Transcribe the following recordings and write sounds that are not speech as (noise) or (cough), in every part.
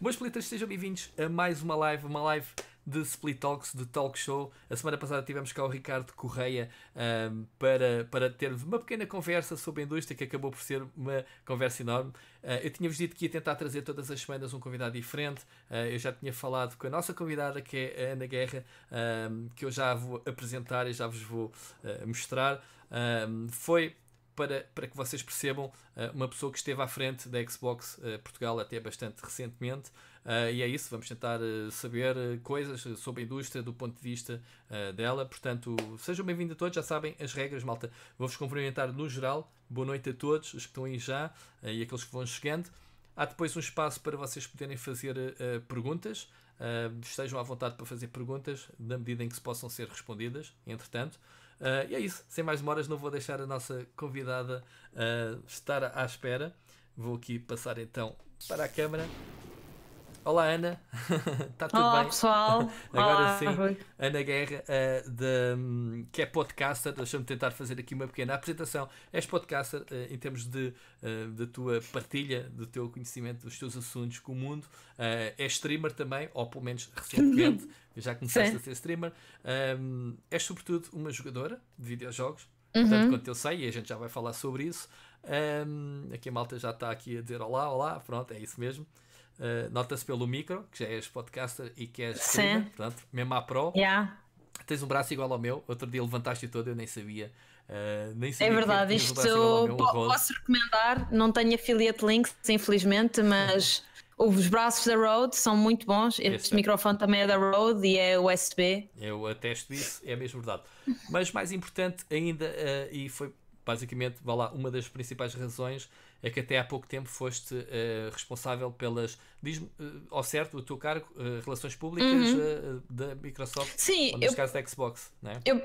Boas splitters, sejam bem-vindos a mais uma live, uma live de Split Talks, de Talk Show. A semana passada tivemos cá o Ricardo Correia um, para, para termos uma pequena conversa sobre a indústria, que acabou por ser uma conversa enorme. Uh, eu tinha-vos dito que ia tentar trazer todas as semanas um convidado diferente. Uh, eu já tinha falado com a nossa convidada, que é a Ana Guerra, um, que eu já vou apresentar e já vos vou uh, mostrar. Um, foi para, para que vocês percebam eh, uma pessoa que esteve à frente da Xbox eh, Portugal até bastante recentemente. Eh, e é isso, vamos tentar saber coisas sobre a indústria do ponto de vista dela. Portanto, sejam bem-vindos a todos, já sabem as regras, malta. Vou-vos cumprimentar no geral. Boa noite a todos, os que estão aí já e aqueles que vão chegando. Há depois um espaço para vocês poderem fazer perguntas. estejam à vontade para fazer perguntas, na medida em que se possam ser respondidas, entretanto. Uh, e é isso. Sem mais demoras, não vou deixar a nossa convidada uh, estar à espera. Vou aqui passar então para a câmara Olá Ana, está (laughs) tudo Olá, bem? Olá pessoal, (laughs) agora Olá, sim, Rui. Ana Guerra, uh, de, que é podcaster, deixa-me tentar fazer aqui uma pequena apresentação. És podcaster uh, em termos de, uh, eh, da tua partilha, do teu conhecimento, dos teus assuntos com o mundo, uh, és streamer também, ou pelo menos recentemente, (laughs) já começaste sim. a ser streamer. Um, és sobretudo uma jogadora de videojogos, uhum. tanto quanto eu sei, e a gente já vai falar sobre isso. Um, aqui a malta já está aqui a dizer olá, olá, pronto, é isso mesmo. Eh, nota-se pelo micro, que já és podcaster e que és streamer, portanto, mesmo à pro. Yeah. Tens um braço igual ao meu, outro dia levantaste-o todo, eu nem sabia. Uh, nem é sabia é verdade, isto meu, posso recomendar, não tenho affiliate links, infelizmente, mas os braços da Rode são muito bons. Este é. microfone também é da Rode e é USB. Eu atesto isso, é mesmo verdade. Mas mais importante ainda, uh, e foi basicamente, vá lá, uma das principais razões é que até há pouco tempo foste uh, responsável pelas, diz-me uh, ao certo, o teu cargo, uh, Relações Públicas uhum. da Microsoft, Sim, ou neste eu, caso da Xbox, não é? Eu,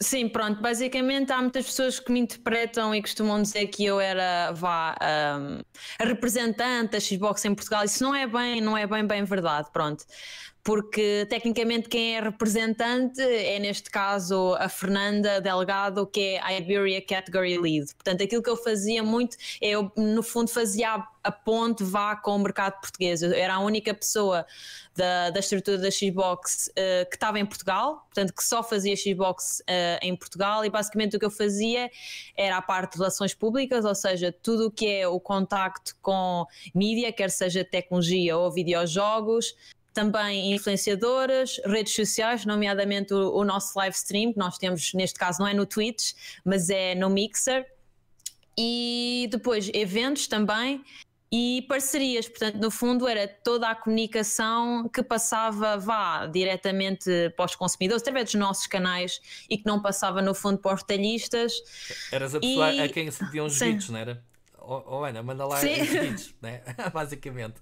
sim, pronto, basicamente há muitas pessoas que me interpretam e costumam dizer que eu era, vá, um, a representante da Xbox em Portugal, isso não é bem, não é bem, bem verdade, pronto porque tecnicamente quem é representante é neste caso a Fernanda Delgado, que é a Iberia Category Lead. Portanto, aquilo que eu fazia muito, eu no fundo fazia a ponte vá com o mercado português. Eu era a única pessoa da, da estrutura da Xbox uh, que estava em Portugal, portanto, que só fazia Xbox uh, em Portugal, e basicamente o que eu fazia era a parte de relações públicas, ou seja, tudo o que é o contacto com mídia, quer seja tecnologia ou videojogos, também influenciadoras, redes sociais, nomeadamente o, o nosso live stream, que nós temos, neste caso, não é no Twitch, mas é no Mixer. E depois eventos também e parcerias. Portanto, no fundo, era toda a comunicação que passava, vá, diretamente para os consumidores, através dos nossos canais e que não passava, no fundo, para os retalhistas. Eras a pessoa e... a quem se deviam os Sim. Gritos, não era? oh, oh, Ana, manda lá os vídeos né? (laughs) basicamente.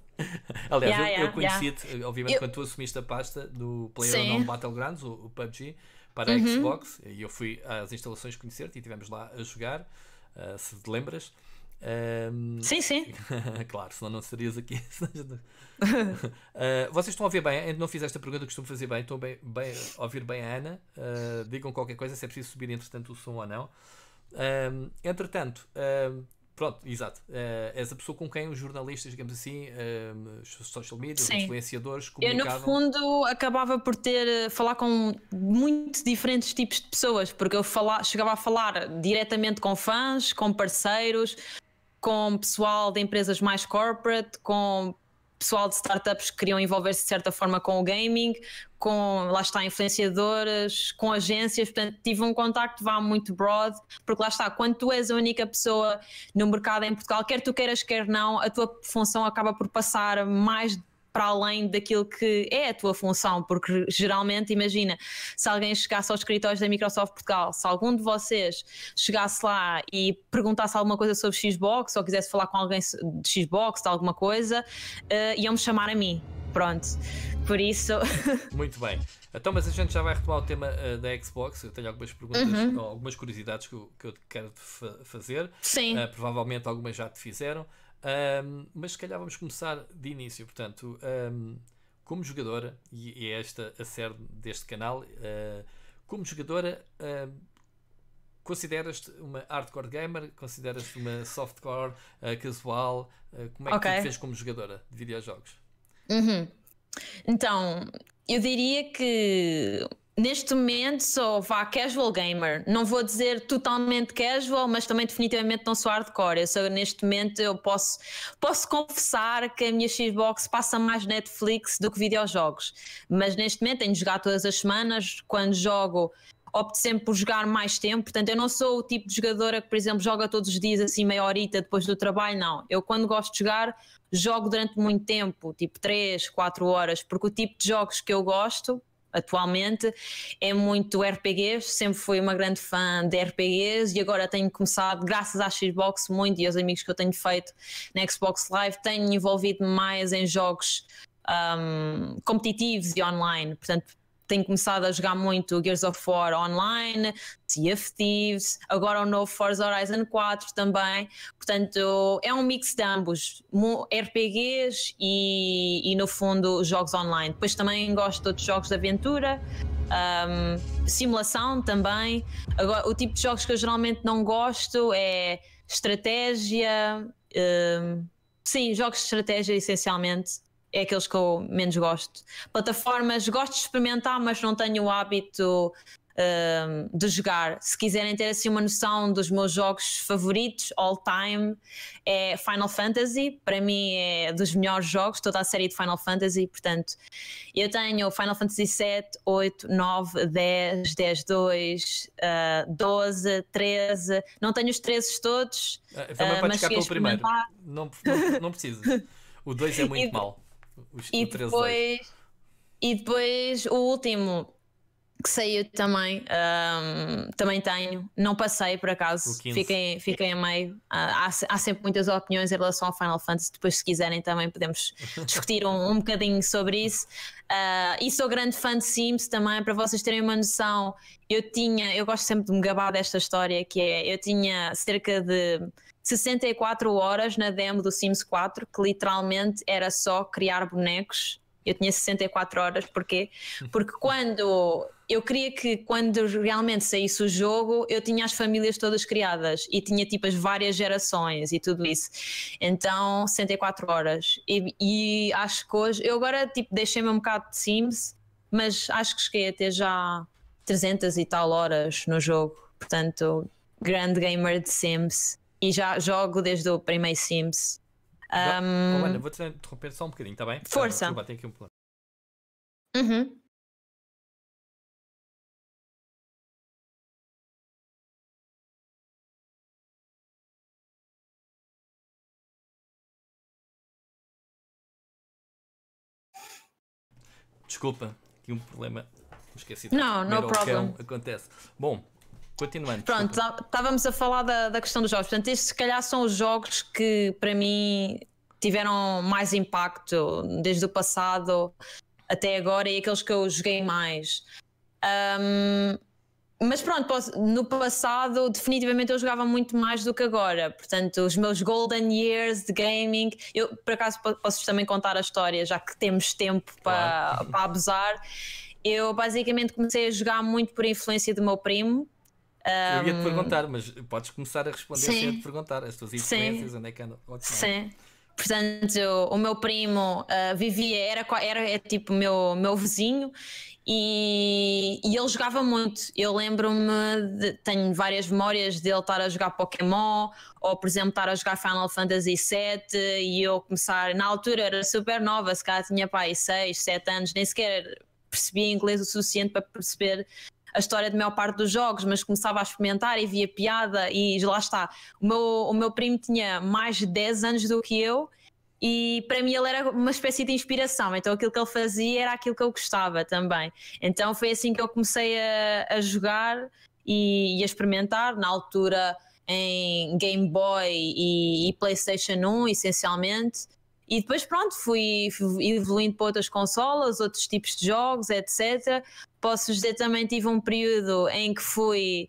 Aliás, yeah, eu, yeah, eu conheci-te, yeah. obviamente, eu... quando tu assumiste a pasta do Player não Battlegrounds, o, o PUBG, para uhum. a Xbox, e eu fui às instalações conhecer-te e estivemos lá a jogar, uh, se te lembras. Um, sim, sim. (laughs) claro, senão não serias aqui. uh, (laughs) vocês estão a ouvir bem? Ainda não fiz esta pergunta, costumo fazer bem. Estão bem, bem, a ouvir bem a Ana? Uh, digam qualquer coisa se é preciso subir, entretanto, o som ou não. Um, entretanto, um, Pronto, exato. Uh, és a pessoa com quem os jornalistas, digamos assim, uh, social media, Sim. influenciadores comunicavam. Eu, no fundo, acabava por ter, eh, falar com muito diferentes tipos de pessoas, porque eu fala, chegava a falar diretamente com fãs, com parceiros, com pessoal de empresas mais corporate, com pessoal de startups que queriam envolver-se de certa forma com o gaming, com, lá está, influenciadoras, com agências, portanto tive um contacto vá muito broad, porque lá está, quando tu és a única pessoa no mercado em Portugal, quer tu queiras, quer não, a tua função acaba por passar mais para além daquilo que é a tua função, porque geralmente, imagina, se alguém chegasse aos escritórios da Microsoft Portugal, se algum de vocês chegasse lá e perguntasse alguma coisa sobre Xbox ou quisesse falar com alguém de Xbox, de alguma coisa, uh, iam-me chamar a mim. Pronto, por isso. (laughs) Muito bem. Então, mas a gente já vai retomar o tema uh, da Xbox. Eu tenho algumas perguntas, uhum. algumas curiosidades que eu, que eu quero fa fazer. Sim. Uh, provavelmente algumas já te fizeram. Um, mas se calhar vamos começar de início. Portanto, um, como jogadora, e é esta a ser deste canal, uh, como jogadora, uh, consideras-te uma hardcore gamer? Consideras-te uma softcore uh, casual? Ah, como é que okay. tu fez como jogadora de videojogos? Uhum. Então, eu diria que Neste momento sou, vá, casual gamer. Não vou dizer totalmente casual, mas também definitivamente não sou hardcore. Eu sou, neste momento eu posso, posso confessar que a minha Xbox passa mais Netflix do que videojogos. Mas neste momento tenho de jogar todas as semanas. Quando jogo, opto sempre por jogar mais tempo. Portanto, eu não sou o tipo de jogadora que, por exemplo, joga todos os dias assim meia horita depois do trabalho, não. Eu quando gosto de jogar, jogo durante muito tempo, tipo 3, 4 horas, porque o tipo de jogos que eu gosto atualmente. É muito RPGs, sempre fui uma grande fã de RPGs e agora tenho começado, graças à Xbox, muito e aos amigos que eu tenho feito na Xbox Live, tenho envolvido mais em jogos um, competitivos e online. Portanto, tenho começado a jogar muito Gears of War online, Sea of Thieves, agora o novo Forza Horizon 4 também. Portanto, é um mix de ambos, RPGs e, e no fundo jogos online. Depois também gosto de outros jogos de aventura. Um, simulação também. Agora, o tipo de jogos que eu geralmente não gosto é estratégia. Um, sim, jogos de estratégia essencialmente é aqueles que eu menos gosto. Plataformas, gosto de experimentar, mas não tenho o hábito hum, de jogar. Se quiserem ter assim uma noção dos meus jogos favoritos all time, é Final Fantasy. Para mim é dos melhores jogos, toda a série de Final Fantasy. Portanto, eu tenho Final Fantasy 7, 8, 9, 10, 10, 2, uh, 12, 13. Não tenho os 13 todos. Ah, uh, mas pelo primeiro. Não, não, não preciso. O 2 é muito (laughs) mal e depois, e depois o último que saiu também, um, também tenho. Não passei por acaso, fiquem, fiquem a meio. Ah, há, há, sempre muitas opiniões em relação ao Final Fantasy. Depois, se quiserem, também podemos (laughs) discutir um, um bocadinho sobre isso. Uh, e sou grande fã de Sims também, para vocês terem uma noção. Eu tinha, eu gosto sempre de me gabar desta história, que é eu tinha cerca de 64 horas na demo do Sims 4, que literalmente era só criar bonecos. Eu tinha 64 horas, porquê? Porque (laughs) quando eu queria que quando realmente saísse o jogo, eu tinha as famílias todas criadas e tinha tipo as várias gerações e tudo isso. Então, 64 horas. E, e acho que hoje, eu agora tipo deixei-me um bocado de Sims, mas acho que cheguei até já 300 e tal horas no jogo. Portanto, grande gamer de Sims e já jogo desde o primeiro Sims. Um... vou-te interromper só um bocadinho, está bem? Força. Ah, aqui um plano. Uhum. Desculpa, tinha um problema. Esqueci. Não, no problema. Acontece. Bom, Continuando. Pronto, estávamos tá, a falar da, da questão dos jogos. Portanto, estes se calhar são os jogos que para mim tiveram mais impacto desde o passado até agora e é aqueles que eu joguei mais. Um, mas pronto, no passado definitivamente eu jogava muito mais do que agora. Portanto, os meus golden years de gaming, eu por acaso posso também contar a história, já que temos tempo para, claro. para abusar. Eu basicamente comecei a jogar muito por influência do meu primo, um, eu ia te perguntar, mas podes começar a responder sem te perguntar as tuas experiências, sim. onde é que andam? Sim. Portanto, o meu primo uh, vivia, era, era é, tipo meu, meu vizinho e, e ele jogava muito. Eu lembro-me, tenho várias memórias dele estar a jogar Pokémon ou, por exemplo, estar a jogar Final Fantasy VII e eu começar, na altura era super nova, se calhar tinha pai 6, 7 anos, nem sequer percebia inglês o suficiente para perceber a história de maior parte dos jogos, mas começava a experimentar e via piada e lá está. O meu, o meu primo tinha mais de 10 anos do que eu e para mim ele era uma espécie de inspiração, então aquilo que ele fazia era aquilo que eu gostava também. Então foi assim que eu comecei a, a jogar e, e, a experimentar, na altura em Game Boy e, e PlayStation 1, essencialmente. E depois, pronto, fui, fui evoluindo para outras consolas, outros tipos de jogos, etc posso dizer também tive um período em que fui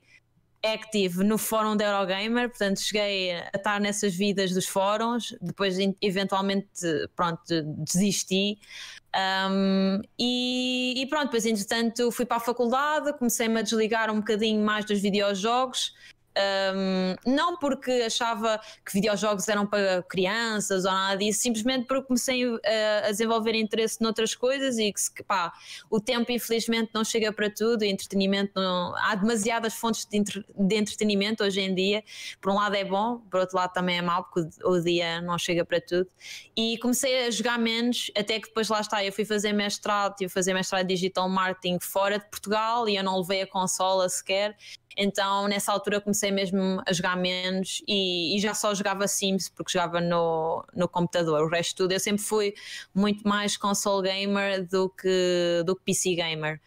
active no fórum da Eurogamer, portanto cheguei a estar nessas vidas dos fóruns, depois eventualmente, pronto, desisti. Um, e, e, pronto, depois entretanto fui para a faculdade, comecei-me a desligar um bocadinho mais dos videojogos, um, não porque achava que videojogos eram para crianças ou nada disso, simplesmente porque comecei ah, a, desenvolver interesse noutras coisas e que pá, o tempo infelizmente não chega para tudo, entretenimento não, há demasiadas fontes de, entre, de, entretenimento hoje em dia. Por um lado é bom, por outro lado também é mau, porque o, dia não chega para tudo. E comecei a jogar menos, até que depois lá está, eu fui fazer mestrado, tive a fazer mestrado em digital marketing fora de Portugal e eu não levei a consola sequer. Então nessa altura comecei mesmo a jogar menos e, e já só jogava Sims porque jogava no, no computador. O resto tudo eu sempre fui muito mais console gamer do que, do que PC gamer.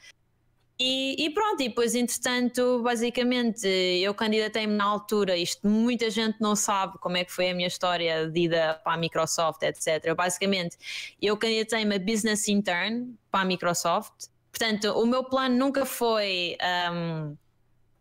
E, e, pronto, e depois, entretanto, basicamente, eu candidatei-me na altura, isto muita gente não sabe como é que foi a minha história de ida para a Microsoft, etc. Eu, basicamente, eu candidatei-me a Business Intern para a Microsoft. Portanto, o meu plano nunca foi um,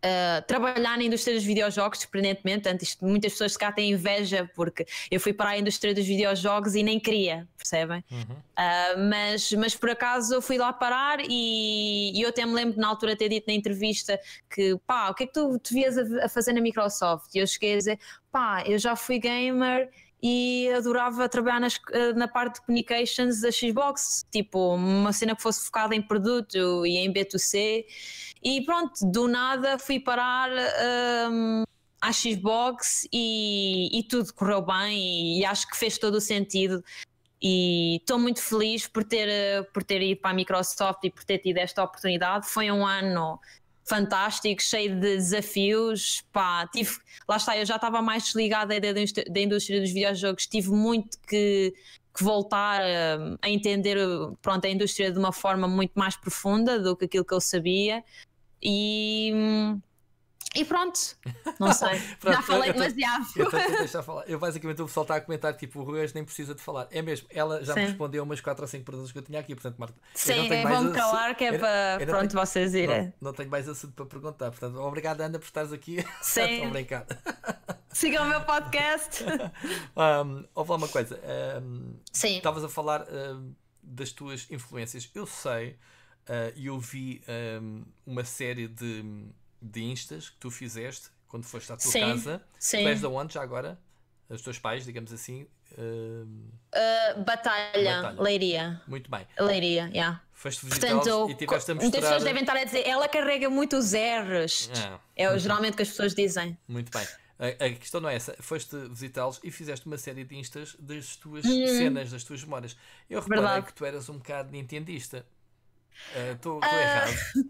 Uh, trabalhar na indústria dos videojogos, surpreendentemente. Antes, muitas pessoas cá têm inveja porque eu fui para a indústria dos videojogos e nem queria, percebem? Uhum. Uh, mas, mas por acaso eu fui lá parar e, e, eu até me lembro na altura ter dito na entrevista que pá, o que é que tu devias a, a fazer na Microsoft? E eu cheguei a dizer pá, eu já fui gamer e adorava trabalhar nas, eh, na parte de communications da Xbox, tipo uma cena que fosse focada em produto e em B2C. E pronto, do nada fui parar um, ehm, à Xbox e, e, tudo correu bem e, e acho que fez todo o sentido. E estou muito feliz por ter, eh, por ter ido para a Microsoft e por ter tido esta oportunidade. Foi um ano fantástico, cheio de desafios. Pá, tive, lá está, eu já estava mais desligada da, da indústria dos videojogos, tive muito que, que voltar a, hum, a entender pronto, a indústria de uma forma muito mais profunda do que aquilo que eu sabia. E hum, e pronto, (laughs) não sei, pronto, já falei então, então, então, eu, demasiado. Eu, eu, deixar falar. eu basicamente o pessoal está a comentar, tipo, o Ruas nem precisa de falar. É mesmo, ela já Sim. me respondeu umas 4 ou 5 perguntas que eu tinha aqui, portanto, Marta. Sim, eu vão calar que é para pronto, tenho, vocês irem. Não, não, tenho mais assunto para perguntar, portanto, obrigado Ana por estares aqui. (laughs) Sim. obrigado. (laughs) Sigam o meu podcast. um, vou lá uma coisa. Um, Sim. Estavas a falar um, das tuas influências. Eu sei, uh, e uh, eu vi um, uma série de de instas que tu fizeste quando foste à tua sim, casa. Sim. Tu és de onde já agora? Os teus pais, digamos assim. Uh... Uh, batalha, batalha, Leiria. Muito bem. Leiria, já. Yeah. Foste Portanto, e tiveste a mostrar... Muitas pessoas devem estar a dizer, ela carrega muito os erros. Ah, é, é geralmente o que as pessoas dizem. Muito bem. A, questão não é essa. Foste visitá-los e fizeste uma série de instas das tuas uhum. cenas, das tuas memórias. Eu reparei Verdade. que tu eras um bocado nintendista. Ah, estou uh, errado. (laughs)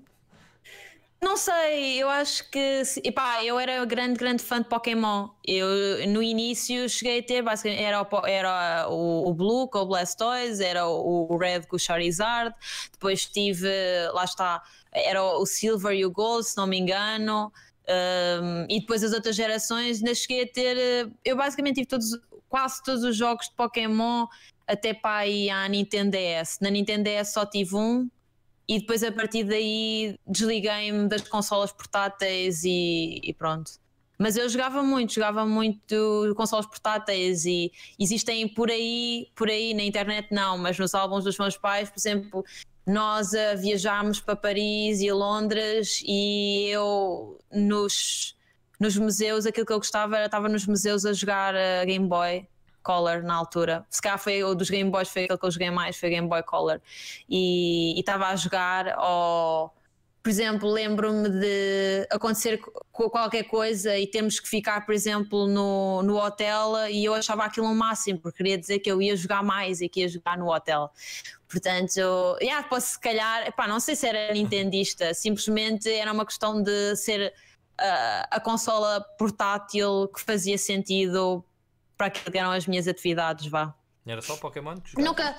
Não sei, eu acho que. Epá, eu era grande, grande fã de Pokémon. Eu, no início, cheguei a ter, basicamente, era o, era o, o Blue com o Blastoise, era o, o Red com o Charizard, depois tive, lá está, era o, Silver e o Gold, se não me engano. Um, e depois as outras gerações, ainda cheguei a ter. Eu basicamente tive todos, quase todos os jogos de Pokémon, até para aí à Nintendo DS. Na Nintendo DS só tive um, e depois a partir daí desliguei-me das consolas portáteis e, e, pronto. Mas eu jogava muito, jogava muito consolas portáteis e existem por aí, por aí na internet não, mas nos álbuns dos meus pais, por exemplo, nós uh, viajámos para Paris e Londres e eu nos, nos museus, aquilo que eu gostava era estava nos museus a jogar uh, Game Boy Color na altura. Se calhar foi o dos Game Boys, foi aquele que eu joguei mais, foi Game Boy Color. E estava a jogar Ou Por exemplo, lembro-me de acontecer qualquer coisa e termos que ficar, por exemplo, no, no hotel e eu achava aquilo um máximo, porque queria dizer que eu ia jogar mais e que ia jogar no hotel. Portanto, yeah, posso se calhar, epá, não sei se era nintendista, simplesmente era uma questão de ser ah, a consola portátil que fazia sentido para aquilo que eram as minhas atividades, vá. Era só Pokémon Nunca.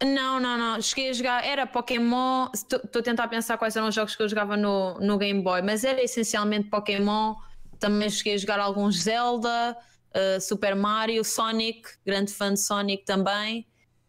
Não, não, não. Cheguei a jogar. Era Pokémon. Estou a tentar pensar quais eram os jogos que eu jogava no, no Game Boy, mas era essencialmente Pokémon. Também cheguei a jogar alguns Zelda, uh, Super Mario, Sonic. Grande fã de Sonic também.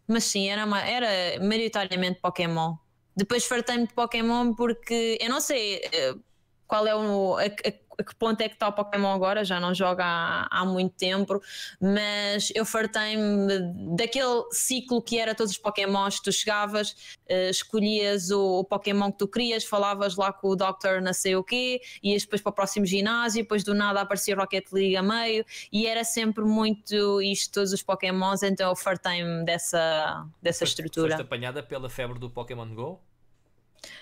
Mas sim, era, uma, era maioritariamente Pokémon. Depois fartei-me de Pokémon porque eu não sei uh, qual é o, a, a a que ponto é que está o Pokémon agora, já não joga há, há muito tempo, mas eu fartei-me daquele ciclo que era todos os Pokémons, tu chegavas, eh, escolhias o, o, Pokémon que tu querias, falavas lá com o Doctor não sei o quê, ias depois para o próximo ginásio, depois do nada aparecia Rocket League a meio, e era sempre muito isto, todos os Pokémons, então eu fartei-me dessa, dessa foste, estrutura. Foste apanhada pela febre do Pokémon GO?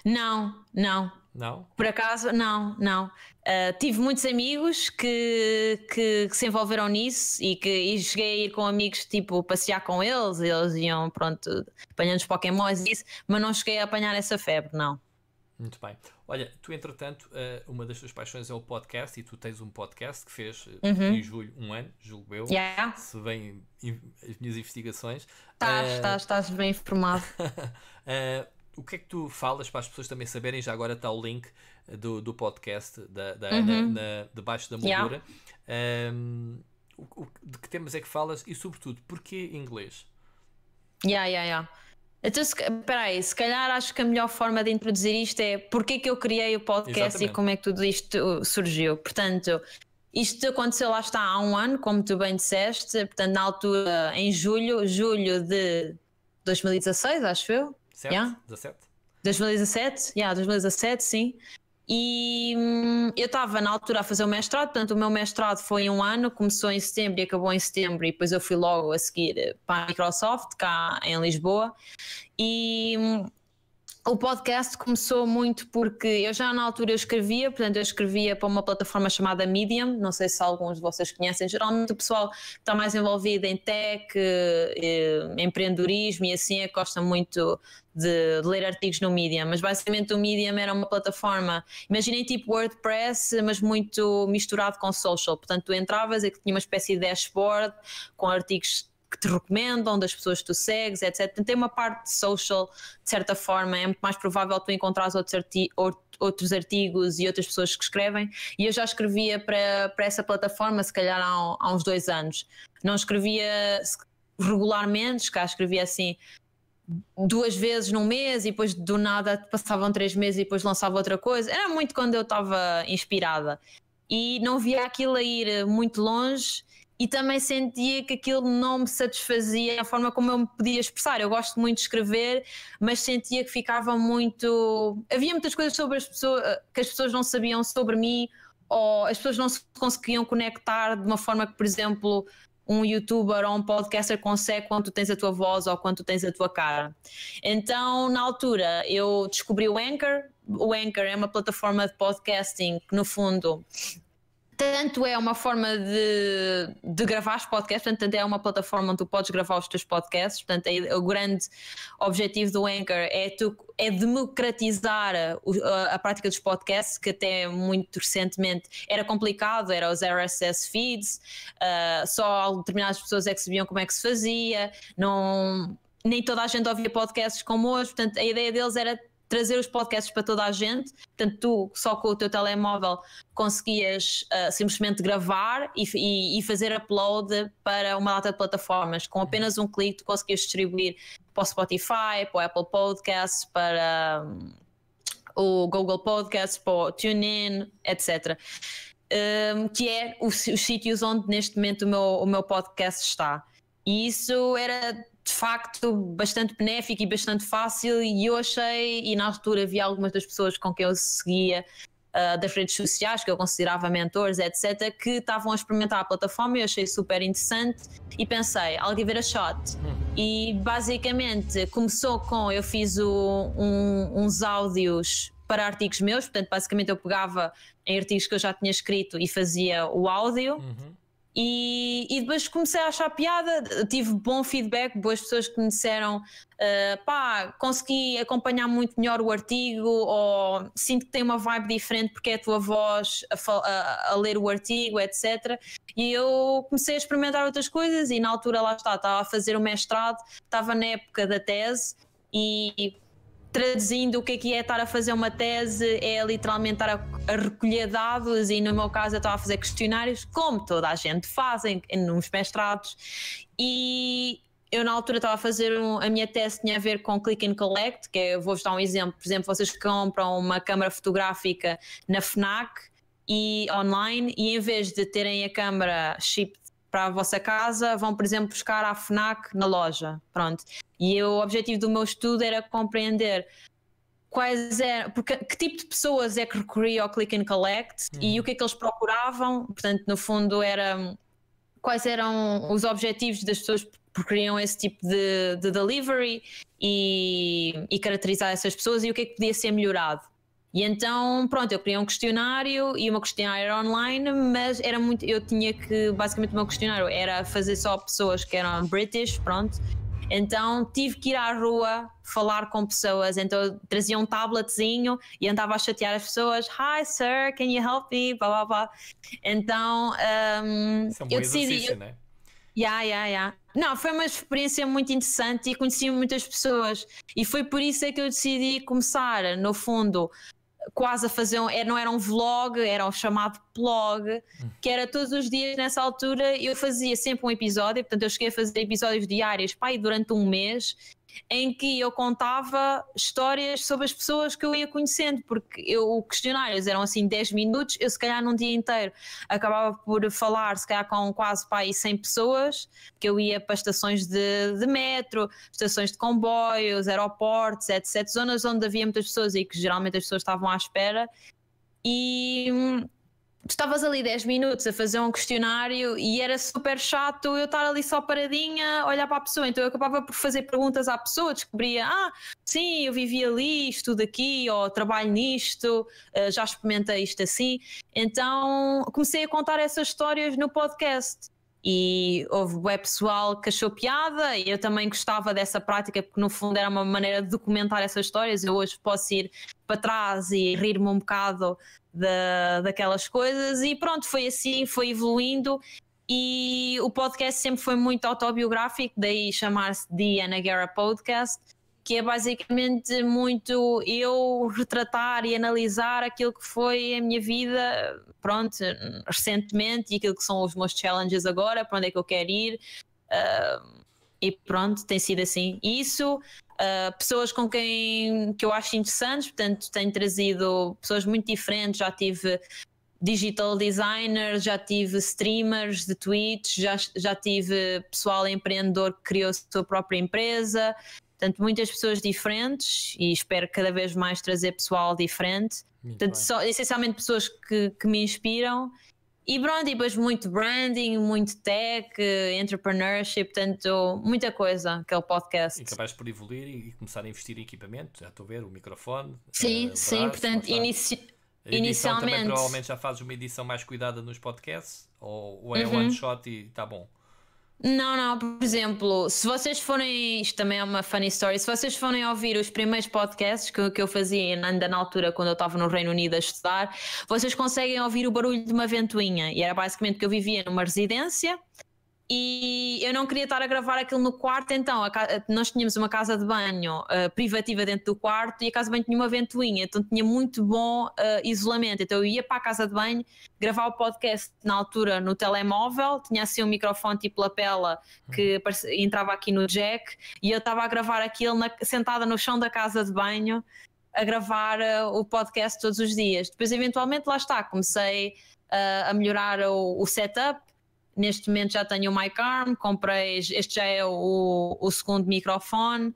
Não, não. Não? Por acaso, não, não. Uh, tive muitos amigos que, que, que, se envolveram nisso e que e cheguei a ir com amigos, tipo, passear com eles, eles iam, pronto, apanhando os pokémons e isso, mas não cheguei a apanhar essa febre, não. Muito bem. Olha, tu entretanto, ah, uma das tuas paixões é o podcast e tu tens um podcast que fez eh, uhum. em julho um ano, julgo eu, yeah. se bem as minhas investigações. Estás, uh... estás, estás bem informado. uh (laughs) o que é que tu falas para as pessoas também saberem? Já agora está o link eh, do, do podcast da, da Ana uhum. na, debaixo da moldura. Yeah. Um, o, o, de que temas é que falas e, sobretudo, porquê inglês? Ya, ya, ya. Então, se, aí, se calhar acho que a melhor forma de introduzir isto é porque que eu criei o podcast Exatamente. e como é que tudo isto surgiu. Portanto, isto aconteceu lá está há um ano, como tu bem disseste, portanto, na altura, em julho, julho de 2016, acho eu, 17? Yeah. 17? 2017? Yeah, 2017, sim. E hum, eu estava na altura a fazer o mestrado, portanto, o meu mestrado foi em um ano, começou em setembro e acabou em setembro, e depois eu fui logo a seguir para a Microsoft, cá em Lisboa. E hum, o podcast começou muito porque eu já na altura eu escrevia, portanto eu escrevia para uma plataforma chamada Medium, não sei se alguns de vocês conhecem, geralmente o pessoal que está mais envolvido em tech, eh, empreendedorismo e assim é gosta muito de, de, ler artigos no Medium, mas basicamente o Medium era uma plataforma, imaginem tipo WordPress, mas muito misturado com social, portanto tu entravas e tinha uma espécie de dashboard com artigos que te recomendam, das pessoas que tu segues, etc. Tem uma parte social, de certa forma, é muito mais provável tu encontrares outros, arti outros artigos e outras pessoas que escrevem. E eu já escrevia para, para essa plataforma, se calhar há, há uns dois anos. Não escrevia regularmente, cá escrevia assim duas vezes num mês e depois do nada passavam três meses e depois lançava outra coisa. Era muito quando eu estava inspirada e não via aquilo a ir eh, muito longe e também sentia que aquilo não me satisfazia a forma como eu me podia expressar. Eu gosto muito de escrever, mas sentia que ficava muito. Havia muitas coisas sobre as pessoas que as pessoas não sabiam sobre mim, ou as pessoas não se conseguiam conectar de uma forma que, por exemplo, um youtuber ou um podcaster consegue quando tu tens a tua voz ou quando tu tens a tua cara. Então, na altura, eu descobri o Anchor. O Anchor é uma plataforma de podcasting que, no fundo, tanto é uma forma de, de gravar os podcasts, portanto, tanto é uma plataforma onde tu podes gravar os teus podcasts. Portanto, é, é o grande objetivo do Anchor é, tu, é democratizar a, a, prática dos podcasts, que até muito recentemente era complicado, era os RSS feeds, uh, só determinadas pessoas é que sabiam como é que se fazia, não, nem toda a gente ouvia podcasts como hoje, portanto, a ideia deles era trazer os podcasts para toda a gente. Portanto, tu só com o teu telemóvel conseguias uh, simplesmente gravar e, e, e, fazer upload para uma data de plataformas. Com apenas um clique, tu conseguias distribuir para o Spotify, para o Apple Podcasts, para um, o Google Podcasts, para o TuneIn, etc. Um, que é os, os sítios onde neste momento o meu, o meu podcast está. E isso era de facto bastante benéfico e bastante fácil e eu achei, e na altura havia algumas das pessoas com quem eu seguia uh, das redes sociais, que eu considerava mentores, etc, que estavam a experimentar a plataforma e eu achei super interessante e pensei, I'll give it a shot uhum. e basicamente começou com, eu fiz o, um, uns áudios para artigos meus, portanto basicamente eu pegava em artigos que eu já tinha escrito e fazia o áudio uhum e, e, depois comecei a achar piada, tive bom feedback, boas pessoas que me disseram uh, pá, consegui acompanhar muito melhor o artigo, ou sinto que tem uma vibe diferente porque é a tua voz a, a, a ler o artigo, etc. E eu comecei a experimentar outras coisas, e na altura lá está, estava a fazer o mestrado, estava na época da tese, e traduzindo o que é que é estar a fazer uma tese, é literalmente estar a, recolher dados e no meu caso eu estava a fazer questionários, como toda a gente faz em, em nos mestrados. E eu na altura estava a fazer um, a minha tese tinha a ver com click and collect, que é, eu vou-vos dar um exemplo, por exemplo, vocês compram uma câmara fotográfica na FNAC e online e em vez de terem a câmara shipped para a vossa casa, vão, por exemplo, buscar à FNAC na loja. Pronto. E eu, o objetivo do meu estudo era compreender quais é, porque que tipo de pessoas é que recorria ao click and collect hum. e uhum. o que é que eles procuravam. Portanto, no fundo, era hum, quais eram os objetivos das pessoas que queriam esse tipo de, de delivery e, e, caracterizar essas pessoas e o que é que podia ser melhorado. E então, pronto, eu criei um questionário e uma questionário era online, mas era muito. Eu tinha que. Basicamente, o meu questionário era fazer só pessoas que eram British, pronto. Então tive que ir à rua falar com pessoas. Então trazia um tabletzinho e andava a chatear as pessoas. Hi, sir, can you help me? Blá blá blá. Então um, Isso é um eu decidi. Eu... Né? Yeah, yeah, yeah. Não, foi uma experiência muito interessante e conheci muitas pessoas. E foi por isso é que eu decidi começar, no fundo, quase a fazer um, é, não era um vlog, era o chamado blog, que era todos os dias nessa altura eu fazia sempre um episódio, portanto eu cheguei a fazer episódios diários, pai, durante um mês em que eu contava histórias sobre as pessoas que eu ia conhecendo, porque eu, questionários eram assim 10 minutos, eu se calhar num dia inteiro acabava por falar, se calhar com quase para aí 100 pessoas, que eu ia para estações de, de metro, estações de comboios, aeroportos, etc. Zonas onde havia muitas pessoas e que geralmente as pessoas estavam à espera. E hum, tu estavas ali 10 minutos a fazer um questionário e era super chato eu estar ali só paradinha a olhar para a pessoa. Então eu acabava por fazer perguntas à pessoa, descobria, ah, sim, eu vivi ali, estudo aqui, ou trabalho nisto, eh, já experimentei isto assim. Então comecei a contar essas histórias no podcast. E houve web pessoal que achou piada, e eu também gostava dessa prática, porque no fundo era uma maneira de documentar essas histórias. Eu hoje posso ir para trás e rir-me um bocado da, daquelas coisas. E pronto, foi assim, foi evoluindo. E o podcast sempre foi muito autobiográfico, daí chamar-se The Ana Guerra Podcast, que é basicamente muito eu retratar e analisar aquilo que foi a minha vida, pronto, recentemente e aquilo que são os meus challenges agora, para onde é que eu quero ir. Uh, e pronto, tem sido assim. E isso Uh, pessoas com quem que eu acho interessantes, portanto, tenho trazido pessoas muito diferentes, já tive digital designers, já tive streamers de tweets, já, já tive pessoal empreendedor que criou a sua própria empresa, portanto, muitas pessoas diferentes e espero cada vez mais trazer pessoal diferente. Muito portanto, só, essencialmente pessoas que, que me inspiram e pronto, e depois muito branding, muito tech, entrepreneurship, portanto, muita coisa que é o podcast. E capaz por evoluir e começar a investir em equipamento, já estou a ver, o microfone. Sim, eh, sim, portanto, inici inicialmente. Também, provavelmente já fazes uma edição mais cuidada nos podcasts, ou, ou é uhum. one shot e está bom. Não, não, por exemplo, se vocês forem, isto também é uma funny story, se vocês forem ouvir os primeiros podcasts que, que eu fazia ainda na altura quando eu estava no Reino Unido a estudar, vocês conseguem ouvir o barulho de uma ventoinha. E era basicamente que eu vivia numa residência e eu não queria estar a gravar aquilo no quarto, então nós tínhamos uma casa de banho uh, privativa dentro do quarto e a casa de banho tinha uma ventoinha, então tinha muito bom uh, isolamento. Então eu ia para a casa de banho gravar o podcast na altura no telemóvel, tinha assim um microfone tipo lapela que hum. entrava aqui no jack e eu estava a gravar aquilo na... sentada no chão da casa de banho a gravar uh, o podcast todos os dias. Depois, eventualmente, lá está, comecei a melhorar o, o setup Neste momento já tenho o micarm comprei, este já é o, o segundo microfone.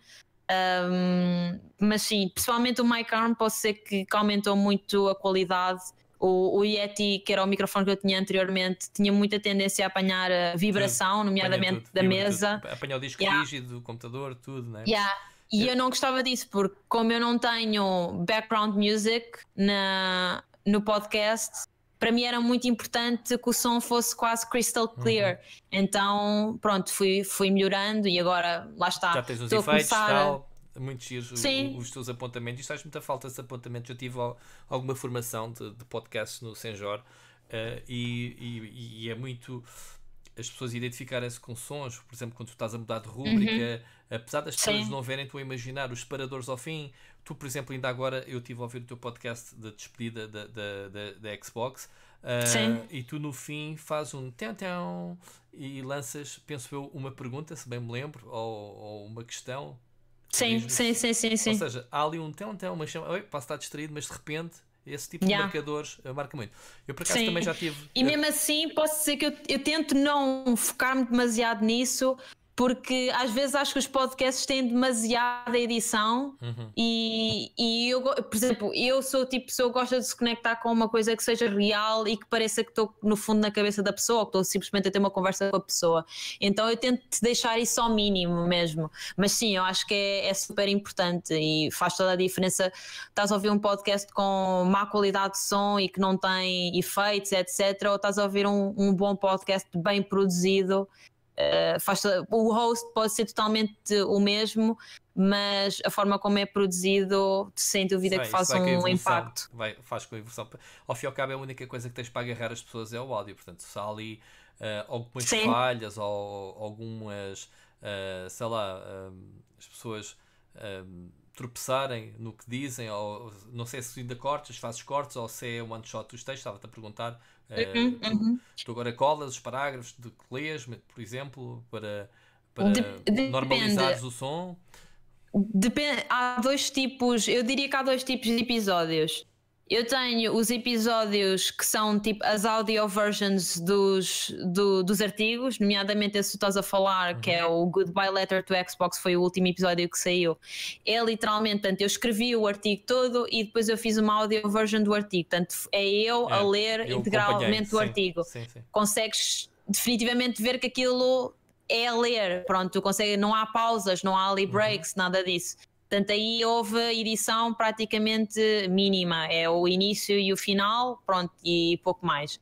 Um, mas sim, pessoalmente o micarm pode ser que, aumentou muito a qualidade. O, o, Yeti, que era o microfone que eu tinha anteriormente, tinha muita tendência a apanhar a eh, vibração, nomeadamente tudo, da mesa. Tudo. Apanhar o disco yeah. rígido do computador, tudo, né? Yeah. E eu não gostava disso, porque como eu não tenho background music na, no podcast, para mim era muito importante que o som fosse quase crystal clear. Uhum. Então, pronto, fui, fui melhorando e agora lá está. Já tens os Estou efeitos, começar... tal, muitos dias os teus apontamentos. Isto faz muita falta esses apontamentos. Eu tive alguma formação de, de podcast no Senjor uh, eh, e, e, e, é muito as pessoas identificarem-se com sons, por exemplo, quando tu estás a mudar de rúbrica, uhum. apesar das pessoas Sim. não verem, tu a imaginar os separadores ao fim. Tu, por exemplo, ainda agora eu estive a ouvir o teu podcast da despedida da, da, da, Xbox. Uh, e tu no fim faz um tentão e lanças, penso eu, uma pergunta, se bem me lembro, ou, ou uma questão. Sim, sim, sim, sim, sim. Ou seja, há ali um tentão, uma chama, oi, posso estar distraído, mas de repente esse tipo yeah. de marcadores eh, marca muito. Eu por acaso Sim. também já tive. E eh, mesmo assim, posso dizer que eu, eu tento não focar-me demasiado nisso, porque às vezes acho que os podcasts têm demasiada edição uhum. e, e eu, por exemplo, eu sou o tipo de pessoa que gosta de se conectar com uma coisa que seja real e que pareça que estou no fundo na cabeça da pessoa ou que estou simplesmente a ter uma conversa com a pessoa. Então eu tento deixar isso ao mínimo mesmo. Mas sim, eu acho que é, é super importante e faz toda a diferença. Estás a ouvir um podcast com má qualidade de som e que não tem efeitos, etc., ou estás a ouvir um, um bom podcast bem produzido eh, faz, o host pode ser totalmente o mesmo, mas a forma como é produzido, sem dúvida Sim, que faz um impacto. Vai, faz com a evolução. Ao fim e ao cabo, a única coisa que tens para agarrar as pessoas é o áudio. Portanto, se há ali uh, algumas Sim. falhas ou algumas, uh, sei lá, as pessoas tropeçarem no que dizem, ou não sei se ainda cortes, fazes cortes, ou se é one shot dos textos, estava-te a perguntar. Eh, uhum, uh, uhum. Tu agora colas os parágrafos de que lês, por exemplo, para, para normalizares o som? Depende, há dois tipos, eu diria que há dois tipos de episódios. Eu tenho os episódios que são tipo as audio versions dos, do, dos artigos, nomeadamente esse que estás a falar, uhum. que é uhum. o Goodbye Letter to Xbox, foi o último episódio que saiu. É literalmente, tanto eu escrevi o artigo todo e depois eu fiz uma audio version do artigo. Tanto é eu é, a ler eu integralmente o artigo. Sim, sim. Consegues definitivamente ver que aquilo é a ler, pronto, tu consegues? não há pausas, não há ali uhum. breaks, uhum. nada disso. Portanto, aí houve edição praticamente mínima, é o início e o final, pronto, e pouco mais.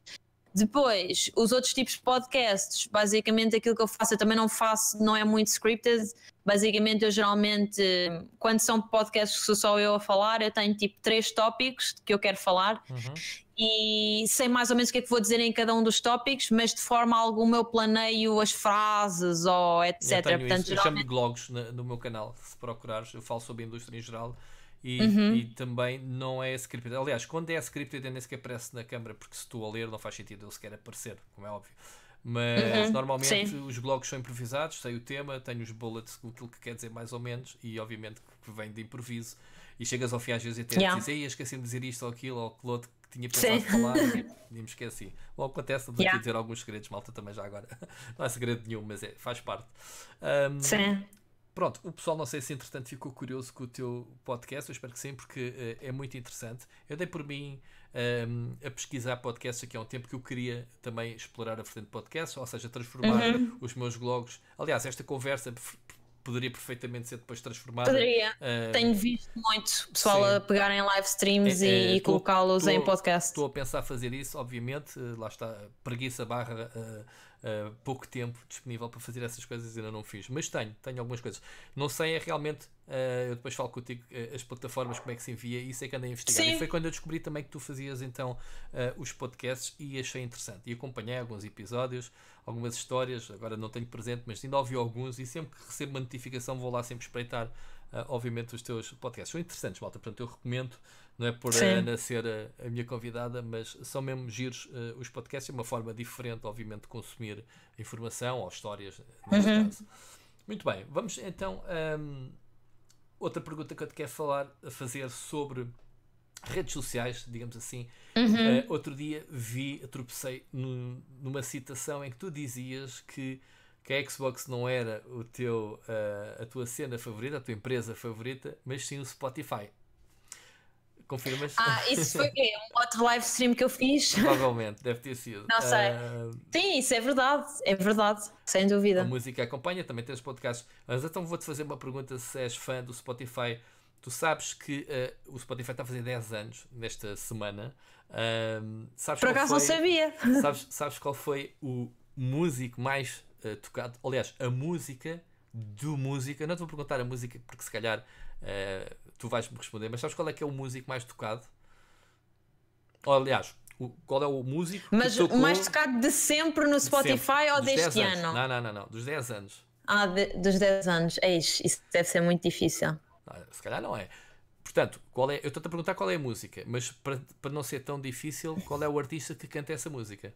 Depois, os outros tipos de podcasts, basicamente aquilo que eu faço, eu também não faço, não é muito scripted. Basicamente, eu geralmente, quando são podcasts que sou só eu a falar, eu tenho tipo três tópicos que eu quero falar uhum e sei mais ou menos o que é que vou dizer em cada um dos tópicos, mas de forma alguma eu planeio as frases ou etc. Eu, Portanto, isso. Geralmente... eu chamo de blogs no meu canal, se procurares, eu falo sobre a indústria em geral. E, uhum. e, também não é scripted. Aliás, quando é scripted, eu nem sequer aparece na câmara, porque se tu a ler, não faz sentido ele sequer aparecer, como é óbvio. Mas uhum. normalmente Sim. os blogs são improvisados, sei o tema, tenho os bullets, com aquilo que quer dizer mais ou menos, e obviamente que vem de improviso. E chegas ao fim às vezes até yeah. dizes, ei, esqueci de dizer isto ou aquilo ou aquilo outro tinha pensado Sim. falar (laughs) e me esqueci. Logo acontece-nos yeah. aqui dizer alguns segredos, malta, também já agora. (laughs) Não é segredo nenhum, mas é, faz parte. Um, Sim. Pronto, o pessoal não sei se entretanto ficou curioso com o teu podcast, eu espero que sim, porque uh, é muito interessante. Eu dei por mim um, a pesquisar podcasts aqui há um tempo que eu queria também explorar a de podcast, ou seja, transformar uhum. os meus blogs. Aliás, esta conversa poderia perfeitamente ser depois transformada. Poderia. Uh, Tenho visto muito pessoal sim. a pegarem live streams é, é, e colocá-los em podcast. Estou a pensar fazer isso, obviamente, eh, lá está, preguiça barra. Uh, eh, pouco tempo disponível para fazer essas coisas, ainda não fiz. Mas tenho, tenho algumas coisas. Não sei é realmente, uh, eu depois falo contigo uh, as plataformas, como é que se envia, isso é que andei a investigar. Sim. E foi quando eu descobri também que tu fazias então os podcasts e achei interessante. E acompanhei alguns episódios, algumas histórias, agora não tenho presente, mas ainda ouvi alguns e sempre que recebo uma notificação vou lá sempre espreitar, obviamente, os teus podcasts. São interessantes, malta, portanto eu recomendo. Não é por eh, Sim. a Ana ser a, eh, a, minha convidada, mas são mesmo giros uh, os podcasts, é uma forma diferente, obviamente, de consumir informação ou histórias, neste é uhum. caso. Muito bem, vamos então. Um, outra pergunta que eu te quero falar, fazer sobre redes sociais, digamos assim. Uhum. Uh, outro dia vi, tropecei num, numa citação em que tu dizias que, que a Xbox não era o teu, uh, a tua cena favorita, a tua empresa favorita, mas sim o Spotify. Confirmas? Ah, isso foi quê? Um outro live stream que eu fiz? Provavelmente, deve ter sido. Não sei. Uh... Sim, isso é verdade, é verdade, sem dúvida. A música acompanha, também tens podcasts. Mas então vou-te fazer uma pergunta se és fã do Spotify. Tu sabes que uh, o Spotify está a fazer 10 anos nesta semana. Uh, sabes Por acaso foi, não sabia. (laughs) Sabes, sabes qual foi o músico mais uh, tocado? Aliás, a música do música. Não te vou perguntar a música porque se calhar Uh, tu vais-me responder, mas sabes qual é que é o músico mais tocado? Ou, aliás, o, qual é o músico Mas o mais tocado de sempre no Spotify sempre, ou deste ano? Não, não, não, não, dos 10 anos. Ah, de, dos 10 anos, é isso. Isso deve ser muito difícil. Ah, se calhar não é. Portanto, qual é, eu estou-te a perguntar qual é a música, mas para, para não ser tão difícil, qual é o artista que canta essa música?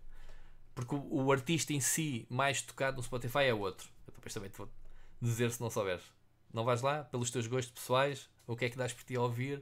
Porque o, o artista em si mais tocado no Spotify é outro. Eu depois também te vou dizer se não souberes. Não vais lá? Pelos teus gostos pessoais? O que é que dás por ti a ouvir?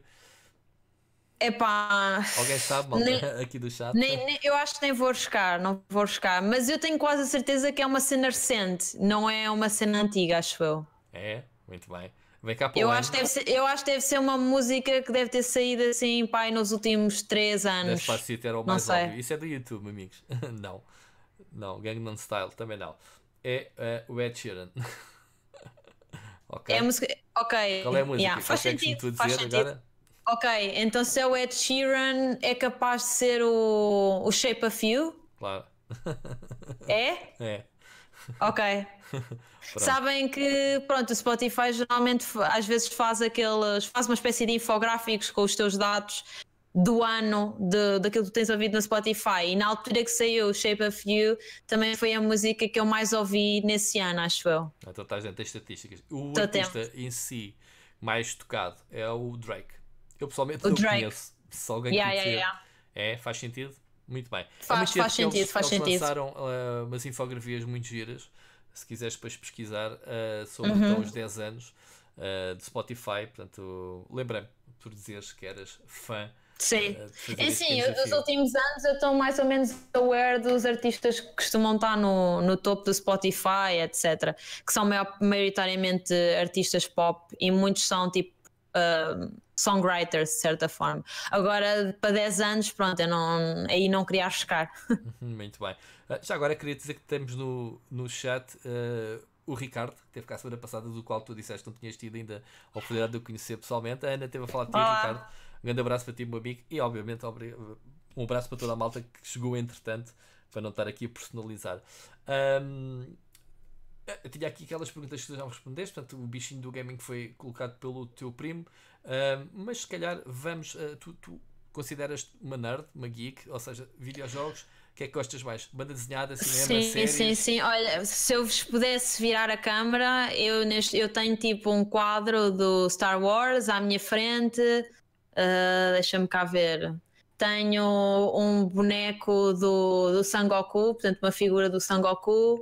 É pá. Alguém sabe, malta, nem, (laughs) aqui do chat? Nem, nem, eu acho que nem vou arriscar, não vou arriscar. Mas eu tenho quase a certeza que é uma cena recente, não é uma cena antiga, acho eu. É, muito bem. Vem cá para eu, acho que deve ser, eu acho que deve ser uma música que deve ter saído assim, pai, nos últimos 3 anos. Despacito era o mais óbvio. Isso é do YouTube, amigos. (laughs) não, não, Gangnam Style também não. É eh, o Ed Sheeran. (laughs) Ok. É a música. Ok. Qual é a música? Yeah, faz sentido, faz sentido. agora? Ok, então se é o Ed Sheeran, é capaz de ser o, o Shape of You? Claro. (laughs) É? É. Ok. (laughs) Sabem que, pronto, o Spotify geralmente às vezes faz aqueles, faz uma espécie de infográficos com os teus dados do ano de, daquilo que tens ouvido no Spotify. E na altura que saiu Shape of You, também foi a música que eu mais ouvi nesse ano, acho eu. Então estás dentro das estatísticas. O Tô artista tempo. em si mais tocado é o Drake. Eu pessoalmente o Drake. conheço. Se alguém yeah, yeah, yeah. é, faz sentido? Muito bem. Faz, é faz sentido, eles, faz eles sentido. lançaram uh, umas infografias muito giras, se quiseres depois pesquisar, uh, sobre uhum. então, os 10 anos uh, de Spotify. Portanto, lembrei-me por dizeres que eras fã Sim, é, é sim, nos tipo últimos anos eu estou mais ou menos aware dos artistas que costumam estar no, no topo do Spotify, etc. Que são maior, maioritariamente artistas pop e muitos são tipo uh, songwriters, de certa forma. Agora, para 10 anos, pronto, eu não, aí não queria arriscar. (laughs) Uhum, muito bem. Ah, já agora queria dizer que temos no, no chat. Uh, o Ricardo, que teve cá a semana passada, do qual tu disseste que não tinhas tido ainda a oportunidade de o conhecer pessoalmente. A Ana teve a falar de ti, Ricardo um grande abraço para ti, meu amigo, e obviamente um abraço para toda a malta que chegou entretanto, para não estar aqui a personalizar. Um, eu tinha aqui aquelas perguntas que tu já me respondeste, portanto, o bichinho do gaming foi colocado pelo teu primo, um, mas se calhar vamos. Uh, tu, tu consideras uma nerd, uma geek, ou seja, videojogos. O que é que gostas mais? Banda desenhada, cinema, sim, séries? Sim, sim, Olha, se eu vos pudesse virar a câmera, eu, neste, eu tenho tipo um quadro do Star Wars à minha frente, Uh, Deixa-me cá ver. Tenho um boneco do, do Sangoku, portanto, uma figura do Sangoku.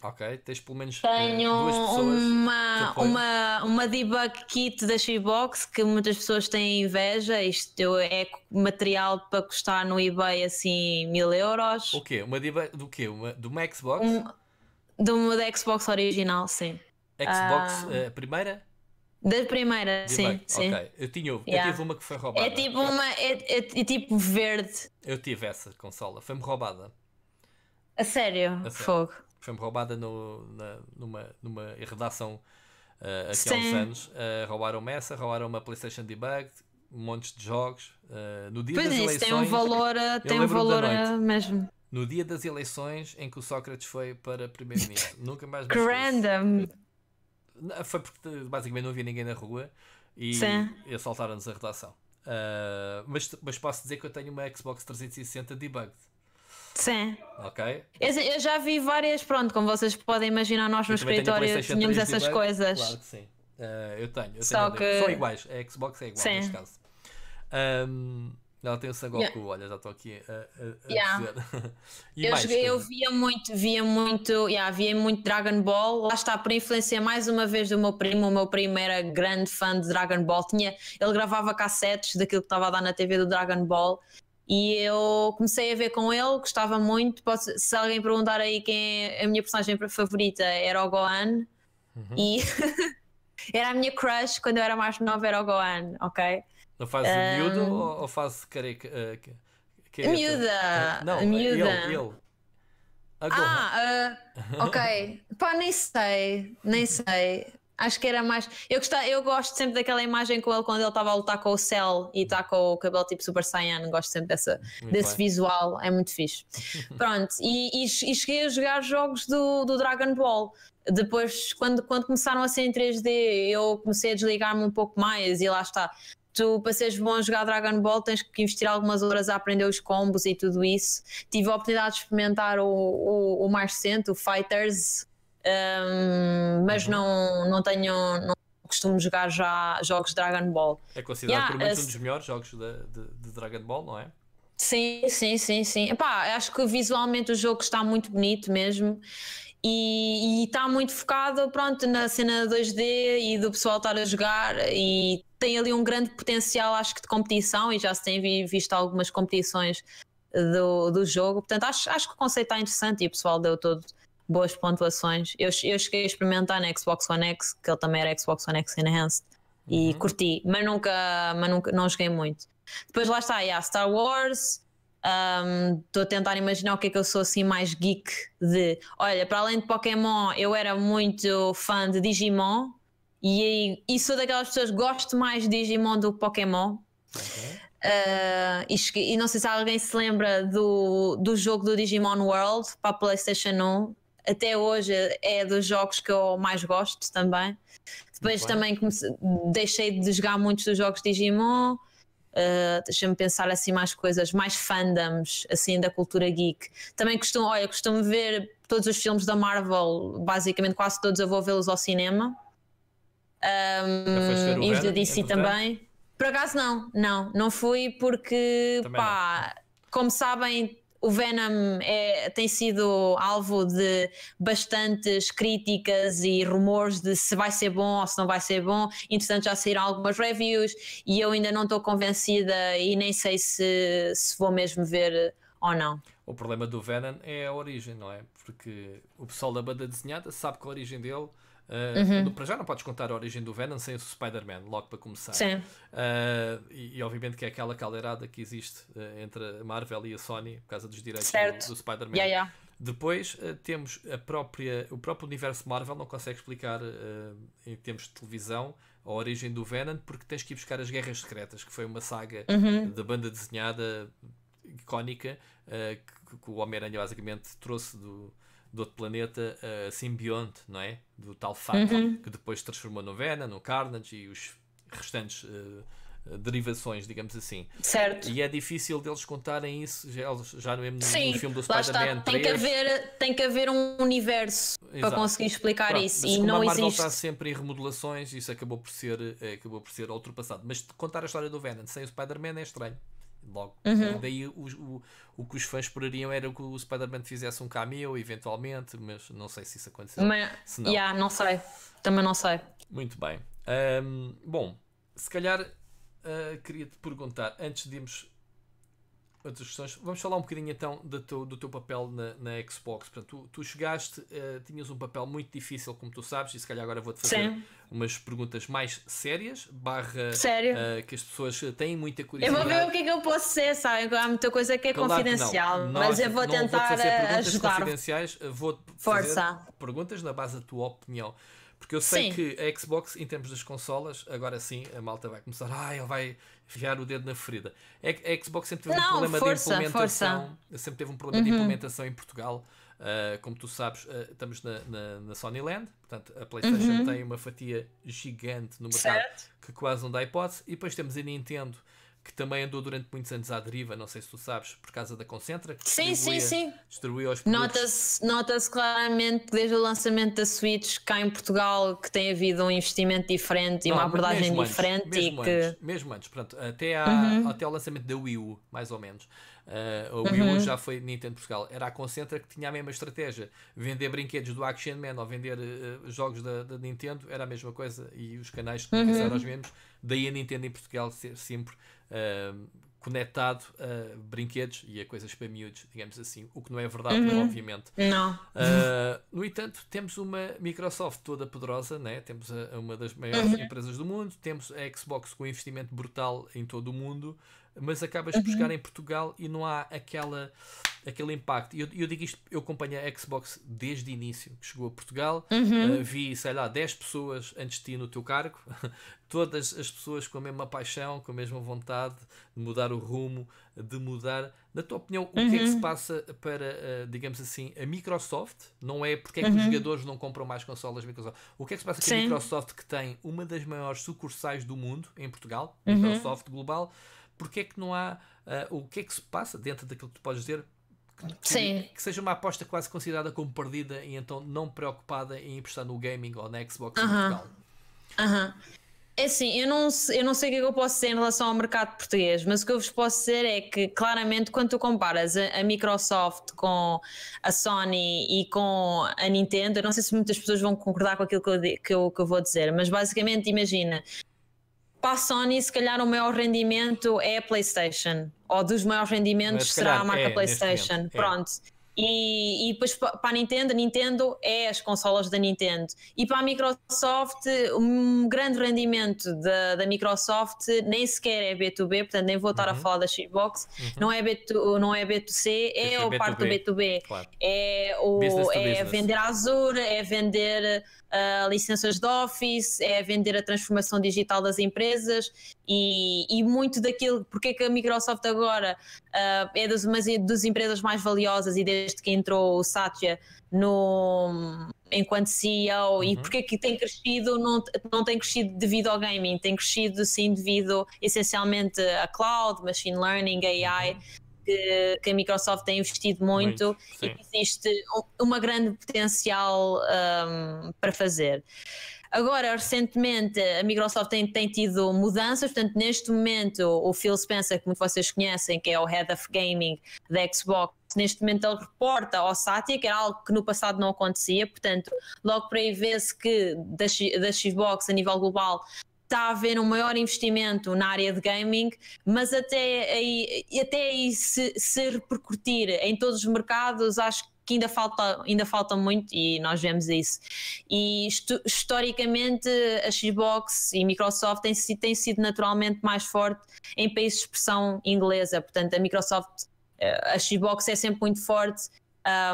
Ok, tens pelo menos eh, Tenho duas pessoas uma, uma, uma debug kit da Xbox que muitas pessoas têm inveja. Isto é material para custar no eBay assim mil euros. O quê? Uma debug do quê? Uma, de uma Xbox? Um, de uma da Xbox original, sim. Xbox, uh, primeira? Da primeira, de sim, sim. Ok, eu, tinha, eu tive uma que foi roubada. É tipo uma. É, é, é tipo verde. Eu tive essa consola, foi-me roubada. A sério? A sério. Fogo. Foi-me roubada no, na, numa, numa redação uh, aqui há uns anos. Uh, roubaram-me essa, roubaram uma PlayStation Debug, um monte de jogos. Uh, no dia pois das isso, eleições, tem um valor, tem um valor mesmo. No dia das eleições em que o Sócrates foi para primeiro-ministro. (laughs) Nunca mais me Random! Foi porque eh, basicamente não havia ninguém na rua e, Sim. assaltaram-nos a redação. Uh, mas, mas posso dizer que eu tenho uma Xbox 360 debugged. Sim. Ok. Eu, já vi várias, pronto, como vocês podem imaginar, nós no escritório tínhamos essas coisas. Claro que sim. Uh, eu tenho, eu tenho Só que... São iguais, a Xbox é igual sim. neste caso. Um, ela tem o Sangoku, yeah. olha, já estou aqui a, a, yeah. (laughs) eu, mais, joguei, eu via muito, via muito, yeah, via muito Dragon Ball. Lá está por influência mais uma vez do meu primo. O meu primo era grande fã de Dragon Ball. Tinha, ele gravava cassetes daquilo que estava a dar na TV do Dragon Ball. E eu comecei a ver com ele, gostava muito. Posso, se alguém perguntar aí quem é a minha personagem favorita, era o Gohan. Uhum. E (laughs) era a minha crush quando eu era mais nova, era o Gohan, ok? Não fazes um, miúdo ou, ou fazes careca? Uh, careta? Miúda! Ah, não, miúda. Agora. Ah, uh, ok. Pá, nem sei, nem sei. Acho que era mais. Eu, gostava, eu gosto sempre daquela imagem com ele quando ele estava a lutar com o Cell e está com o cabelo tipo Super Saiyan. Gosto sempre dessa, desse bem. visual, é muito fixe. (laughs) Pronto, e, e, e, cheguei a jogar jogos do, do Dragon Ball. Depois, quando, quando começaram a ser em 3D, eu comecei a desligar-me um pouco mais e lá está tu para seres bom a jogar Dragon Ball tens que investir algumas horas a aprender os combos e tudo isso. Tive a oportunidade de experimentar o, o, o mais recente, o Fighters, um, mas uhum. não, não tenho. Não costumo jogar já jogos de Dragon Ball. É considerado yeah, por muitos uh, um dos melhores jogos de, de, de Dragon Ball, não é? Sim, sim, sim, sim. Epá, acho que visualmente o jogo está muito bonito mesmo e está muito focado pronto, na cena 2D e do pessoal estar a jogar e tem ali um grande potencial, acho que, de competição e já se tem visto algumas competições do, do jogo. Portanto, acho, acho que o conceito está interessante e o pessoal deu todo boas pontuações. Eu, eu cheguei a experimentar na Xbox One X, que ele também era Xbox One X Enhanced, uhum. e curti, mas nunca, mas nunca não joguei muito. Depois lá está, yeah, Star Wars, Estou um, a tentar imaginar o que é que eu sou assim mais geek de. Olha, para além de Pokémon, eu era muito fã de Digimon e, e sou daquelas pessoas que gosto mais de Digimon do que Pokémon. Uh, e, e, não sei se alguém se lembra do, do jogo do Digimon World para a PlayStation 1. Até hoje é dos jogos que eu mais gosto também. Depois também comecei, deixei de jogar muitos dos jogos de Digimon. Uh, Deixa-me pensar assim mais coisas, mais fandoms assim da cultura geek. Também costumo, olha, costumo ver todos os filmes da Marvel, basicamente quase todos eu vou vê-los ao cinema. Um, ah, e os da DC é também. Por acaso não, não, não fui porque também pá, não. como sabem, o Venom é, tem sido alvo de bastantes críticas e rumores de se vai ser bom ou se não vai ser bom. Entretanto, já saíram algumas reviews e eu ainda não estou convencida e nem sei se, se vou mesmo ver ou não. O problema do Venom é a origem, não é? Porque o pessoal da banda desenhada sabe que a origem dele uhum. Eh, para já não podes contar a origem do Venom sem o Spider-Man, logo para começar. Sim. Uh, e, e, obviamente que é aquela caldeirada que existe uh, entre a Marvel e a Sony por causa dos direitos do, do Spider-Man. Yeah, yeah. Depois temos a própria, o próprio universo Marvel, não consegue explicar em termos de televisão a origem do Venom porque tens que ir buscar as Guerras Secretas, que foi uma saga uhum. da banda desenhada icónica que, que o Homem-Aranha basicamente trouxe do do outro planeta uh, simbionte, não é? Do tal Fata, uhum. que depois se transformou no Venom, no Carnage e os restantes uh, derivações, digamos assim. Certo. E é difícil deles contarem isso já, já no, mesmo Sim, no filme do Spider-Man 3. Tem que, haver, tem que haver um universo Exato. para conseguir explicar Pronto, isso. e não a Marvel existe. está sempre em remodelações, isso acabou por ser, eh, acabou por ser ultrapassado. Mas contar a história do Venom sem o Spider-Man é estranho. Logo, uhum. daí o, o que os fãs esperariam era que o Spider-Man fizesse um cameo, eventualmente, mas não sei se isso aconteceu. Mas, se não. Yeah, não sei. Também não sei. Muito bem. Um, bom, se calhar uh, queria te perguntar, antes de irmos outras questões. Vamos falar um bocadinho então do teu, do teu papel na, na Xbox. Portanto, tu, tu chegaste, uh, tinhas um papel muito difícil, como tu sabes, e se calhar agora vou-te fazer Sim. umas perguntas mais sérias, barra Sério? Uh, que as pessoas têm muita curiosidade. Eu vou ver o que é que eu posso ser, sabe? Há muita coisa que é claro confidencial, que mas eu vou tentar não vou fazer perguntas ajudar. confidenciais, vou fazer Força. perguntas na base da tua opinião. Porque eu sei sim. que a Xbox, em termos das consolas, agora sim a malta vai começar, ah, ele vai enfiar o dedo na ferida. É a Xbox sempre teve Não, um problema força, de implementação. Força. Sempre teve um problema uhum. de implementação em Portugal. Uh, como tu sabes, uh, estamos na, na, na Sonyland, portanto a PlayStation uhum. tem uma fatia gigante no mercado certo. que quase não dá hipótese. E depois temos a Nintendo que também andou durante muitos anos à deriva, não sei se tu sabes, por causa da Concentra. Que sim, sim, sim. Distribuiu aos Nota-se nota claramente que desde o lançamento da Switch cá em Portugal que tem havido um investimento diferente e não, uma abordagem diferente. Antes, mesmo, que... antes, mesmo antes, pronto, até, à, uhum. até ao lançamento da Wii U, mais ou menos. Uh, a Wii U uhum. já foi Nintendo Portugal. Era a Concentra que tinha a mesma estratégia. Vender brinquedos do Action Man ou vender uh, jogos da, da, Nintendo era a mesma coisa e os canais que uhum. eram os mesmos. Daí a Nintendo em Portugal ser sempre conectado a brinquedos e a coisas para miúdos, digamos assim, o que não é verdade, uhum. obviamente. Não. Uh, no entanto, temos uma Microsoft toda poderosa, né? temos a uma das maiores uhum. empresas do mundo, temos a Xbox com investimento brutal em todo o mundo, mas acabas uhum. por chegar em Portugal e não há aquela, aquele impacto. Eu, eu digo isto, eu acompanho a Xbox desde o início, que chegou a Portugal, uhum. uh, vi, sei lá, 10 pessoas antes de ti no teu cargo, (laughs) todas as pessoas com a mesma paixão, com a mesma vontade de mudar o rumo, de mudar. Na tua opinião, o uhum. que é que se uhum. passa para, uh, digamos assim, a Microsoft? Não é porque é que os uhum. jogadores não compram mais consolas Microsoft? O que é que se passa com a Microsoft, que tem uma das maiores sucursais do mundo em Portugal, uhum. Microsoft Global? porque é que não há. Uh, o que é que se passa dentro daquilo que tu podes dizer? Que, que, seja uma aposta quase considerada como perdida e então não preocupada em apostar no gaming ou na Xbox uh -huh. Portugal. Uh -huh. É assim, eu não, eu não sei o que, é que eu posso dizer em relação ao mercado português, mas o que eu vos posso dizer é que claramente quando tu comparas a, a Microsoft com a Sony e com a Nintendo, eu não sei se muitas pessoas vão concordar com aquilo que eu, que eu, que eu vou dizer, mas basicamente imagina, para a Sony, se calhar o maior rendimento é a PlayStation, ou dos maiores rendimentos Mas, será calhar, a marca é, PlayStation. É. Pronto. É. E, e depois para a Nintendo, a Nintendo é as consolas da Nintendo. E para a Microsoft, um grande rendimento da, da Microsoft nem sequer é B2B, portanto nem vou estar uhum. a falar da Xbox, uhum. não, é B2, não é B2C, é, é o parte do B2B. Claro. É, o, é vender Azure, é vender uh, licenças de Office, é vender a transformação digital das empresas e, e muito daquilo, porque é que a Microsoft agora uh, é das, umas das empresas mais valiosas e desde que entrou o Satya no, enquanto CEO uhum. e porque é que tem crescido, não, não tem crescido devido ao gaming, tem crescido sim devido essencialmente a cloud, machine learning, AI. Uhum que, que a Microsoft tem investido muito, muito e que existe um, uma grande potencial um, para fazer. Agora, recentemente, a Microsoft tem, tem, tido mudanças, portanto, neste momento, o Phil Spencer, que de vocês conhecem, que é o Head of Gaming da Xbox, neste momento ele reporta ao Satya, que era algo que no passado não acontecia, portanto, logo para aí vê-se que da, da Xbox a nível global está a haver um maior investimento na área de gaming, mas até aí, até aí se, se repercutir em todos os mercados, acho que que ainda falta, ainda falta muito e nós vemos isso. E historicamente a Xbox e Microsoft têm, têm sido naturalmente mais forte em países de expressão inglesa, portanto a Microsoft, eh, a Xbox é sempre muito forte,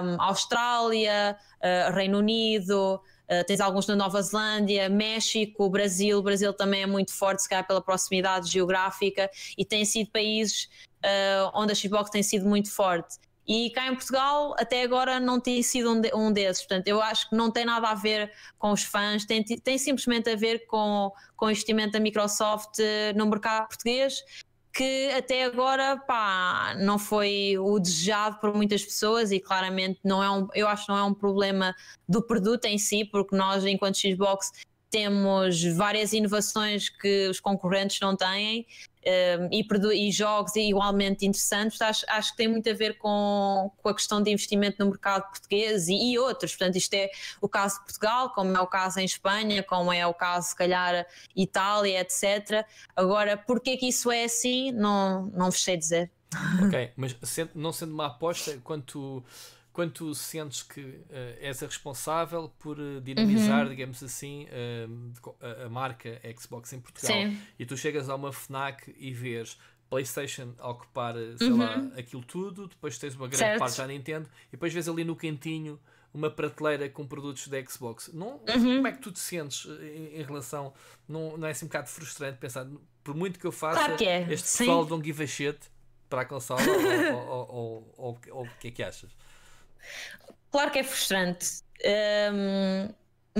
um, Austrália, uh, Reino Unido, eh, tens alguns na Nova Zelândia, México, Brasil. O Brasil também é muito forte, se calhar pela proximidade geográfica, e têm sido países uh, onde a Xbox tem sido muito forte. E cá em Portugal, até agora, não tem sido um, de, um desses. Portanto, eu acho que não tem nada a ver com os fãs, tem, tem simplesmente a ver com, com o investimento da Microsoft eh, no mercado português que até agora pá, não foi o desejado por muitas pessoas e claramente não é um, eu acho que não é um problema do produto em si, porque nós enquanto Xbox temos várias inovações que os concorrentes não têm um, ehm, e, e, jogos igualmente interessantes. Acho, acho, que tem muito a ver com, com a questão de investimento no mercado português e, e, outros. Portanto, isto é o caso de Portugal, como é o caso em Espanha, como é o caso, se calhar, Itália, etc. Agora, porquê que isso é assim, não, não vos sei dizer. Ok, mas não sendo uma aposta, quanto quando tu sentes que uh, és a responsável por eh, dinamizar, uhum. digamos assim, uh, a, a, marca Xbox em Portugal, Sim. e tu chegas a uma FNAC e vês PlayStation a ocupar, sei uhum. lá, aquilo tudo, depois tens uma grande certo. parte da Nintendo, e depois vês ali no cantinho uma prateleira com produtos da Xbox. Não, uhum. Como é que tu te sentes em, em relação. Não, não é assim um bocado frustrante pensar, por muito que eu faça, claro que é. este pessoal don't give a shit para a consola ou, ou, ou, ou, o que é que achas? Claro que é frustrante, um,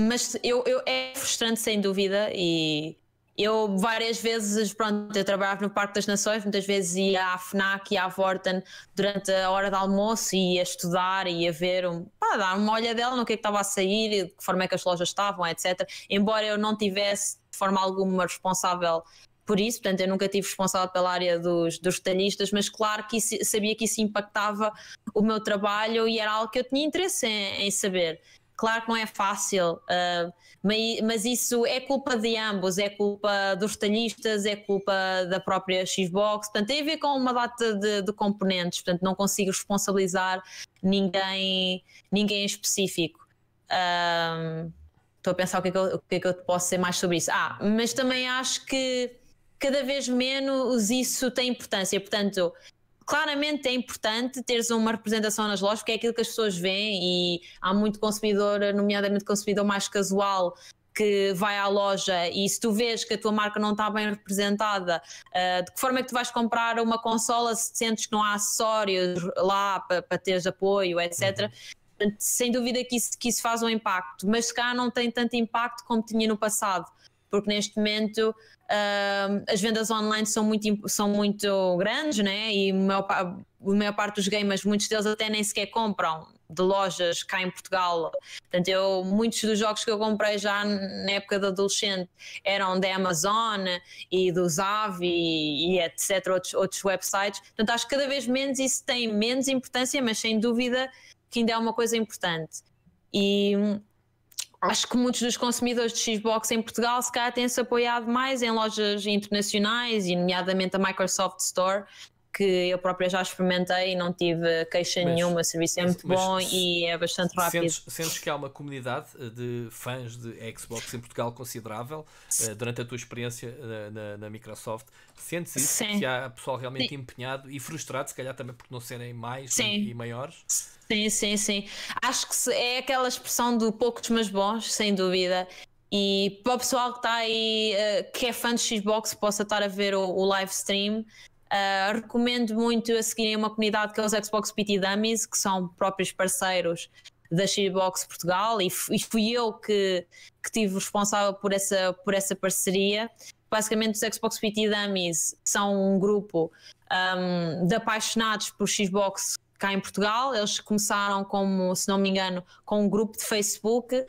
mas eu, eu, é frustrante sem dúvida e eu várias vezes, pronto, eu trabalhava no Parque das Nações, muitas vezes ia à FNAC e à Vorten durante a hora de almoço e ia estudar e ia ver, um, pá, dar uma dela no que, é que estava a sair, de que forma é que as lojas estavam, etc. Embora eu não tivesse de forma alguma responsável por isso, portanto, eu nunca tive responsável pela área dos, dos retalhistas, mas claro que isso, sabia que isso impactava o meu trabalho e era algo que eu tinha interesse em, em saber. Claro que não é fácil, uh, mas, mas, isso é culpa de ambos, é culpa dos retalhistas, é culpa da própria Xbox, portanto, tem a ver com uma data de, de componentes, portanto, não consigo responsabilizar ninguém, ninguém em específico. Ah, estou uh, a pensar o que, é que eu, o que, é que eu posso ser mais sobre isso. Ah, mas também acho que cada vez menos isso tem importância. Portanto, claramente é importante teres uma representação nas lojas, porque é aquilo que as pessoas veem e há muito consumidor, nomeadamente consumidor mais casual, que vai à loja e se tu vês que a tua marca não está bem representada, uh, de que forma é que tu vais comprar uma consola se sentes que não há acessórios lá para, para teres apoio, etc. Uhum. Sem dúvida que isso, que isso faz um impacto, mas se cá não tem tanto impacto como tinha no passado porque neste momento uh, as vendas online são muito, são muito grandes, né? E a maior, a maior parte dos gamers, muitos deles até nem sequer compram de lojas cá em Portugal. Portanto, eu, muitos dos jogos que eu comprei já na época de adolescente eram da Amazon e do Zav e, e etc. Outros, outros websites. Portanto, acho que cada vez menos isso tem menos importância, mas sem dúvida que ainda é uma coisa importante. E hum, Acho que muitos dos consumidores de Xbox em Portugal se calhar têm-se apoiado mais em lojas internacionais e nomeadamente a Microsoft Store que eu própria já experimentei e não tive queixa mas, nenhuma, serviço é muito bom e é bastante rápido. Sentes, sentes, que há uma comunidade eh, de fãs de Xbox em Portugal considerável eh, durante a tua experiência eh, na, na Microsoft? Sentes isso? Sim. Que há pessoal realmente sim. empenhado e frustrado, se calhar também por não serem mais e, e maiores? Sim, sim, sim. Acho que é aquela expressão do poucos mas bons, sem dúvida. E para o pessoal que está aí, que é fã de Xbox, possa estar a ver o, o live stream. Ah, recomendo muito a seguirem uma comunidade que é os Xbox PT Dummies, que são próprios parceiros da Xbox Portugal e, e fui eu que, que tive responsável por essa, por essa parceria. Basicamente, os Xbox PT Dummies são um grupo um, de apaixonados por Xbox cá em Portugal. Eles começaram como, se não me engano, com um grupo de Facebook uh,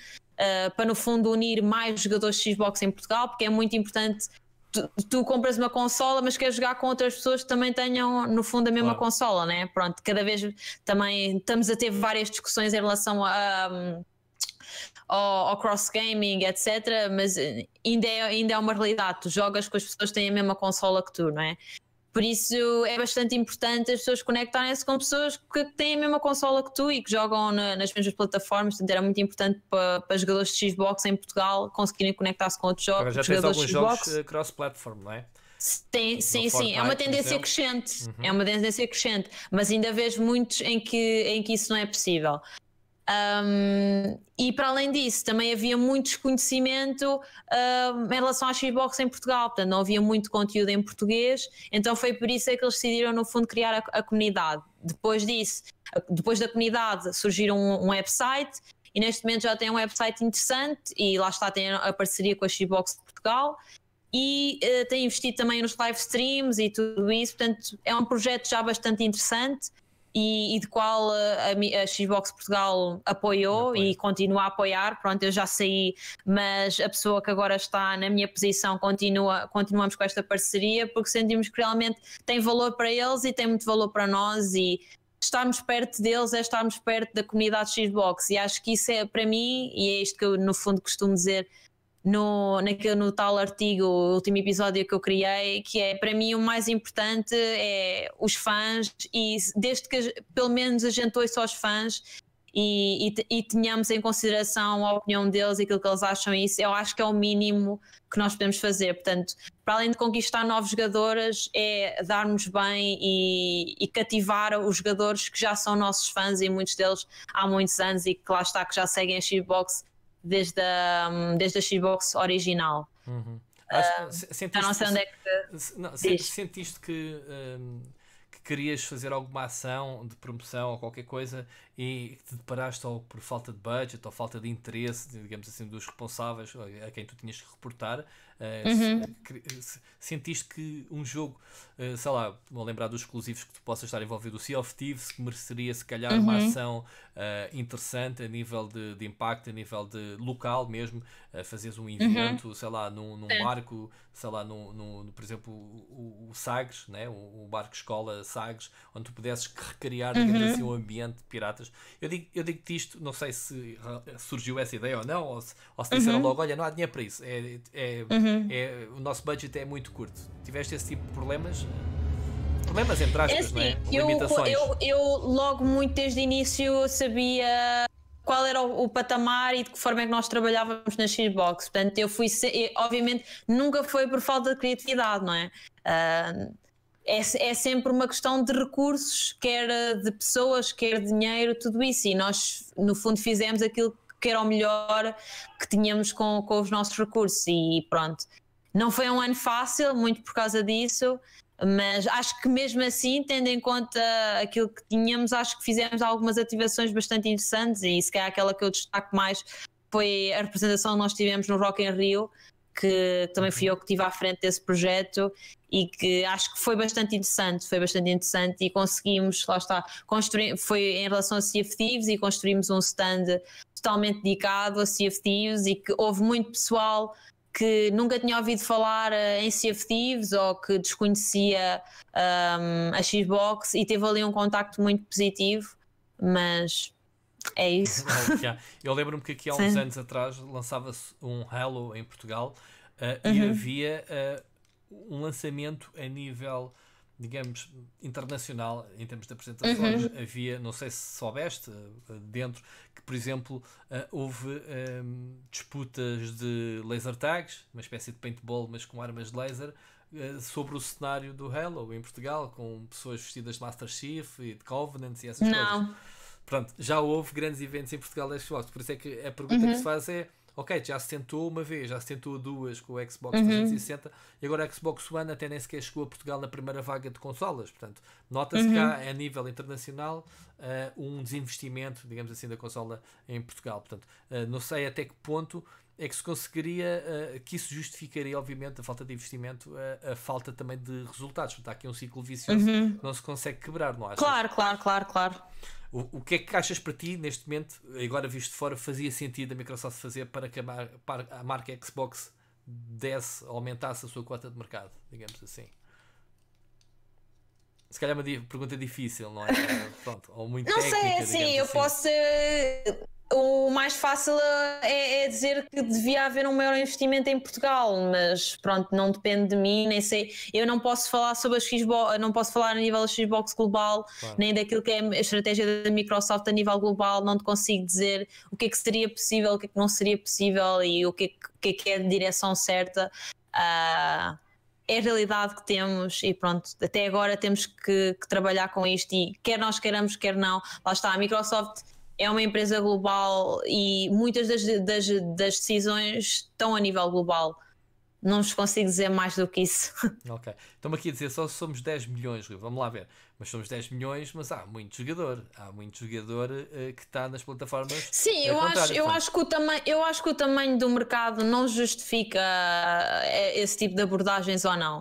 para no fundo unir mais jogadores de Xbox em Portugal, porque é muito importante tu, tu, compras uma consola, mas queres jogar com outras pessoas que também tenham, no fundo, a mesma claro. consola, né? Pronto, cada vez também estamos a ter várias discussões em relação a. Um, ao, cross-gaming, etc., mas eh, ainda é, ainda é uma realidade. Tu jogas com as pessoas que têm a mesma consola que tu, não é? Por isso é bastante importante as pessoas conectarem-se com pessoas que têm a mesma consola que tu e que jogam na, nas mesmas plataformas. Portanto, era muito importante para, para jogadores de Xbox em Portugal conseguirem conectar-se com outros jogos. Agora já tens alguns Xbox. jogos eh, cross-platform, não é? Sim, tipo sim, sim. É uma tendência crescente. Uhum. É uma tendência crescente. Mas ainda vejo muitos em que, em que isso não é possível. Um, e para além disso, também havia muito desconhecimento um, em relação à Xbox em Portugal, portanto, não havia muito conteúdo em português, então foi por isso é que eles decidiram, no fundo, criar a, a comunidade. Depois disso, depois da comunidade, surgiram um, um, website e neste momento já tem um website interessante e lá está, tem a parceria com a Xbox de Portugal e uh, tem investido também nos live streams e tudo isso, portanto, é um projeto já bastante interessante e, e de qual a, a Xbox Portugal apoiou e continua a apoiar. Pronto, eu já saí, mas a pessoa que agora está na minha posição continua, continuamos com esta parceria porque sentimos que realmente tem valor para eles e tem muito valor para nós e estarmos perto deles é estarmos perto da comunidade Xbox e acho que isso é para mim e é isto que eu no fundo costumo dizer no, naquele, no tal artigo, o último episódio que eu criei, que é para mim o mais importante é os fãs, e desde que pelo menos a gente ouça os fãs e, e, e tenhamos em consideração a opinião deles e aquilo que eles acham, isso eu acho que é o mínimo que nós podemos fazer. Portanto, para além de conquistar novos jogadores, é darmos bem e, e, cativar os jogadores que já são nossos fãs e muitos deles há muitos anos e que lá está, que já seguem a Xbox desde a, hum, desde a Xbox original. Uhum. Acho, uh, sentiste, não sei onde é que. sentiste que. Um, que querias fazer alguma ação de promoção ou qualquer coisa e te deparaste ou por falta de budget ou falta de interesse, digamos assim, dos responsáveis a quem tu tinhas que reportar, eh, uhum. Eh, eh, sentiste que um jogo, sei lá, vou lembrar dos exclusivos que tu possas estar envolvido, o Sea of Thieves, que mereceria se calhar uhum. uma ação uh, interessante a nível de, de, impacto, a nível de local mesmo, uh, fazeres um uhum. evento, uhum. sei lá, num, num barco, sei lá, num, num, por exemplo, o, o Sagres, né? o, o barco escola Sagres, onde tu pudesses recriar uhum. assim, um ambiente de piratas. Eu digo, eu digo-te isto, não sei se surgiu essa ideia ou não, ou se, ou se disseram uhum. logo, olha, não há dinheiro para isso, é, é uhum. Uhum. É, o nosso budget é muito curto. Tiveste esse tipo de problemas? Problemas entre aspas, é assim, não é? Assim, Limitações. Eu, eu, logo muito desde o início sabia qual era o, o, patamar e de que forma é que nós trabalhávamos na Xbox. Portanto, eu fui, obviamente, nunca foi por falta de criatividade, não é? Uh, é, é, sempre uma questão de recursos, quer de pessoas, quer de dinheiro, tudo isso. E nós, no fundo, fizemos aquilo porque era o melhor que tínhamos com, com os nossos recursos e pronto. Não foi um ano fácil, muito por causa disso, mas acho que mesmo assim, tendo em conta aquilo que tínhamos, acho que fizemos algumas ativações bastante interessantes e se calhar aquela que eu destaco mais foi a representação que nós tivemos no Rock in Rio, que também fui uhum. eu que estive à frente desse projeto e que acho que foi bastante interessante, foi bastante interessante e conseguimos, lá está, construir, foi em relação a Sea e construímos um stand totalmente dedicado a Sea e que houve muito pessoal que nunca tinha ouvido falar eh, em Sea ou que desconhecia um, ehm, a Xbox e teve ali um contacto muito positivo, mas é (laughs) isso. Eu lembro-me que aqui há uns Sim. anos atrás lançava-se um Halo em Portugal uh, uhum. e havia uh, um lançamento a nível, digamos, internacional, em termos de apresentações. Uhum. Havia, não sei se soubeste, eh, dentro, que, por exemplo, houve ehm, disputas de laser tags, uma espécie de paintball, mas com armas de laser sobre o cenário do Halo em Portugal, com pessoas vestidas de Master Chief e de Covenant e essas não. coisas pronto, já houve grandes eventos em Portugal da Xbox, por isso é que a pergunta uhum. que se faz é ok, já se tentou uma vez, já se tentou duas com o Xbox uhum. 360 e agora a Xbox One até nem sequer chegou a Portugal na primeira vaga de consolas. Portanto, nota-se uhum. que há, a nível internacional, uh, um desinvestimento, digamos assim, da consola em Portugal. Portanto, uh, não sei até que ponto é que se conseguiria, eh, que isso justificaria, obviamente, a falta de investimento, eh, a falta também de resultados. Portanto, há aqui um ciclo vicioso uhum. que não se consegue quebrar, não achas? Claro, claro, claro, claro. O, o que é que achas para ti, neste momento, agora visto de fora, fazia sentido a Microsoft fazer para que a, mar, para a marca Xbox desse, aumentasse a sua cota de mercado, digamos assim? Se calhar é uma pergunta difícil, não é? (laughs) Pronto, ou muito Não técnica, sei, sim, assim. eu assim. posso. Eh, o mais fácil é, é, dizer que devia haver um maior investimento em Portugal, mas pronto, não depende de mim, nem sei. Eu não posso falar sobre a Xbox, não posso falar a nível da Xbox global, claro. nem daquilo que é a estratégia da Microsoft a nível global, não te consigo dizer o que é que seria possível, o que é que não seria possível e o que é que, que, é, que é a direção certa. Uh, é a realidade que temos e pronto, até agora temos que, que trabalhar com isto e quer nós queiramos, quer não, lá está, a Microsoft é uma empresa global e muitas das, das, das decisões estão a nível global. Não vos consigo dizer mais do que isso. (laughs) Ok. Estamos aqui a dizer só somos 10 milhões, vamos lá ver. Mas somos 10 milhões, mas há muito jogador. Há muito jogador uh, que está nas plataformas. Sim, eu acho, eu, acho que o tamanho, eu acho que o tamanho do mercado não justifica eh, esse tipo de abordagens ou não.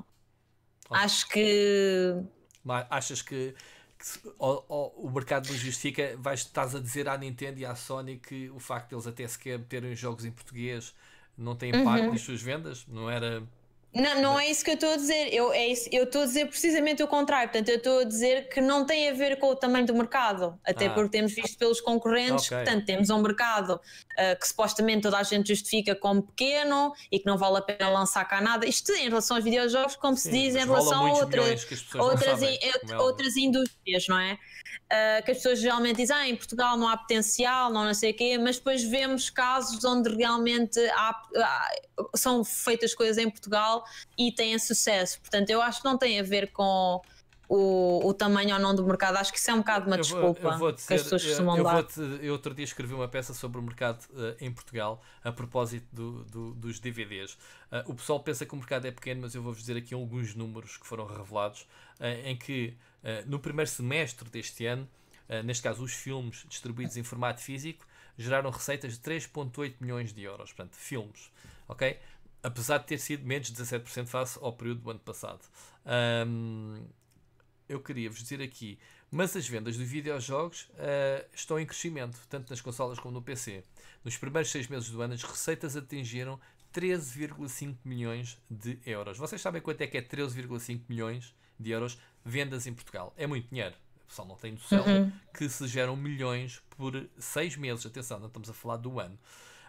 Okay. Acho que. Mas achas que ou, ou, o mercado não justifica, vais, estás a dizer à Nintendo e à Sony que o facto deles eles até sequer terem jogos em português não tem impacto uhum. nas suas vendas? Não era não, não é isso que eu estou a dizer. Eu, é estou a dizer precisamente o contrário. Portanto, eu estou a dizer que não tem a ver com o tamanho do mercado. Até ah. porque temos visto pelos concorrentes, okay. portanto, temos um mercado uh, que supostamente toda a gente justifica como pequeno e que não vale a pena lançar cá nada. Isto em relação aos videojogos, como Sim, se diz, em relação a outras, outras, é outras indústrias, não é? uh, que as pessoas geralmente dizem ah, em Portugal não há potencial, não, não sei o quê, mas depois vemos casos onde realmente há, ah, são feitas coisas em Portugal e têm sucesso. Portanto, eu acho que não tem a ver com o, o tamanho ou não do mercado. Acho que isso é um bocado uma eu desculpa vou, eu vou que as pessoas eh, costumam eu, eu dar. eu outro dia escrevi uma peça sobre o mercado uh, em Portugal a propósito do, do, dos DVDs. Uh, eh, o pessoal pensa que o mercado é pequeno, mas eu vou-vos dizer aqui alguns números que foram revelados uh, em que no primeiro semestre deste ano, neste caso os filmes distribuídos em formato físico, geraram receitas de 3.8 milhões de euros, portanto, filmes, ok? Apesar de ter sido menos 17% face ao período do ano passado. Um, eu queria vos dizer aqui, mas as vendas de videojogos uh, estão em crescimento, tanto nas consolas como no PC. Nos primeiros seis meses do ano, as receitas atingiram 13,5 milhões de euros. Vocês sabem quanto é que é 13,5 milhões de euros vendas em Portugal? É muito dinheiro. O pessoal não tem noção uhum. que se geram milhões por seis meses. Atenção, não estamos a falar do ano.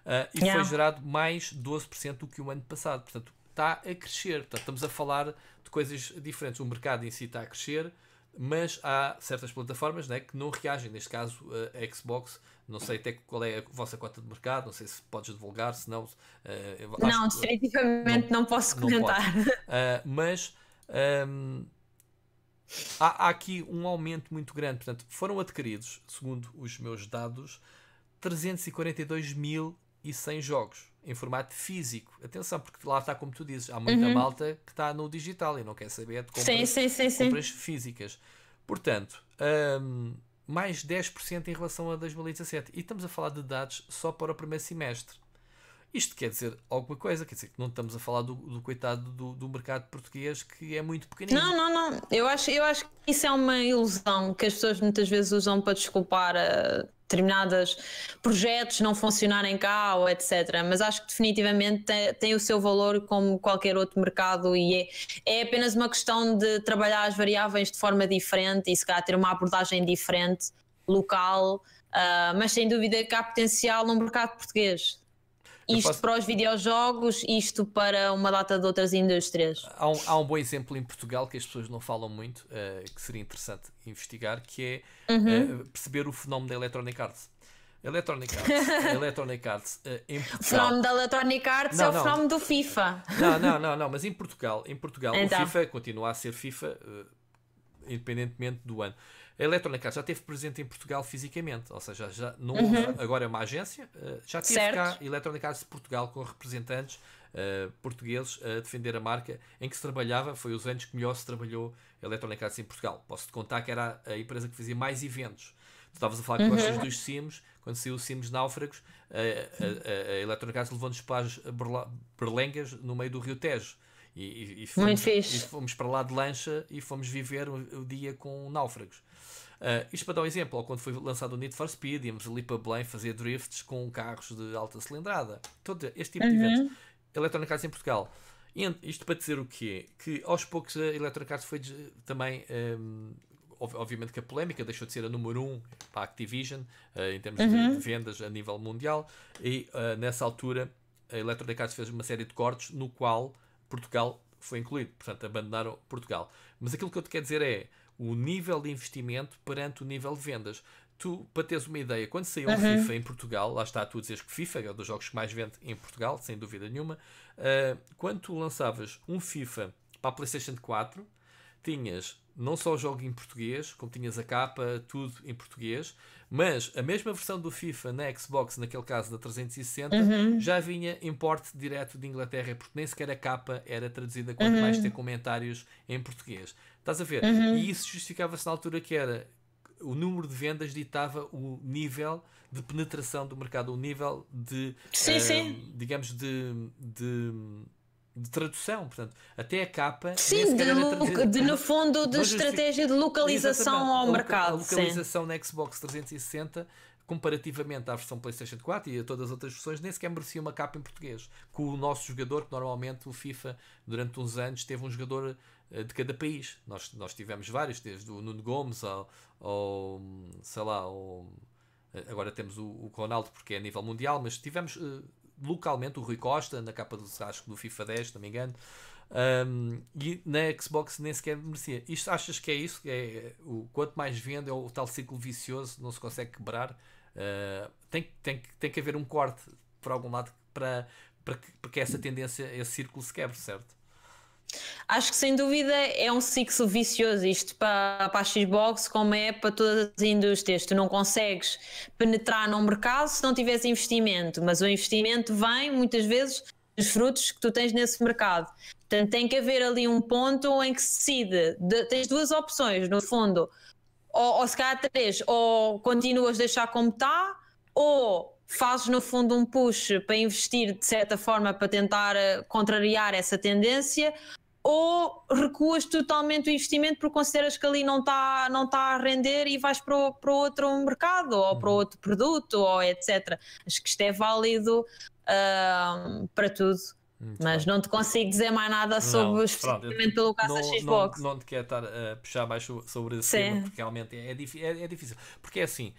Uh, e yeah. foi gerado mais 12% do que o ano passado. Portanto, está a crescer. Portanto, estamos a falar de coisas diferentes. O mercado em si está a crescer, mas há certas plataformas né, que não reagem. Neste caso, a Xbox. Não sei até qual é a vossa cota de mercado, não sei se podes divulgar, se não. Uh, não, definitivamente não, não, posso comentar. Não uh, mas. Um, ehm, há, há, aqui um aumento muito grande. Portanto, foram adquiridos, segundo os meus dados, 342 mil e 100 jogos em formato físico. Atenção, porque lá está como tu dizes, há muita uhum. malta que está no digital e não quer saber de compras, sim, sim, sim, sim. compras físicas. Portanto, um, mais 10% em relação a 2017. E estamos a falar de dados só para o primeiro semestre. Isto quer dizer alguma coisa, quer dizer que não estamos a falar do, do coitado do, do, mercado português que é muito pequenino. Não, não, não. Eu acho, eu acho que isso é uma ilusão que as pessoas muitas vezes usam para desculpar eh, determinados projetos não funcionarem cá ou etc. Mas acho que definitivamente tem, tem, o seu valor como qualquer outro mercado e é, é apenas uma questão de trabalhar as variáveis de forma diferente e se calhar ter uma abordagem diferente, local. Uh, mas sem dúvida que há potencial no mercado português. Isto para os videojogos, isto para uma data de outras indústrias. Há um, há um bom exemplo em Portugal que as pessoas não falam muito, uh, que seria interessante investigar, que é uhum. uh, perceber o fenómeno da Electronic Arts. Electronic Arts. (laughs) Electronic Arts uh, em Portugal. O fenómeno da Electronic Arts é não, é o fenómeno do FIFA. Não, (laughs) não, não, não, mas em Portugal, em Portugal então. o FIFA continua a ser FIFA, uh, independentemente do ano. A Electronic Arts já esteve presente em Portugal fisicamente, ou seja, já não uhum. agora é uma agência, eh, já teve certo. cá Electronic Arts de Portugal com representantes uh, portugueses a defender a marca em que se trabalhava, foi os anos que melhor se trabalhou Electronic Arts em Portugal. Posso-te contar que era a empresa que fazia mais eventos. Tu estavas a falar que uhum. dos Sims, quando saiu o Sims Náufragos, a, a, a, a Electronic Arts levou-nos para as Berlengas no meio do Rio Tejo. E, e, fomos, e, fomos, para lá de lancha e fomos viver o, o dia com náufragos. Uh, isto para dar um exemplo, quando foi lançado o Need for Speed, íamos ali para Belém fazer drifts com carros de alta cilindrada. Todo este tipo uhum. de eventos. Electronic Arts em Portugal. Isto para dizer o quê? Que aos poucos a Electronic Arts foi também. Um, obviamente que a polémica deixou de ser a número um para a Activision, uh, em termos uhum. de vendas a nível mundial, e uh, nessa altura a Electronic Arts fez uma série de cortes no qual Portugal foi incluído, portanto abandonaram Portugal. Mas aquilo que eu te quero dizer é o nível de investimento perante o nível de vendas. Tu, para teres uma ideia, quando saiu uhum. o FIFA em Portugal, lá está, tu dizer que FIFA é um dos jogos que mais vende em Portugal, sem dúvida nenhuma. Uh, quando tu lançavas um FIFA para a PlayStation 4, tinhas não só o jogo em português, como tinhas a capa, tudo em português, mas a mesma versão do FIFA na Xbox, naquele caso da 360, uhum. já vinha em porte direto de Inglaterra, porque nem sequer a capa era traduzida, quanto uhum. mais ter comentários em português. Estás a ver? Uhum. E isso justificava-se na altura que era o número de vendas ditava o nível de penetração do mercado, o nível de, sim, uh, sim. digamos, de, de, de, tradução. Portanto, até a capa. Sim, de, de, no fundo, de assim, estratégia de localização ao mercado. A localização sim. na Xbox 360 comparativamente à versão PlayStation 4 e a todas as outras versões, nem sequer merecia uma capa em português. Com o nosso jogador, que normalmente o FIFA, durante uns anos, teve um jogador eh, de cada país. Nós, nós tivemos vários, desde o Nuno Gomes ao, ao sei lá, ao, eh, agora temos o, o, Ronaldo porque é a nível mundial, mas tivemos uh, localmente o Rui Costa na capa do rasco do FIFA 10, se não me engano. Um, e na Xbox nem sequer merecia. Isto achas que é isso? É, o, quanto mais vende é o, o tal ciclo vicioso, não se consegue quebrar. Uh, tem, tem, tem que haver um corte por algum lado para, para, que, para que essa tendência, esse círculo se quebre, certo? Acho que sem dúvida é um ciclo vicioso isto para, para a Xbox, como é para todas as indústrias. Tu não consegues penetrar num mercado se não tiveres investimento, mas o investimento vem muitas vezes dos frutos que tu tens nesse mercado. Portanto, tem que haver ali um ponto em que se decide. De, tens duas opções, no fundo, ou, ou se calhar três, ou continuas a deixar como está, ou fazes no fundo um push para investir de certa forma para tentar eh, contrariar essa tendência ou recuas totalmente o investimento porque consideras que ali não está não tá a render e vais para, o, para outro mercado ou para uhum. outro produto ou etc. Acho que isto é válido uh, para tudo. Muito mas não te consigo dizer mais nada sobre não, especificamente pelo caso não, da Xbox. Não, não, te quero estar a puxar mais sobre esse Sim. tema, porque realmente é, é, é, é, difícil. Porque é assim,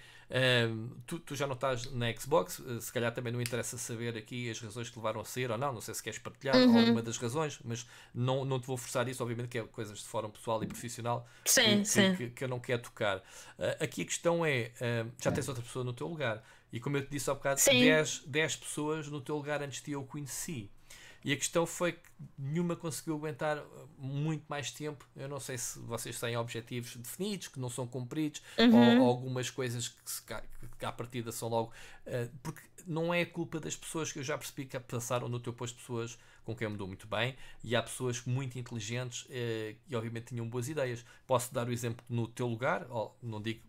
tu, tu, já não estás na Xbox, eh, se calhar também não interessa saber aqui as razões que levaram a sair ou não, não sei se queres partilhar uhum. alguma das razões, mas não, não te vou forçar isso, obviamente que é coisas de fórum pessoal e profissional sim, que, sim. que, que eu não quero tocar. Uh, aqui a questão é, uh, já tens outra pessoa no teu lugar, e como eu te disse há bocado, 10, 10 pessoas no teu lugar antes de eu conheci. E a questão foi que nenhuma conseguiu aguentar eh, muito mais tempo. Eu não sei se vocês têm objetivos definidos, que não são cumpridos, uhum. ou, ou, algumas coisas que, se, que à partida são logo. Uh, porque não é culpa das pessoas que eu já percebi que passaram no teu posto pessoas com quem eu me dou muito bem e há pessoas muito inteligentes eh, e obviamente tinham boas ideias. Posso dar o exemplo no teu lugar, oh, não digo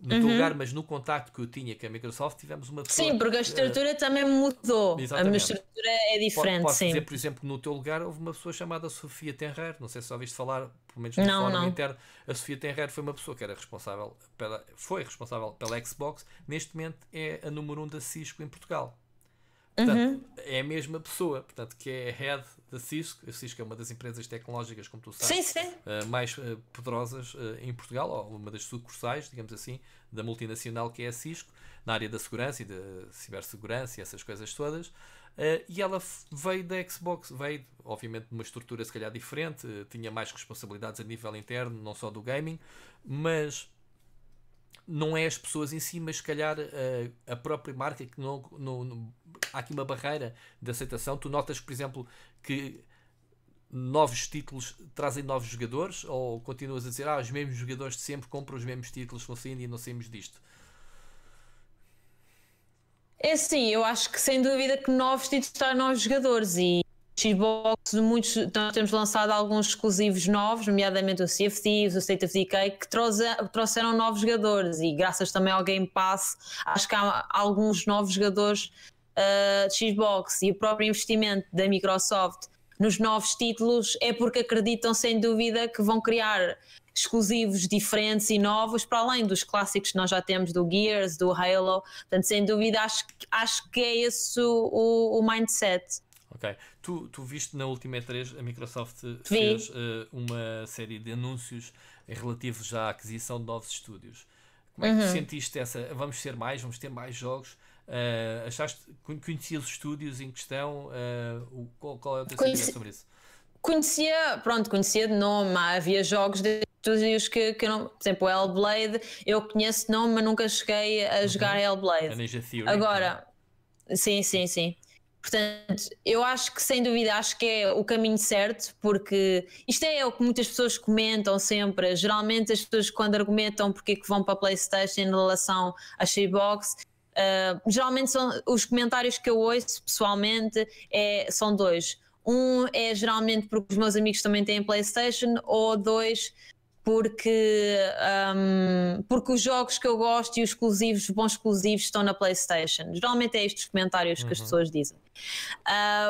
no uhum. teu lugar, mas no contacto que eu tinha com a Microsoft, tivemos uma pessoa. Sim, porque a eh, estrutura uh, também mudou. Exatamente. A minha estrutura é diferente. Posso, sim. dizer, por exemplo, no teu lugar houve uma pessoa chamada Sofia Tenrer, não sei se já ouviste falar, pelo menos no não, fórum não. interno. A Sofia Tenrer foi uma pessoa que era responsável pela, foi responsável pela Xbox, neste momento é a número 1 um da Cisco em Portugal. Portanto, uhum. é a mesma pessoa, portanto, que é head da Cisco. A Cisco é uma das empresas tecnológicas, como tu sabes, sim, sim. Uh, mais uh, poderosas uh, em Portugal, ou uma das sucursais, digamos assim, da multinacional que é a Cisco, na área da segurança e da cibersegurança e essas coisas todas. e ela veio da Xbox, veio, obviamente, de uma estrutura se calhar diferente, tinha mais responsabilidades a nível interno, não só do gaming, mas não é as pessoas em si, mas se calhar a, eh, a própria marca que não, não, não, há aqui uma barreira de aceitação. Tu notas, por exemplo, que novos títulos trazem novos jogadores ou continuas a dizer ah, os mesmos jogadores de sempre compram os mesmos títulos vão saindo e não saímos disto? É sim, eu acho que sem dúvida que novos títulos trazem novos jogadores e Xbox, muitos, nós então, temos lançado alguns exclusivos novos, nomeadamente o Sea of Thieves, o State of Decay, que trouxe, trouxeram novos jogadores e graças também ao Game Pass acho que há alguns novos jogadores uh, de Xbox e o próprio investimento da Microsoft nos novos títulos é porque acreditam sem dúvida que vão criar exclusivos diferentes e novos para além dos clássicos que nós já temos do Gears, do Halo, portanto sem dúvida acho, acho que é esse o, o mindset Ok. Tu, tu viste na última E3 a Microsoft fez uh, uma série de anúncios relativos à aquisição de novos estúdios. Como é que tu uhum. sentiste essa? Vamos ser mais, vamos ter mais jogos? Uh, achaste, conhecias os estúdios em questão? Uh, qual, qual, é o teu Conheci... sobre isso? Conhecia, pronto, conhecia de nome, havia jogos de estúdios que, que não. Por exemplo, Hellblade, eu conheço de nome, mas nunca cheguei a uhum. jogar Hellblade. A Ninja Theory. Agora, é? sim, sim, sim. Portanto, eu acho que sem dúvida acho que é o caminho certo, porque isto é o que muitas pessoas comentam sempre. Geralmente as pessoas quando argumentam porque é que vão para a Playstation em relação à Xbox, uh, geralmente são os comentários que eu ouço pessoalmente é, são dois. Um é geralmente porque os meus amigos também têm Playstation, ou dois porque, um, porque os jogos que eu gosto e os exclusivos, bons exclusivos, estão na PlayStation. Geralmente é estes comentários uhum. que as uhum. pessoas dizem.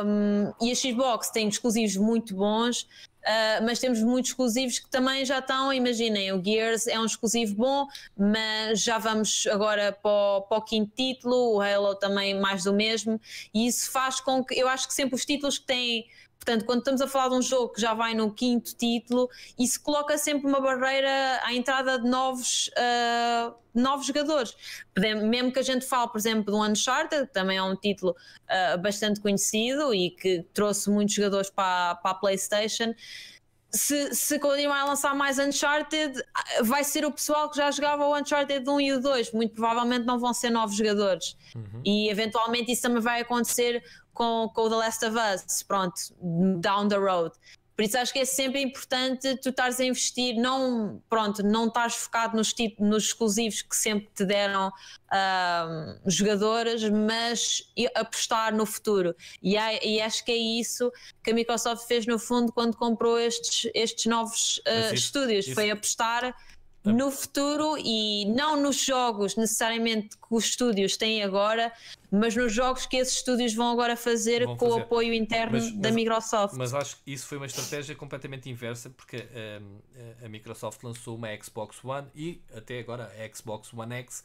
Um, e a Xbox tem exclusivos muito bons, Uh, mas temos muitos exclusivos que também já estão. Imaginem, o Gears é um exclusivo bom, mas já vamos agora para o, para o quinto título, o Halo também mais do mesmo, e isso faz com que eu acho que sempre os títulos que têm Portanto, quando estamos a falar de um jogo que já vai no quinto título, isso coloca sempre uma barreira à entrada de novos, uh, novos jogadores. Mesmo que a gente fale, por exemplo, do Uncharted, que também é um título uh, bastante conhecido e que trouxe muitos jogadores para, para a PlayStation se, se continuar a lançar mais Uncharted, vai ser o pessoal que já jogava o Uncharted 1 e o 2. Muito provavelmente não vão ser novos jogadores. Uhum. E eventualmente isso também vai acontecer com, com o The Last of Us, pronto, down the road. Por isso acho que é sempre importante tu estares a investir, não, pronto, não estás focado nos, nos exclusivos que sempre te deram um, jogadoras, mas apostar no futuro. E, há, é, e, acho que é isso que a Microsoft fez no fundo quando comprou estes, estes novos uh, isso, estúdios, isso. foi apostar Tá. no futuro e não nos jogos necessariamente que os estúdios têm agora, mas nos jogos que esses estúdios vão agora fazer vão com fazer. o apoio interno mas, da Microsoft. Mas acho que isso foi uma estratégia completamente inversa, porque um, eh, eh, a Microsoft lançou uma Xbox One e até agora a Xbox One X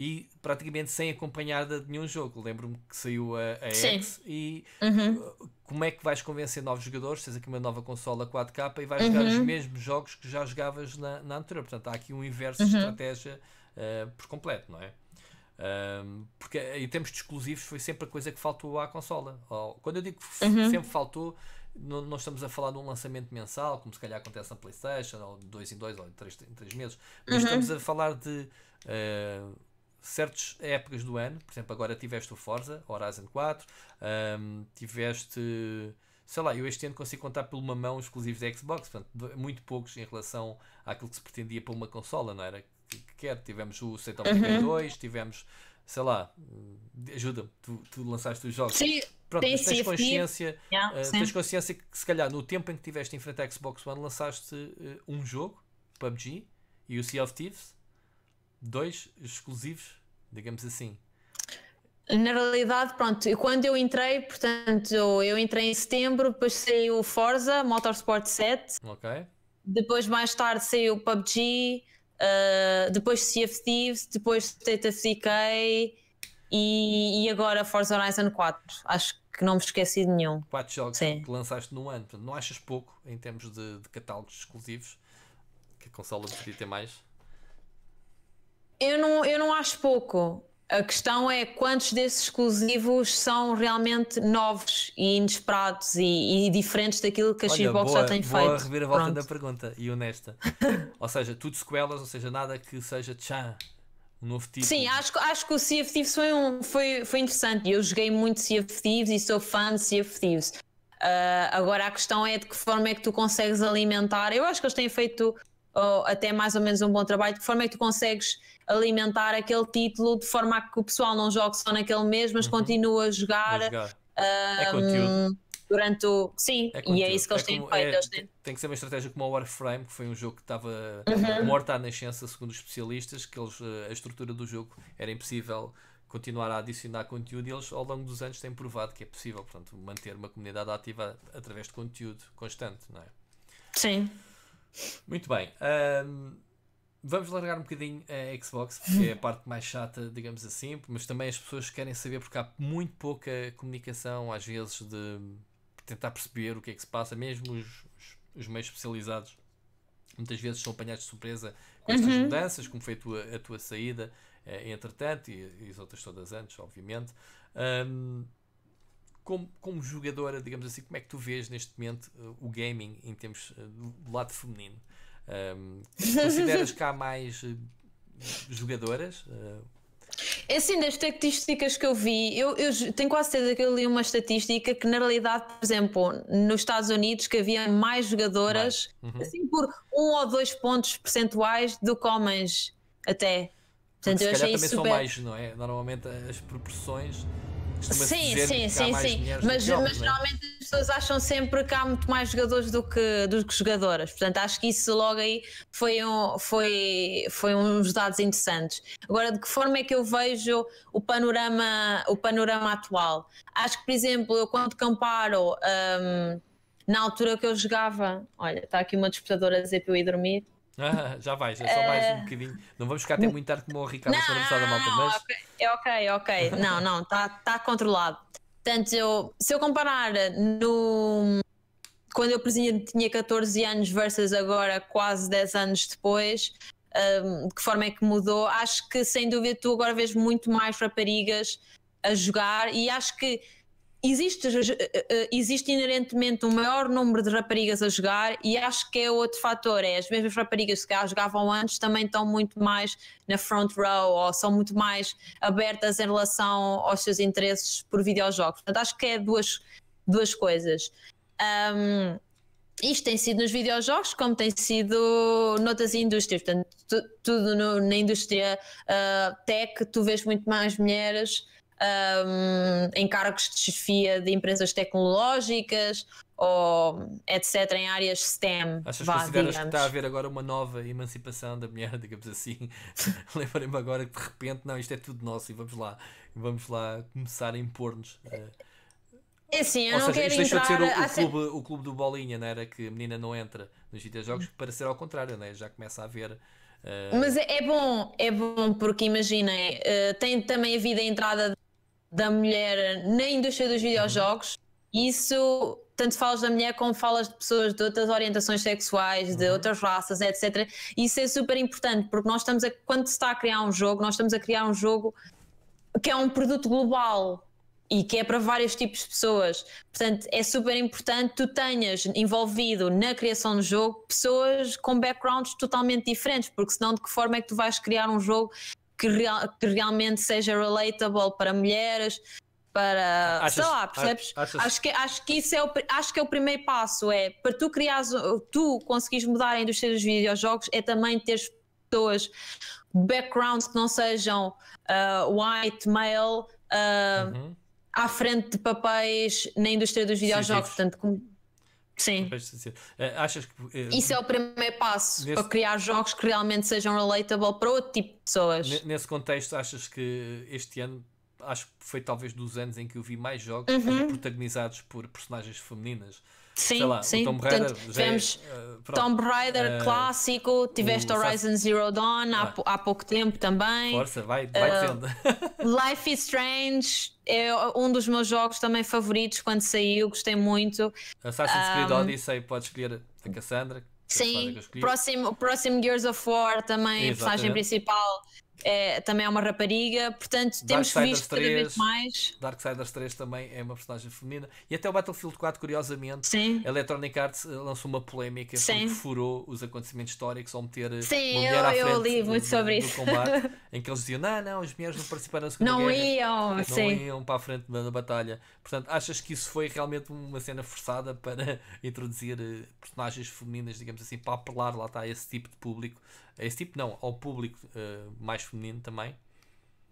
e praticamente sem acompanhar de nenhum jogo. Lembro-me que saiu a, a X e uhum. Uh, como é que vais convencer novos jogadores? Tens aqui uma nova consola 4K e vais uhum. jogar os mesmos jogos que já jogavas na, na anterior. Portanto, há aqui um inverso uhum. de estratégia uh, por completo, não é? Um, porque em termos de exclusivos foi sempre a coisa que faltou à consola. Quando eu digo que uhum. sempre faltou, não, não, estamos a falar de um lançamento mensal, como se calhar acontece na PlayStation, ou dois em dois, ou em três, em três meses, mas uhum. estamos a falar de uh, certas épocas do ano, por exemplo, agora tiveste o Forza Horizon 4, um, tiveste, sei lá, eu este ano consigo contar por uma mão exclusivos da Xbox, portanto, muito poucos em relação àquilo que se pretendia para uma consola, não era? Que, que quer, tivemos o State of uhum. 2, tivemos, sei lá, ajuda-me, tu, tu lançaste os jogos. Sim. Pronto, mas tens consciência, yeah, uh, tens consciência que se calhar no tempo em que tiveste em frente à Xbox One lançaste uh, um jogo, PUBG, e o Sea of Thieves, dois exclusivos, digamos assim. Na realidade, pronto, quando eu entrei, portanto, eu entrei em setembro, depois saiu Forza Motorsport 7. Ok. Depois, mais tarde, saiu PUBG, uh, eh, depois Sea of Thieves, depois State of Decay e, e agora Forza Horizon 4. Acho que não me esqueci de nenhum. Quatro jogos Sim. que lançaste no ano. Portanto, não achas pouco em termos de, de catálogos exclusivos? Que a consola deveria ter mais? Eu não, eu não acho pouco. A questão é quantos desses exclusivos são realmente novos e inesperados e, e diferentes daquilo que a Olha, Xbox boa, já tem boa feito. Boa a volta da pergunta e honesta. (laughs) ou seja, tudo sequelas, ou seja, nada que seja tchan. Um novo tipo. Sim, acho, acho que o Sea of Thieves foi, um, foi, foi interessante. Eu joguei muito Sea of Thieves e sou fã de Sea of Thieves. Uh, agora a questão é de que forma é que tu consegues alimentar. Eu acho que eles têm feito oh, até mais ou menos um bom trabalho. De que forma é que tu consegues alimentar aquele título de forma a que o pessoal não jogue só naquele mês, mas uhum. continue a jogar. A jogar. É um, é conteúdo. Durante o. Sim, é e é isso que eles é têm feito. É, Tem que ser uma estratégia como o Warframe, que foi um jogo que estava uhum. morto à nascença, segundo os especialistas, que eles, eh, a estrutura do jogo era impossível continuar a adicionar conteúdo e eles ao longo dos anos têm provado que é possível portanto, manter uma comunidade ativa através de conteúdo constante, não é? Sim. Muito bem. Um, Vamos largar um bocadinho a Xbox, porque é a parte mais chata, digamos assim, mas também as pessoas querem saber, porque há muito pouca comunicação, às vezes, de tentar perceber o que é que se passa, mesmo os, os, os meios especializados muitas vezes são apanhados de surpresa com estas uhum. mudanças, como foi a tua, a tua saída, eh, entretanto, e, e, as outras todas antes, obviamente. Um, como, como jogadora, digamos assim, como é que tu vês neste momento eh, o gaming em termos eh, do lado feminino? Um, consideras que há mais eh, jogadoras? É assim, das estatísticas que eu vi, eu, eu, tenho quase certeza que eu li uma estatística que, na realidade, por exemplo, nos Estados Unidos, que havia mais jogadoras, Uhum. assim, por um ou dois pontos percentuais do que homens, até. Portanto, Porque eu achei também super... são mais, não é? Normalmente as proporções Sim, sim, sim, sim. Mas, jogos, mas né? geralmente as pessoas acham sempre que há muito mais jogadores do que, do que jogadoras. Portanto, acho que isso logo aí foi, um, foi, foi uns dados interessantes. Agora, de que forma é que eu vejo o panorama, o panorama atual? Acho que, por exemplo, eu quando comparo um, na altura que eu jogava, olha, está aqui uma disputadora a dizer para eu ir dormir. Ah, (laughs) já vais é só mais um eh, bocadinho. Não vamos ficar até muito tarde como o Ricardo não, malta, mas. É ok, ok. Não, não, está tá controlado. Portanto, eu, se eu comparar no, quando eu presidente tinha 14 anos versus agora quase 10 anos depois, um, de que forma é que mudou? Acho que sem dúvida tu agora vês muito mais raparigas a jogar e acho que Existe, eh, eh, existe inerentemente um maior número de raparigas a jogar e acho que é outro fator, é as mesmas raparigas que jogavam antes também estão muito mais na front row ou são muito mais abertas em relação aos seus interesses por videojogos. Portanto, acho que é duas, duas coisas. Um, isto tem sido nos videojogos como tem sido noutras indústrias, portanto, tu, tudo no, na indústria uh, tech, tu vês muito mais mulheres um, em cargos de chefia de empresas tecnológicas ou etc. em áreas STEM. Achas vá, que está a haver agora uma nova emancipação da mulher, (laughs) digamos assim? (laughs) Lembrei-me agora que de repente, não, isto é tudo nosso e vamos lá, vamos lá começar a impor-nos. Eh. É sim eu Ou não seja, quero isto entrar... deixou de ser o, o, clube, o clube do Bolinha, não era? Que a menina não entra nos videojogos, hum. para ser ao contrário, né? já começa a haver... Uh... Mas é, é, bom, é bom porque imaginem, uh, tem também havido a entrada da mulher na indústria dos videojogos, isso tanto falas da mulher como falas de pessoas de outras orientações sexuais, de uhum. outras raças, etc. Isso é super importante, porque nós estamos a, quando se está a criar um jogo, nós estamos a criar um jogo que é um produto global e que é para vários tipos de pessoas. Portanto, é super importante tu tenhas envolvido na criação do jogo pessoas com backgrounds totalmente diferentes, porque senão de que forma é que tu vais criar um jogo que, real, que realmente seja relatable para mulheres, para achas, sei lá, percebes? Achas... Acho, que, acho que isso é o, acho que é o primeiro passo, é para tu criares, tu conseguires mudar a indústria dos videojogos, é também teres pessoas, backgrounds que não sejam uh, white, male, uh, uhum. à frente de papéis na indústria dos videojogos, Sim, portanto, como Sim. Eh, achas que, uh, Isso é o primeiro passo nesse, para criar jogos que realmente sejam relatable para outro tipo de pessoas. Nesse contexto, achas que este ano, acho que foi talvez dos anos em que eu vi mais jogos uhum. Eh, protagonizados por personagens femininas. Sim, lá, sim. Tomb Raider. Portanto, é, tivemos é, Tomb Raider uh, clássico, tiveste Horizon Zero Dawn há, há, pouco tempo também. Força, vai, eh, vai uh, (laughs) Life is Strange é um dos meus jogos também favoritos quando saiu, gostei muito. Assassin's Creed Odyssey, pode escolher a Cassandra. É sim, próximo, próximo Gears of War também, Exatamente. a personagem principal é, também é uma rapariga, portanto temos visto 3, cada vez mais. Darksiders 3 também é uma personagem feminina. E até o Battlefield 4, curiosamente, Sim. a Electronic Arts eh, lançou uma polémica que furou os acontecimentos históricos ao meter eh, Sim, uma mulher eu, à frente eu li muito do, sobre do, isso. Do combate, (laughs) em que eles diziam: não, não, as mulheres não participaram da Segunda não Guerra. Iam, não sim. iam para a frente da, batalha. Portanto, achas que isso foi realmente uma cena forçada para (laughs) introduzir eh, personagens femininas, digamos assim, para apelar lá está esse tipo de público? a é esse tipo, não, ao público uh, mais feminino também.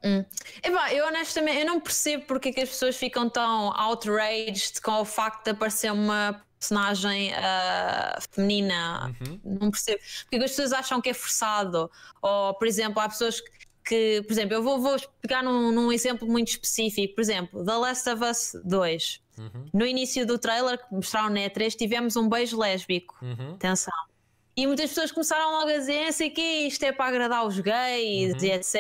Hum. Epá, eu honestamente eu não percebo porque é que as pessoas ficam tão outraged com o facto de aparecer uma personagem uh, feminina. Uhum. Não percebo. Porque é as pessoas acham que é forçado. Ou, por exemplo, há pessoas que, que por exemplo, eu vou, vou pegar num, num, exemplo muito específico. Por exemplo, The Last of Us 2. Uhum. No início do trailer que mostraram na E3, tivemos um beijo lésbico. Uhum. Atenção. E muitas pessoas começaram logo a dizer, ah, sei que isto é para agradar os gays uhum. e etc,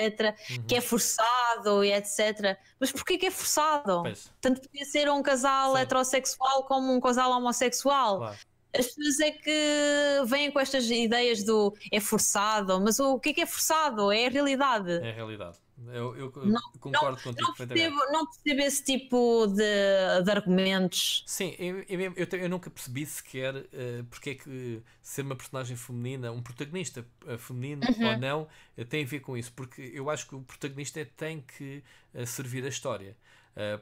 uhum. que é uhum. forçado e etc. Mas porquê que é forçado? Pois. Tanto podia ser um casal Sim. heterossexual como um casal homossexual. Claro. As pessoas é que vêm com estas ideias do é forçado, mas o que é que é forçado? É a realidade. É a realidade. Eu, eu não, concordo não, contigo. Não percebo, não percebo esse tipo de, de argumentos. Sim, eu, eu, eu, nunca percebi sequer uh, porque é que ser uma personagem feminina, um protagonista uh, feminino uhum. ou não, uh, tem a ver com isso. Porque eu acho que o protagonista tem que servir a história.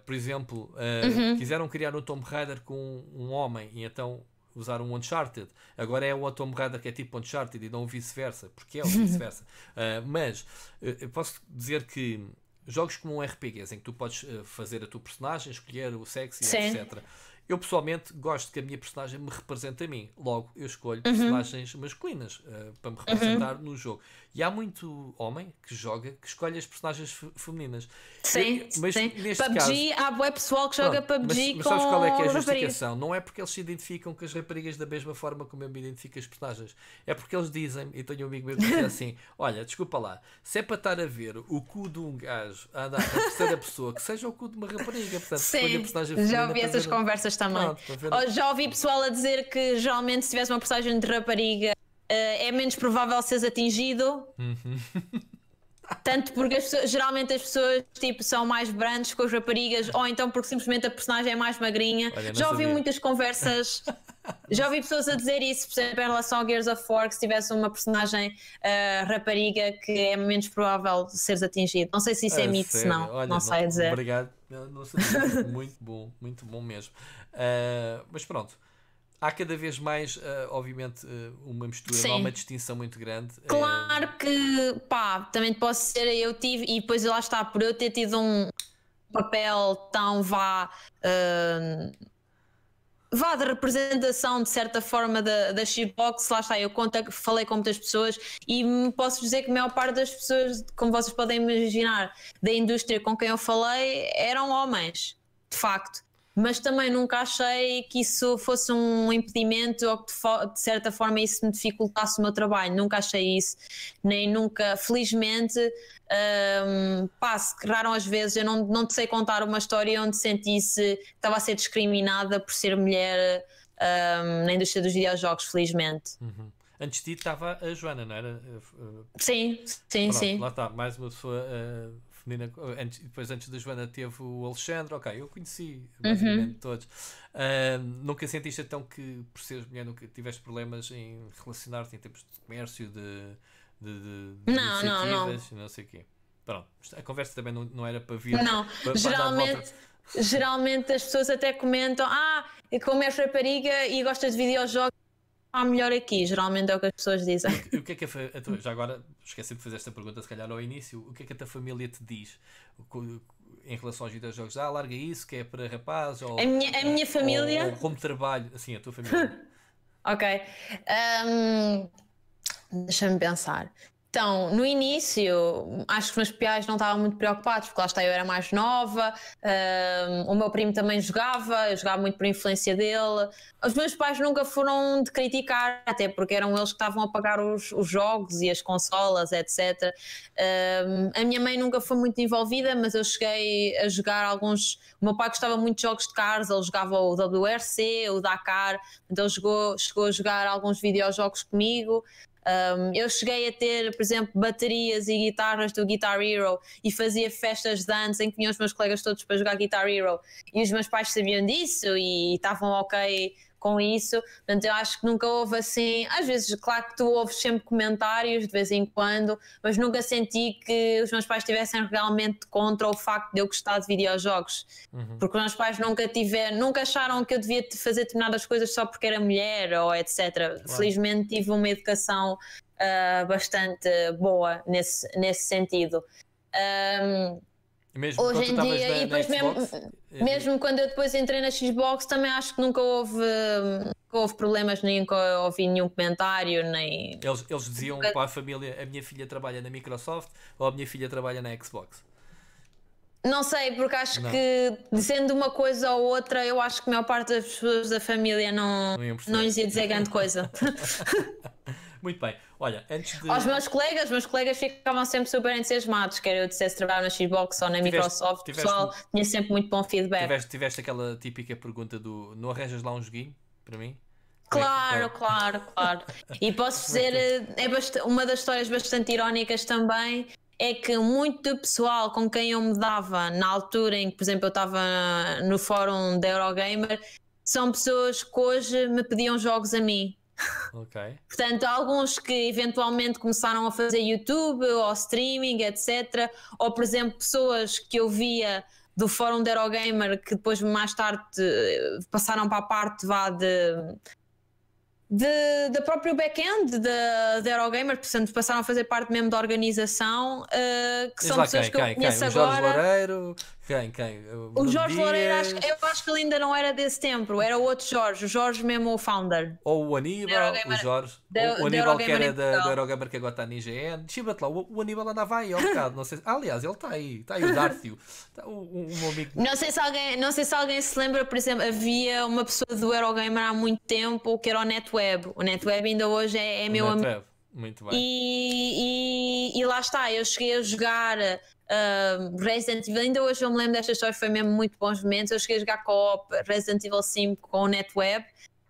por exemplo, uhum. quiseram criar um Tomb Raider com um, um homem e então usar um Uncharted. Agora é o Tomb Raider que é tipo Uncharted e não vice-versa, porque é o vice-versa. uh, (laughs) mas eh, eu posso dizer que jogos como um RPG em que tu podes eh, fazer a tua personagem, escolher o sexo e etc. Eu pessoalmente gosto que a minha personagem me represente a mim. Logo, eu escolho uhum. personagens masculinas uh, para me uhum. representar uhum. no jogo. E há muito homem que joga que escolhe as personagens femininas. Sim, eu, mas sim. PUBG, caso, há bué pessoal que joga pronto, PUBG mas, mas sabes qual é que é a justificação? Raparigas. Não é porque eles se identificam com as raparigas da mesma forma como eu me identifico as personagens. É porque eles dizem, e tenho um amigo meu que diz assim: (laughs) olha, desculpa lá, se é para estar a ver o cu de um gajo a andar a terceira pessoa, que seja o cu de uma rapariga. Portanto, sim, personagem já ouvi essas ver... conversas também. Pronto, já ouvi pessoal a dizer que geralmente se tivesse uma personagem de rapariga eh, é menos provável seres atingido. Tanto porque as pessoas, geralmente as pessoas tipo, são mais brancas, com as raparigas, ou então porque simplesmente a personagem é mais magrinha. Olha, já ouvi sabia. muitas conversas, (laughs) já ouvi pessoas a dizer isso, por exemplo, em relação ao Gears of War, que se tivesse uma personagem uh, rapariga que é menos provável de seres atingido. Não sei se isso é, é mito, se não, Olha, não sei dizer. Obrigado, não, não sei. (laughs) muito bom, muito bom mesmo. Uh, mas pronto há cada vez mais, uh, obviamente, uh, uma mistura, Sim. há uma distinção muito grande. Eh, claro é... que, pá, também posso ser, eu tive, e depois lá está, por eu ter tido um papel tão vá. Uh, vá de representação de certa forma da, da Shipbox, lá está, eu conta, falei com muitas pessoas e posso dizer que a maior parte das pessoas, como vocês podem imaginar, da indústria com quem eu falei eram homens, de facto mas também nunca achei que isso fosse um impedimento ou que de, de, certa forma isso me dificultasse o meu trabalho, nunca achei isso, nem nunca, felizmente, um, pá, se raram as vezes, eu não, não te sei contar uma história onde sentisse que estava a ser discriminada por ser mulher um, na indústria dos videojogos, felizmente. Uhum. Antes de ti estava a Joana, não era? Eh, eh, sim, sim, Pronto, sim. Lá está, mais uma pessoa uh, antes, depois antes da Joana teve o Alexandre, ok, eu conheci uhum. basicamente uhum. todos. Uh, nunca sentiste então que, por seres mulher, nunca tiveste problemas em relacionar-te em tempos de comércio, de, de, de, não, de não, não. não sei o quê. Pronto, a conversa também não, não era para vir. Não, (laughs) para, geralmente. Para geralmente as pessoas até comentam: Ah, como és rapariga e gostas de videojogos, está melhor aqui, geralmente é o que as pessoas dizem. O que é que a, a tua, já agora esqueci de fazer esta pergunta, se calhar ao início, o que é que a tua família te diz em relação aos videojogos? Ah, larga isso, que é para rapaz ou a minha, a minha família. Ou, ou como trabalho, assim, a tua família. (laughs) ok. Um, Deixa-me pensar. Então, no início, acho que os meus pais não estavam muito preocupados, porque lá está, eu era mais nova, um, o meu primo também jogava, eu jogava muito por influência dele. Os meus pais nunca foram de criticar, até porque eram eles que estavam a pagar os, os jogos e as consolas, etc. Um, a minha mãe nunca foi muito envolvida, mas eu cheguei a jogar alguns. O meu pai gostava muito de jogos de cars, ele jogava o WRC, o Dakar, então ele jogou, chegou a jogar alguns videojogos comigo. Um, eu cheguei a ter, por exemplo, baterias e guitarras do Guitar Hero e fazia festas de anos em que vinham os meus colegas todos para jogar Guitar Hero e os meus pais sabiam disso e estavam ok com isso. Portanto, eu acho que nunca houve assim. Às vezes, claro que tu ouves sempre comentários de vez em quando, mas nunca senti que os meus pais estivessem realmente contra o facto de eu gostar de videojogos. Uhum. Porque os meus pais nunca tiveram, nunca acharam que eu devia fazer determinadas coisas só porque era mulher ou etc. Claro. Felizmente tive uma educação uh, bastante boa nesse, nesse sentido. Um, mesmo hoje em dia, na, e depois mesmo Uhum. Mesmo quando eu depois entrei na Xbox, também acho que nunca houve, nunca houve problemas, nem ouvi nenhum comentário, nem. Eles, eles diziam nunca... para a família: a minha filha trabalha na Microsoft ou a minha filha trabalha na Xbox. Não sei, porque acho não. que dizendo uma coisa ou outra, eu acho que a maior parte das pessoas da família não, não, não lhes ia dizer grande coisa. (laughs) Muito bem. Olha, antes de. Aos meus colegas, meus colegas ficavam sempre super entusiasmados, quer eu dissesse trabalhar na Xbox ou na tiveste, Microsoft, tiveste, pessoal tinha sempre muito bom feedback. Tiveste, tiveste aquela típica pergunta do não arranjas lá um joguinho para mim? É claro, claro, claro. (laughs) E posso é dizer, eh, é uma das histórias bastante irónicas também é que muito do pessoal com quem eu me dava na altura em que, por exemplo, eu estava no fórum da Eurogamer, são pessoas que hoje me pediam jogos a mim. Portanto, alguns que eventualmente começaram a fazer YouTube ou streaming, etc. Ou, por exemplo, pessoas que eu via do fórum de Eurogamer que depois mais tarde eh, passaram para a parte vá de da próprio back-end da Eurogamer, portanto passaram a fazer parte mesmo da organização, uh, que Diz são pessoas quem, que eu quem, conheço quem? agora. Jorge Loureiro, quem, quem? O, Jorge Dias... Loureiro, acho, eu acho que ele ainda não era desse tempo, era outro Jorge, o Jorge mesmo o founder. Ou o Aníbal, o Jorge, o, Aníbal que era da, do Eurogamer que agora está na IGN. Chiba-te lá, o, o, Aníbal andava aí ao (laughs) bocado, não sei se... aliás, ele está aí, está aí o Dárcio, está o, o, o, meu amigo. Não sei, se alguém, não sei se alguém se lembra, por exemplo, havia uma pessoa do Eurogamer há muito tempo que era o NetWeb, o NetWeb ainda hoje é, é meu amigo. Muito bem. E, e, e, lá está, eu cheguei a jogar Uh, Resident Evil, ainda hoje eu me lembro destas histórias, foi mesmo muito bons momentos. Eu cheguei a jogar co-op Resident Evil 5 com o Netweb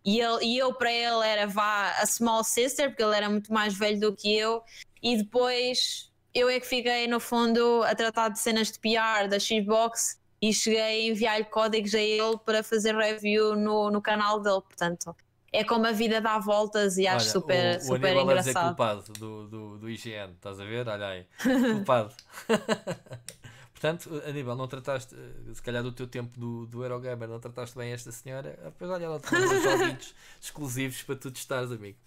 e, ele, e eu para ele era vá a Small Sister, porque ele era muito mais velho do que eu. E depois eu é que fiquei, no fundo, a tratar de cenas de PR da Xbox e cheguei a enviar-lhe códigos a ele para fazer review no, no canal dele. Portanto, é como a vida dá voltas e acho Olha, super, o, super o Aníbal É culpado do, do, do IGN, estás a ver? Olha aí, culpado. (laughs) Portanto, Aníbal, não trataste, eh, se calhar do teu tempo do, do Eurogamer, não trataste bem esta senhora? Ah, pois olha, ela te uns joguinhos (laughs) exclusivos para tu testares, amigo.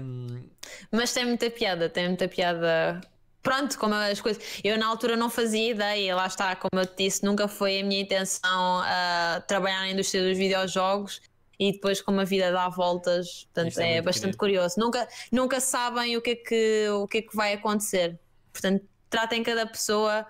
um... (laughs) Mas tem muita piada, tem muita piada pronto, como as coisas. Eu na altura não fazia ideia, lá está, como eu te disse, nunca foi a minha intenção uh, trabalhar na indústria dos videojogos e depois como a vida dá voltas, portanto Isto é, é bastante querido. curioso. Nunca, nunca sabem o que, é que, o que é que vai acontecer. Portanto, tratem cada pessoa,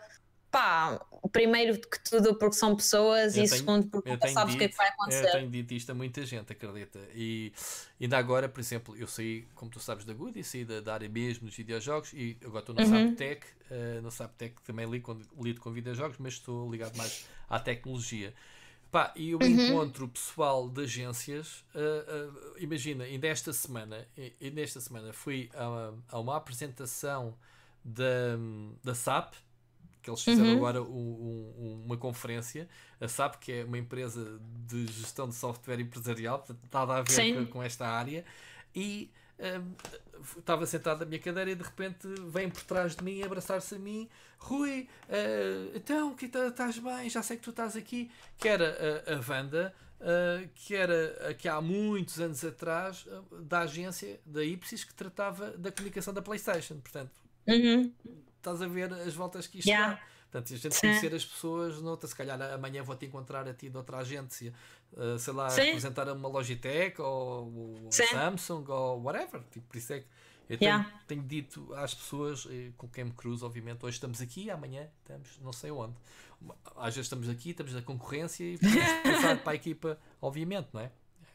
pá, primeiro que tudo porque são pessoas eu e tenho, segundo porque nunca sabes dito, o que é que vai acontecer. Eu tenho dito isto a muita gente, acredita. E ainda agora, por exemplo, eu saí, como tu sabes, da Good, saí da, da área mesmo dos videojogos e agora estou na uhum. Saptec, uh, eh, na Saptec também lido, lido com videojogos, mas estou ligado mais à tecnologia. Pá, e o uhum. encontro pessoal de agências, uh, uh, imagina, ainda esta semana, e nesta semana fui a, a uma apresentação da, da SAP, que eles fizeram uhum. agora um, um, uma conferência, a SAP, que é uma empresa de gestão de software empresarial, portanto, a ver com, com, esta área, e Uh, estava sentado na minha cadeira e de repente vem por trás de mim abraçar-se a mim Rui, uh, então que tá, estás bem, já sei que tu estás aqui que era a, a Wanda uh, que era que há muitos anos atrás da agência da Ipsis que tratava da comunicação da Playstation portanto uhum. estás a ver as voltas que isto yeah. Portanto, a gente Sim. conhecer as pessoas, noutra, se calhar amanhã vou-te encontrar a ti de outra agência, uh, sei lá, Sim. apresentar uma Logitech ou, ou Samsung ou whatever. Tipo, por isso é que eu tenho, yeah. tenho dito às pessoas eh, com quem me cruzo, obviamente, hoje estamos aqui, amanhã estamos não sei onde. Às vezes estamos aqui, estamos na concorrência e podemos pensar (laughs) para a equipa, obviamente, não é?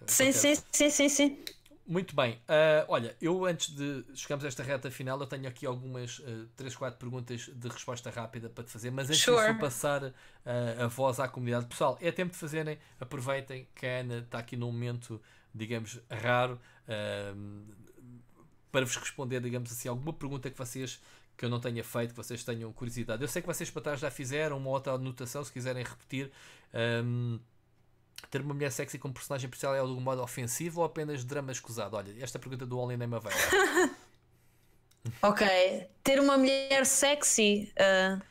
Sim, sim, sim, sim, sim. Muito bem. Uh, olha, eu antes de chegarmos a esta reta final, eu tenho aqui algumas uh, 3, 4 perguntas de resposta rápida para te fazer, mas antes sure. de passar uh, a voz à comunidade. Pessoal, é tempo de fazerem, aproveitem que a Ana está aqui num momento, digamos, raro, uh, para vos responder, digamos assim, alguma pergunta que vocês que eu não tenha feito, que vocês tenham curiosidade. Eu sei que vocês para trás já fizeram uma outra anotação, se quiserem repetir ter uma mulher sexy como personagem principal é algum modo ofensivo ou apenas drama escusado? Olha, esta pergunta do Only Name Available. (laughs) ok. Ter uma mulher sexy. Uh,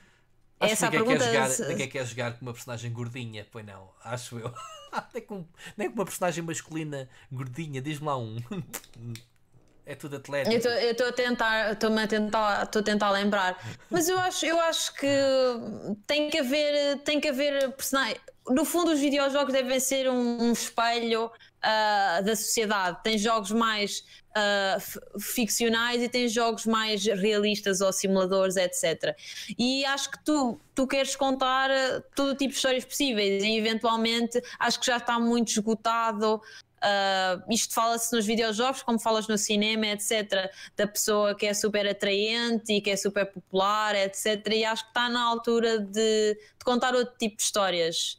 Acho essa que pergunta. Quer jogar, ninguém quer jogar com uma personagem gordinha, pois não, acho eu. (laughs) nem, com, nem com uma personagem masculina gordinha, diz-me lá um. (laughs) é tudo atlético. Eu estou a tentar, estou-me a tentar, estou a tentar lembrar. Mas eu acho, eu acho que tem que haver, tem que haver personagem. No fundo, os videojogos devem ser um, um espelho uh, da sociedade. Tem jogos mais uh, ficcionais e tem jogos mais realistas ou simuladores, etc. E acho que tu, tu queres contar ah, todo tipo de histórias possíveis e eventualmente acho que já está muito esgotado Uh, isto fala-se nos videojogos, como falas no cinema, etc. Da pessoa que é super atraente e que é super popular, etc. E acho que está na altura de, de contar outro tipo de histórias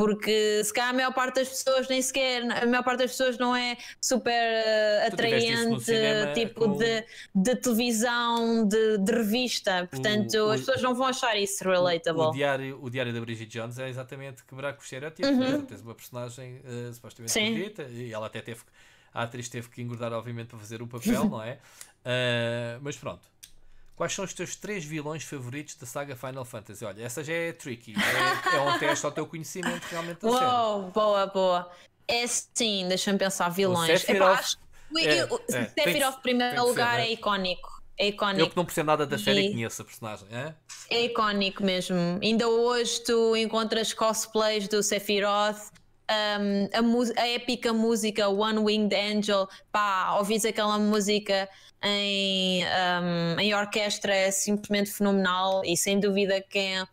porque se calhar a maior parte das pessoas nem sequer, a maior parte das pessoas não é super uh, atraente, tipo com... de, de televisão, de, de revista, portanto o, as pessoas não vão achar isso relatable. O, o, diário, o diário da Bridget Jones é exatamente quebrar com o estereótipo, uhum. É, tens uma personagem uh, supostamente bonita e ela até teve, a atriz teve que engordar obviamente para fazer o (laughs) papel, não é? Uh, mas pronto, Quais são os teus três vilões favoritos da saga Final Fantasy? Olha, essa já é tricky. É, é um teste ao teu conhecimento realmente da Uou, série. boa, boa. É sim, deixa-me pensar, vilões. O é, é, Sephiroth, acho... é, é, Sephiroth primeiro tem lugar, ser, é? é icónico. É icónico. Eu que não percebo nada da série e... conheço a personagem. É? é icónico mesmo. Ainda hoje tu encontras cosplays do Sephiroth. Um, a, a épica música One Winged Angel, pá, ouvis aquela música em, um, em orquestra é simplesmente fenomenal e sem dúvida que é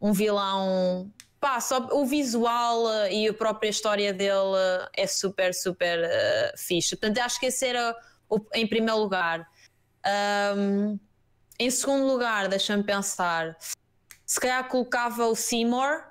um vilão. Pá, só o visual eh, e a própria história dele eh, é super, super uh, fixe. Portanto, acho que esse era o, em primeiro lugar. Um, em segundo lugar, deixa-me pensar. Se calhar colocava o Seymour,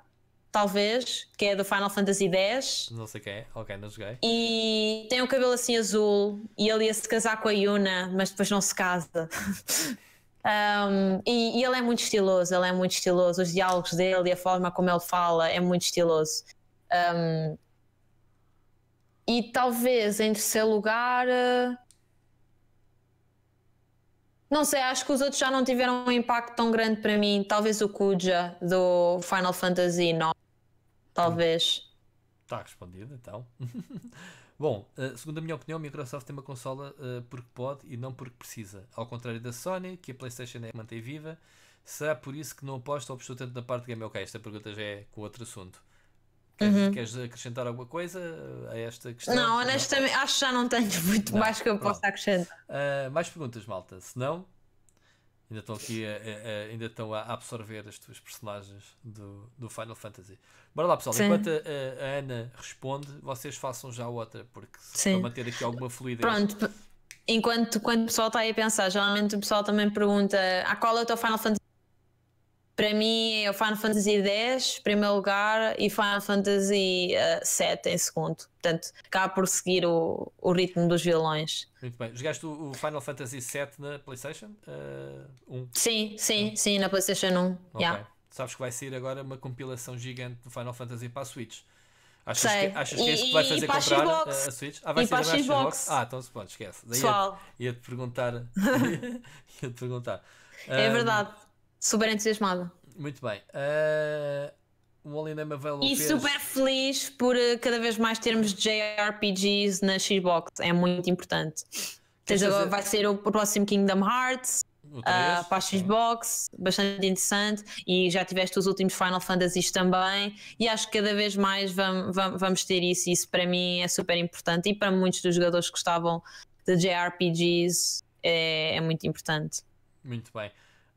talvez, que é do Final Fantasy X. Não sei quem é, ok, não joguei. E tem o um cabelo assim azul e ele ia se casar com a Yuna, mas depois não se casa. (laughs) um, e, e, ele é muito estiloso, ele é muito estiloso. Os diálogos dele e a forma como ele fala é muito estiloso. Um, e talvez em terceiro lugar. Uh, não sei, acho que os outros já não tiveram um impacto tão grande para mim. Talvez o Kuja do Final Fantasy IX. Talvez. Está respondido então. (laughs) Bom, eh, segundo a minha opinião, a Microsoft tem uma consola eh, porque pode e não porque precisa. Ao contrário da Sony, que a PlayStation é mantém viva, será por isso que não aposta ou apostou tanto na parte de game? Ok, esta pergunta já é com outro assunto. Queres, uhum. queres, acrescentar alguma coisa a esta questão? Não, honestamente, acho que já não tenho (laughs) muito não, mais que eu pronto. possa acrescentar. Uh, mais perguntas, malta? Se não, ainda estão aqui a, a, a ainda estão a absorver as tuas personagens do, do Final Fantasy. Bora lá, pessoal. Sim. Enquanto a, a, Ana responde, vocês façam já outra, porque Sim. para manter aqui alguma fluidez. Pronto. Enquanto quando o pessoal está aí a pensar, geralmente o pessoal também pergunta a ah, qual é o teu Final Fantasy para mim é o Final Fantasy X em primeiro lugar e Final Fantasy VII eh, em segundo. Portanto, cá por seguir o, o ritmo dos violões. Muito bem. Jogaste o, Final Fantasy VII na PlayStation uh, eh, 1? Sim, sim, sim, na PlayStation 1. Okay. Yeah. Sabes que vai sair agora uma compilação gigante do Final Fantasy para a Switch. Achas Sei. que, achas que é que vai fazer comprar a, a, Switch? Ah, vai e ser para a Xbox. Ah, então se pode, esquece. Daí ia-te perguntar. (laughs) (laughs) ia-te perguntar. é verdade super entusiasmada. Muito bem. Uh, o Only Name E super feliz por ah, cada vez mais termos JRPGs na Xbox. É muito importante. Tens agora, vai ser o próximo Kingdom Hearts. Uh, para a Xbox, bastante interessante, e já tiveste os últimos Final Fantasies também, e acho que cada vez mais vamos, vamos ter isso, e isso para mim é super importante, e para muitos dos jogadores que gostavam de JRPGs é, é muito importante. Muito bem.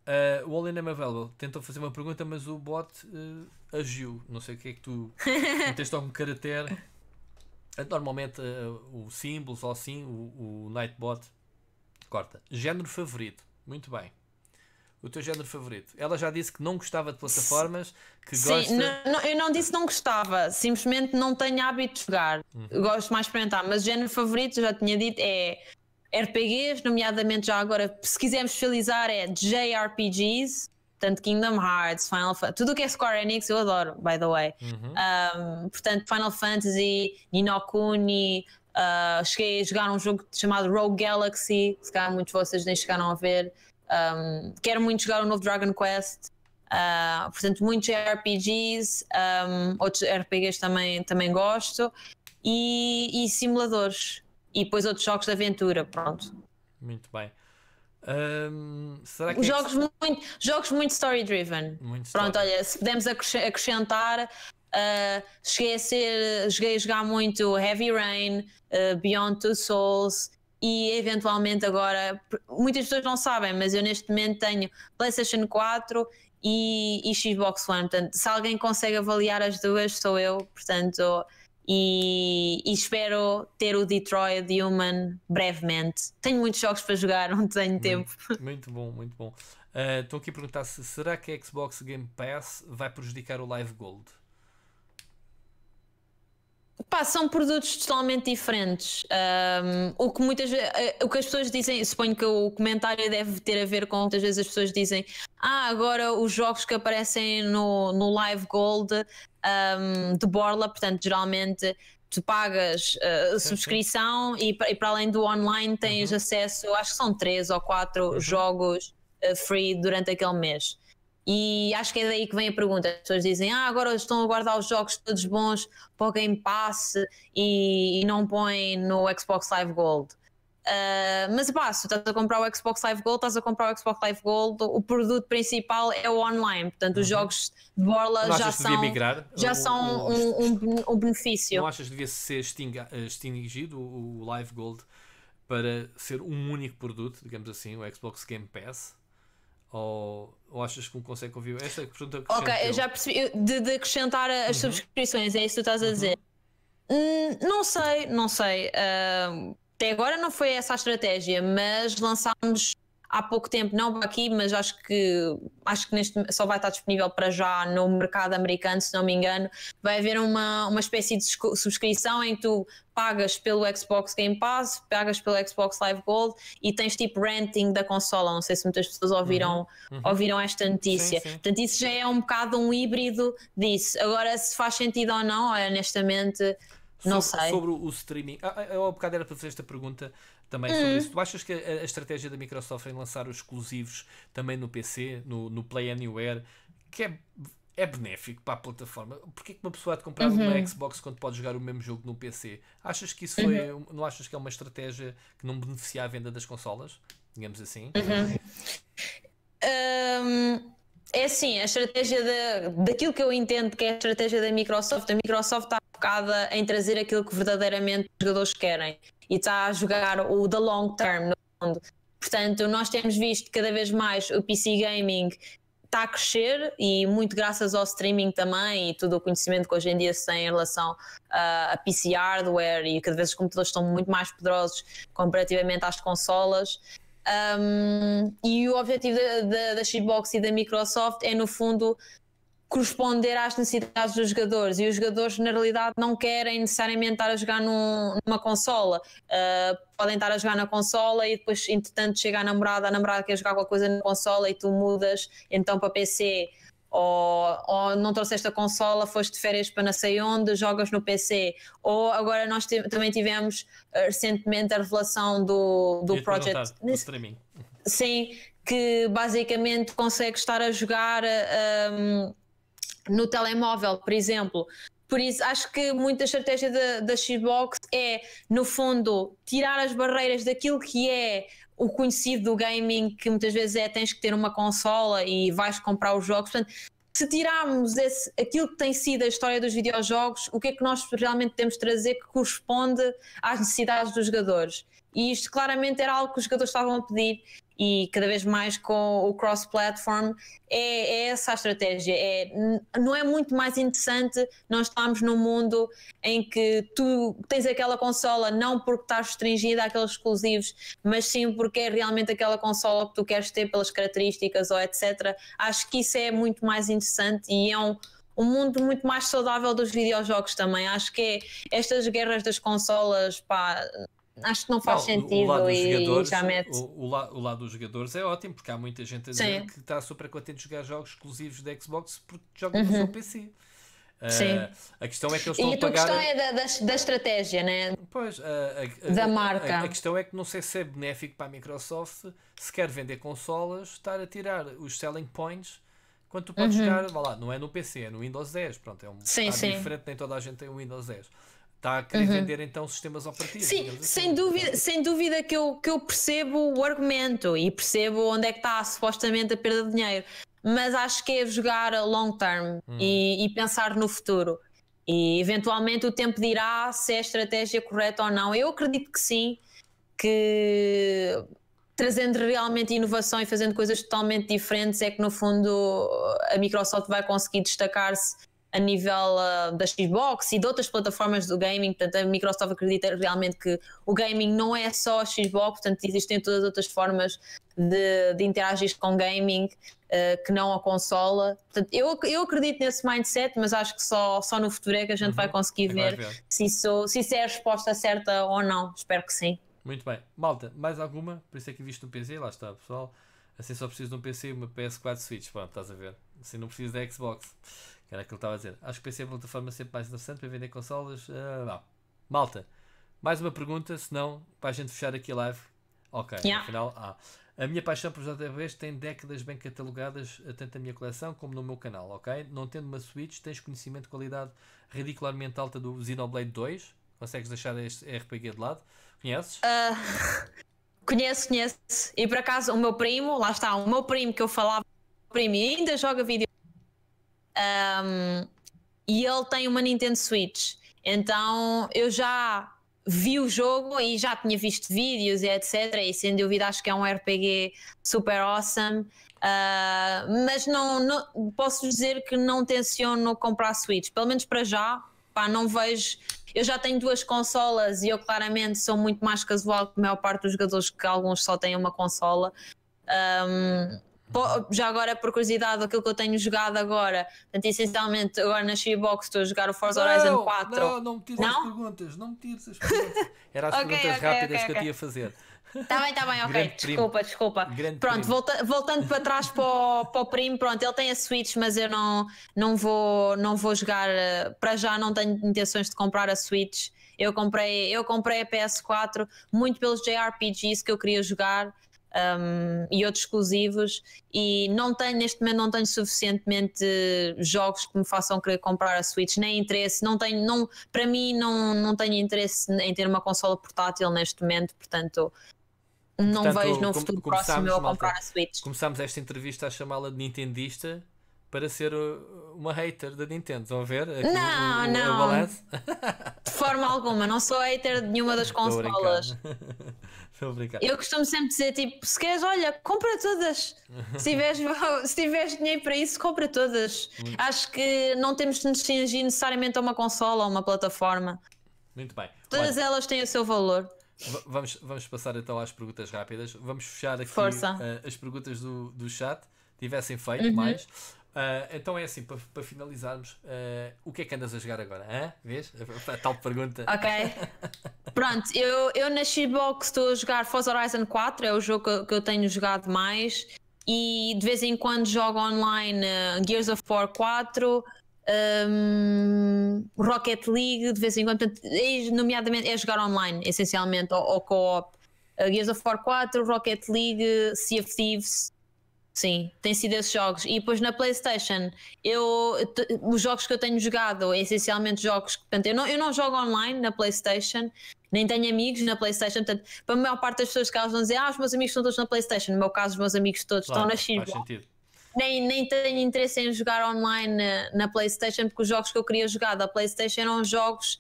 Uh, o All in é Available tentou fazer uma pergunta, mas o bot uh, agiu. Não sei o que é que tu (laughs) meteste algum caráter ah, Normalmente uh, o símbolo, ou assim, o, o Nightbot corta. Género favorito. Muito bem. O teu género favorito? Ela já disse que não gostava de plataformas, que Sim, gosta. Não, eu não disse não gostava, simplesmente não tenho hábito de jogar. Uhum. Gosto mais de experimentar, mas o género favorito, já tinha dito, é RPGs, nomeadamente já agora, se quisermos finalizar, é JRPGs, portanto Kingdom Hearts, Final Fantasy, tudo o que é Square Enix eu adoro, by the way. Uhum. Um, portanto, Final Fantasy, Ninokuni, uh, ah, cheguei a jogar um jogo chamado Rogue Galaxy, se calhar muitos de vocês nem chegaram a ver. Um, quero muito jogar o um novo Dragon Quest. Uh, portanto, muitos RPGs, outros RPGs também, também gosto. E, e simuladores e depois outros jogos de aventura, pronto. Muito bem. será que é jogos, é... muito, jogos muito story driven. Muito pronto, olha, se pudermos acrescentar, uh, cheguei a ser, cheguei a jogar muito Heavy Rain, uh, Beyond Two Souls e eventualmente agora, muitas pessoas não sabem, mas eu neste momento tenho PlayStation 4 e, e Xbox One. Portanto, se alguém consegue avaliar as duas, sou eu. Portanto, e, e, espero ter o Detroit Human brevemente. Tenho muitos jogos para jogar, não tenho tempo. Muito bom, muito bom. Estou uh, aqui a perguntar se será que a Xbox Game Pass vai prejudicar o Live Gold? Pá, são produtos totalmente diferentes. Um, o, que muitas, eh, o que as pessoas dizem, suponho que o comentário deve ter a ver com muitas vezes as pessoas dizem: Ah, agora os jogos que aparecem no, no Live Gold um, de borla, portanto, geralmente tu pagas uh, subscrição e, e, para além do online tens uhum. acesso, acho que são três ou quatro uhum. jogos uh, free durante aquele mês. E acho que é daí que vem a pergunta. As pessoas dizem, ah, agora estão a guardar os jogos todos bons para o Game Pass e, e não põem no Xbox Live Gold. Uh, mas pá, se estás a comprar o Xbox Live Gold, estás a comprar o Xbox Live Gold, o produto principal é o online, portanto os uhum. jogos de borla já são, migrar, já ou, são ou, um, um, um, benefício. Não achas que devia ser eh, extinguido o Live Gold para ser um único produto, digamos assim, o Xbox Game Pass? Ou, ou achas que me consegue conviver? Esta é a pergunta que Ok, eu já percebi de, de acrescentar as uhum. subscrições, é isso que tu estás a uhum. dizer. Hum, não sei, não sei. Uh, até agora não foi essa a estratégia, mas lançámos há pouco tempo, não aqui, mas acho que acho que neste só vai estar disponível para já no mercado americano, se não me engano. Vai haver uma, uma espécie de subscrição em que tu pagas pelo Xbox Game Pass, pagas pelo Xbox Live Gold e tens tipo renting da consola. Não sei se muitas pessoas ouviram, uhum. uhum. ouviram esta notícia. Sim, sim. Portanto, isso já é um bocado um híbrido disso. Agora, se faz sentido ou não, honestamente, Sobre, não sei. Sobre o streaming. Ah, ah, eu, há bocado era para fazer esta pergunta também hum. sobre isso. Tu achas que a, a, estratégia da Microsoft em lançar os exclusivos também no PC, no, no Play Anywhere, que é é benéfico para a plataforma. Porquê que uma pessoa há de comprar uhum. uma Xbox quando pode jogar o mesmo jogo no PC? Achas que isso foi. Uhum. Não achas que é uma estratégia que não beneficia a venda das consolas? Digamos assim? Uhum. um, é assim, a estratégia da, daquilo que eu entendo que é a estratégia da Microsoft. A Microsoft está focada em trazer aquilo que verdadeiramente os jogadores querem e está a jogar o the long term no fundo. Portanto, nós temos visto cada vez mais o PC Gaming está a crescer e muito graças ao streaming também e todo o conhecimento que hoje em dia se tem em relação uh, a PC hardware e cada vez os computadores estão muito mais poderosos comparativamente às consolas. Um, e o objetivo da Xbox e da Microsoft é, no fundo, corresponder às necessidades dos jogadores e os jogadores na realidade não querem necessariamente estar a jogar num, numa consola uh, podem estar a jogar na consola e depois entretanto chega a namorada a namorada quer jogar alguma coisa na consola e tu mudas então para PC ou, ou não trouxeste a consola, foste de férias para não sei onde, jogas no PC. Ou agora nós também tivemos uh, recentemente a revelação do, do Project. Nesse... Sim, que basicamente consegue estar a jogar. Ah, um, no telemóvel, por exemplo. Por isso, acho que muita estratégia da, da Xbox é, no fundo, tirar as barreiras daquilo que é o conhecido do gaming, que muitas vezes é tens que ter uma consola e vais comprar os jogos. Portanto, se tirarmos esse, aquilo que tem sido a história dos videojogos, o que é que nós realmente temos de trazer que corresponde às necessidades dos jogadores? E isto claramente era algo que os jogadores estavam a pedir e cada vez mais com o cross-platform é, é, essa a estratégia. É, não é muito mais interessante nós estarmos num mundo em que tu tens aquela consola não porque estás restringida àqueles exclusivos, mas sim porque é realmente aquela consola que tu queres ter pelas características ou etc. Acho que isso é muito mais interessante e é um, um mundo muito mais saudável dos videojogos também. Acho que é, estas guerras das consolas, pá, acho que não faz não, sentido o e, e já mete. O, o, o, lado dos jogadores é ótimo, porque há muita gente a dizer Sim. que está super contente de jogar jogos exclusivos da Xbox porque joga uhum. no seu PC. Eh, sim. Uh, a questão é que eles estão e a pagar. A questão é da, da, da estratégia, né? Pois, a, a, da marca. A, questão é que não sei se é benéfico para a Microsoft, se quer vender consolas, estar a tirar os selling points quando tu podes uhum. jogar, vá lá, não é no PC, é no Windows 10. Pronto, é um sim, sim. diferente, nem toda a gente tem um Windows 10 está a querer uhum. vender então sistemas operativos. Sim, assim. sem dúvida, sem dúvida que, eu, que eu percebo o argumento e percebo onde é que está supostamente a perda de dinheiro, mas acho que é jogar a long term hum. e, e, pensar no futuro. E eventualmente o tempo dirá se é a estratégia correta ou não. Eu acredito que sim, que trazendo realmente inovação e fazendo coisas totalmente diferentes é que no fundo a Microsoft vai conseguir destacar-se a nível uh, da Xbox e de outras plataformas do gaming. Portanto, a Microsoft acredita realmente que o gaming não é só a Xbox, portanto, existem todas as outras formas de, de interagir com gaming uh, que não a consola. Portanto, eu, eu acredito nesse mindset, mas acho que só, só no futuro é que a gente uhum. É vai conseguir ver, ver, Se, isso, se isso é a resposta certa ou não. Espero que sim. Muito bem. Malta, mais alguma? Por isso é que viste no PC, lá está, pessoal. Assim só preciso de um PC e uma PS4 Switch. Pronto, estás a ver. Assim não preciso da Xbox era aquilo que ele estava a dizer. Acho que PC é uma plataforma sempre mais interessante para vender consolas. Uh, Malta, mais uma pergunta, senão para a gente fechar aqui a live. Ok, yeah. afinal, ah. A minha paixão por JDBs tem décadas bem catalogadas, tanto na minha coleção como no meu canal, ok? Não tendo uma Switch, tens conhecimento de qualidade ridicularmente alta do Xenoblade 2? Consegues deixar este RPG de lado? Conheces? Uh, (laughs) conheço, conheço. E por acaso, o meu primo, lá está, o meu primo que eu falava, o primo ainda joga vídeo um, e ele tem uma Nintendo Switch. Então eu já vi o jogo e já tinha visto vídeos e etc. E sem dúvida acho que é um RPG super awesome. Uh, mas não, não posso dizer que não tenciono comprar Switch, pelo menos para já. Pá, não vejo. Eu já tenho duas consolas e eu claramente sou muito mais casual que a maior parte dos jogadores que alguns só têm uma consola. Um, já agora por curiosidade, aquilo que eu tenho jogado agora, portanto, essencialmente agora na Xbox estou a jogar o Forza não, Horizon 4. Não, não me tires não? as perguntas, não me tires as perguntas. (laughs) Era as okay, perguntas okay, rápidas okay, que eu tinha a fazer. Está bem, está bem, ok. Grande desculpa, primo. desculpa. Grande pronto, volta, voltando para trás para o, para o primo, pronto, ele tem a Switch, mas eu não, não, vou, não vou jogar. Eh, para já não tenho intenções de comprar a Switch. Eu comprei, eu comprei a PS4 muito pelos JRPGs que eu queria jogar um, e outros exclusivos e não tenho neste momento não tenho suficientemente jogos que me façam querer comprar a Switch nem interesse não tenho não para mim não não tenho interesse em ter uma consola portátil neste momento portanto não portanto, vejo no futuro próximo eu a comprar malta, a Switch começámos esta entrevista a chamá-la de nintendista para ser uma hater da Nintendo. Estão a ver? Aqui não, o, o, não. O de forma alguma, não sou hater de nenhuma das consolas. (laughs) Eu costumo sempre dizer: tipo, se queres, olha, compra todas. (laughs) Se tiveres, (laughs) se tiveres dinheiro para isso, compra todas. Muito Acho que não temos de nos fingir necessariamente a uma consola ou uma plataforma. Muito bem. Todas olha, elas têm o seu valor. Vamos, vamos passar então às perguntas rápidas. Vamos fechar aqui uh, as perguntas do, do chat. Tivessem feito uhum. mais. Uh, então é assim, para, finalizarmos, uh, o que é que andas a jogar agora? Hã? Vês? A, a, a tal pergunta. Ok. (laughs) Pronto, eu, eu na Xbox estou a jogar Forza Horizon 4, é o jogo que, que eu tenho jogado mais. E de vez em quando jogo online uh, Gears of War 4, um, Rocket League, de vez em quando, portanto, é, nomeadamente é jogar online, essencialmente, ou, ou co-op. Gears of War 4, Rocket League, Sea of Thieves, Sim, tem sido esses jogos. E depois na PlayStation, eu, os jogos que eu tenho jogado, é essencialmente jogos que. Portanto, eu, não, eu não jogo online na PlayStation, nem tenho amigos na PlayStation. Portanto, para a maior parte das pessoas que elas vão dizer, ah, os meus amigos estão todos na PlayStation. No meu caso, os meus amigos todos claro, estão na Xbox. Faz sentido. Nem, nem tenho interesse em jogar online na, na PlayStation, porque os jogos que eu queria jogar da PlayStation eram jogos.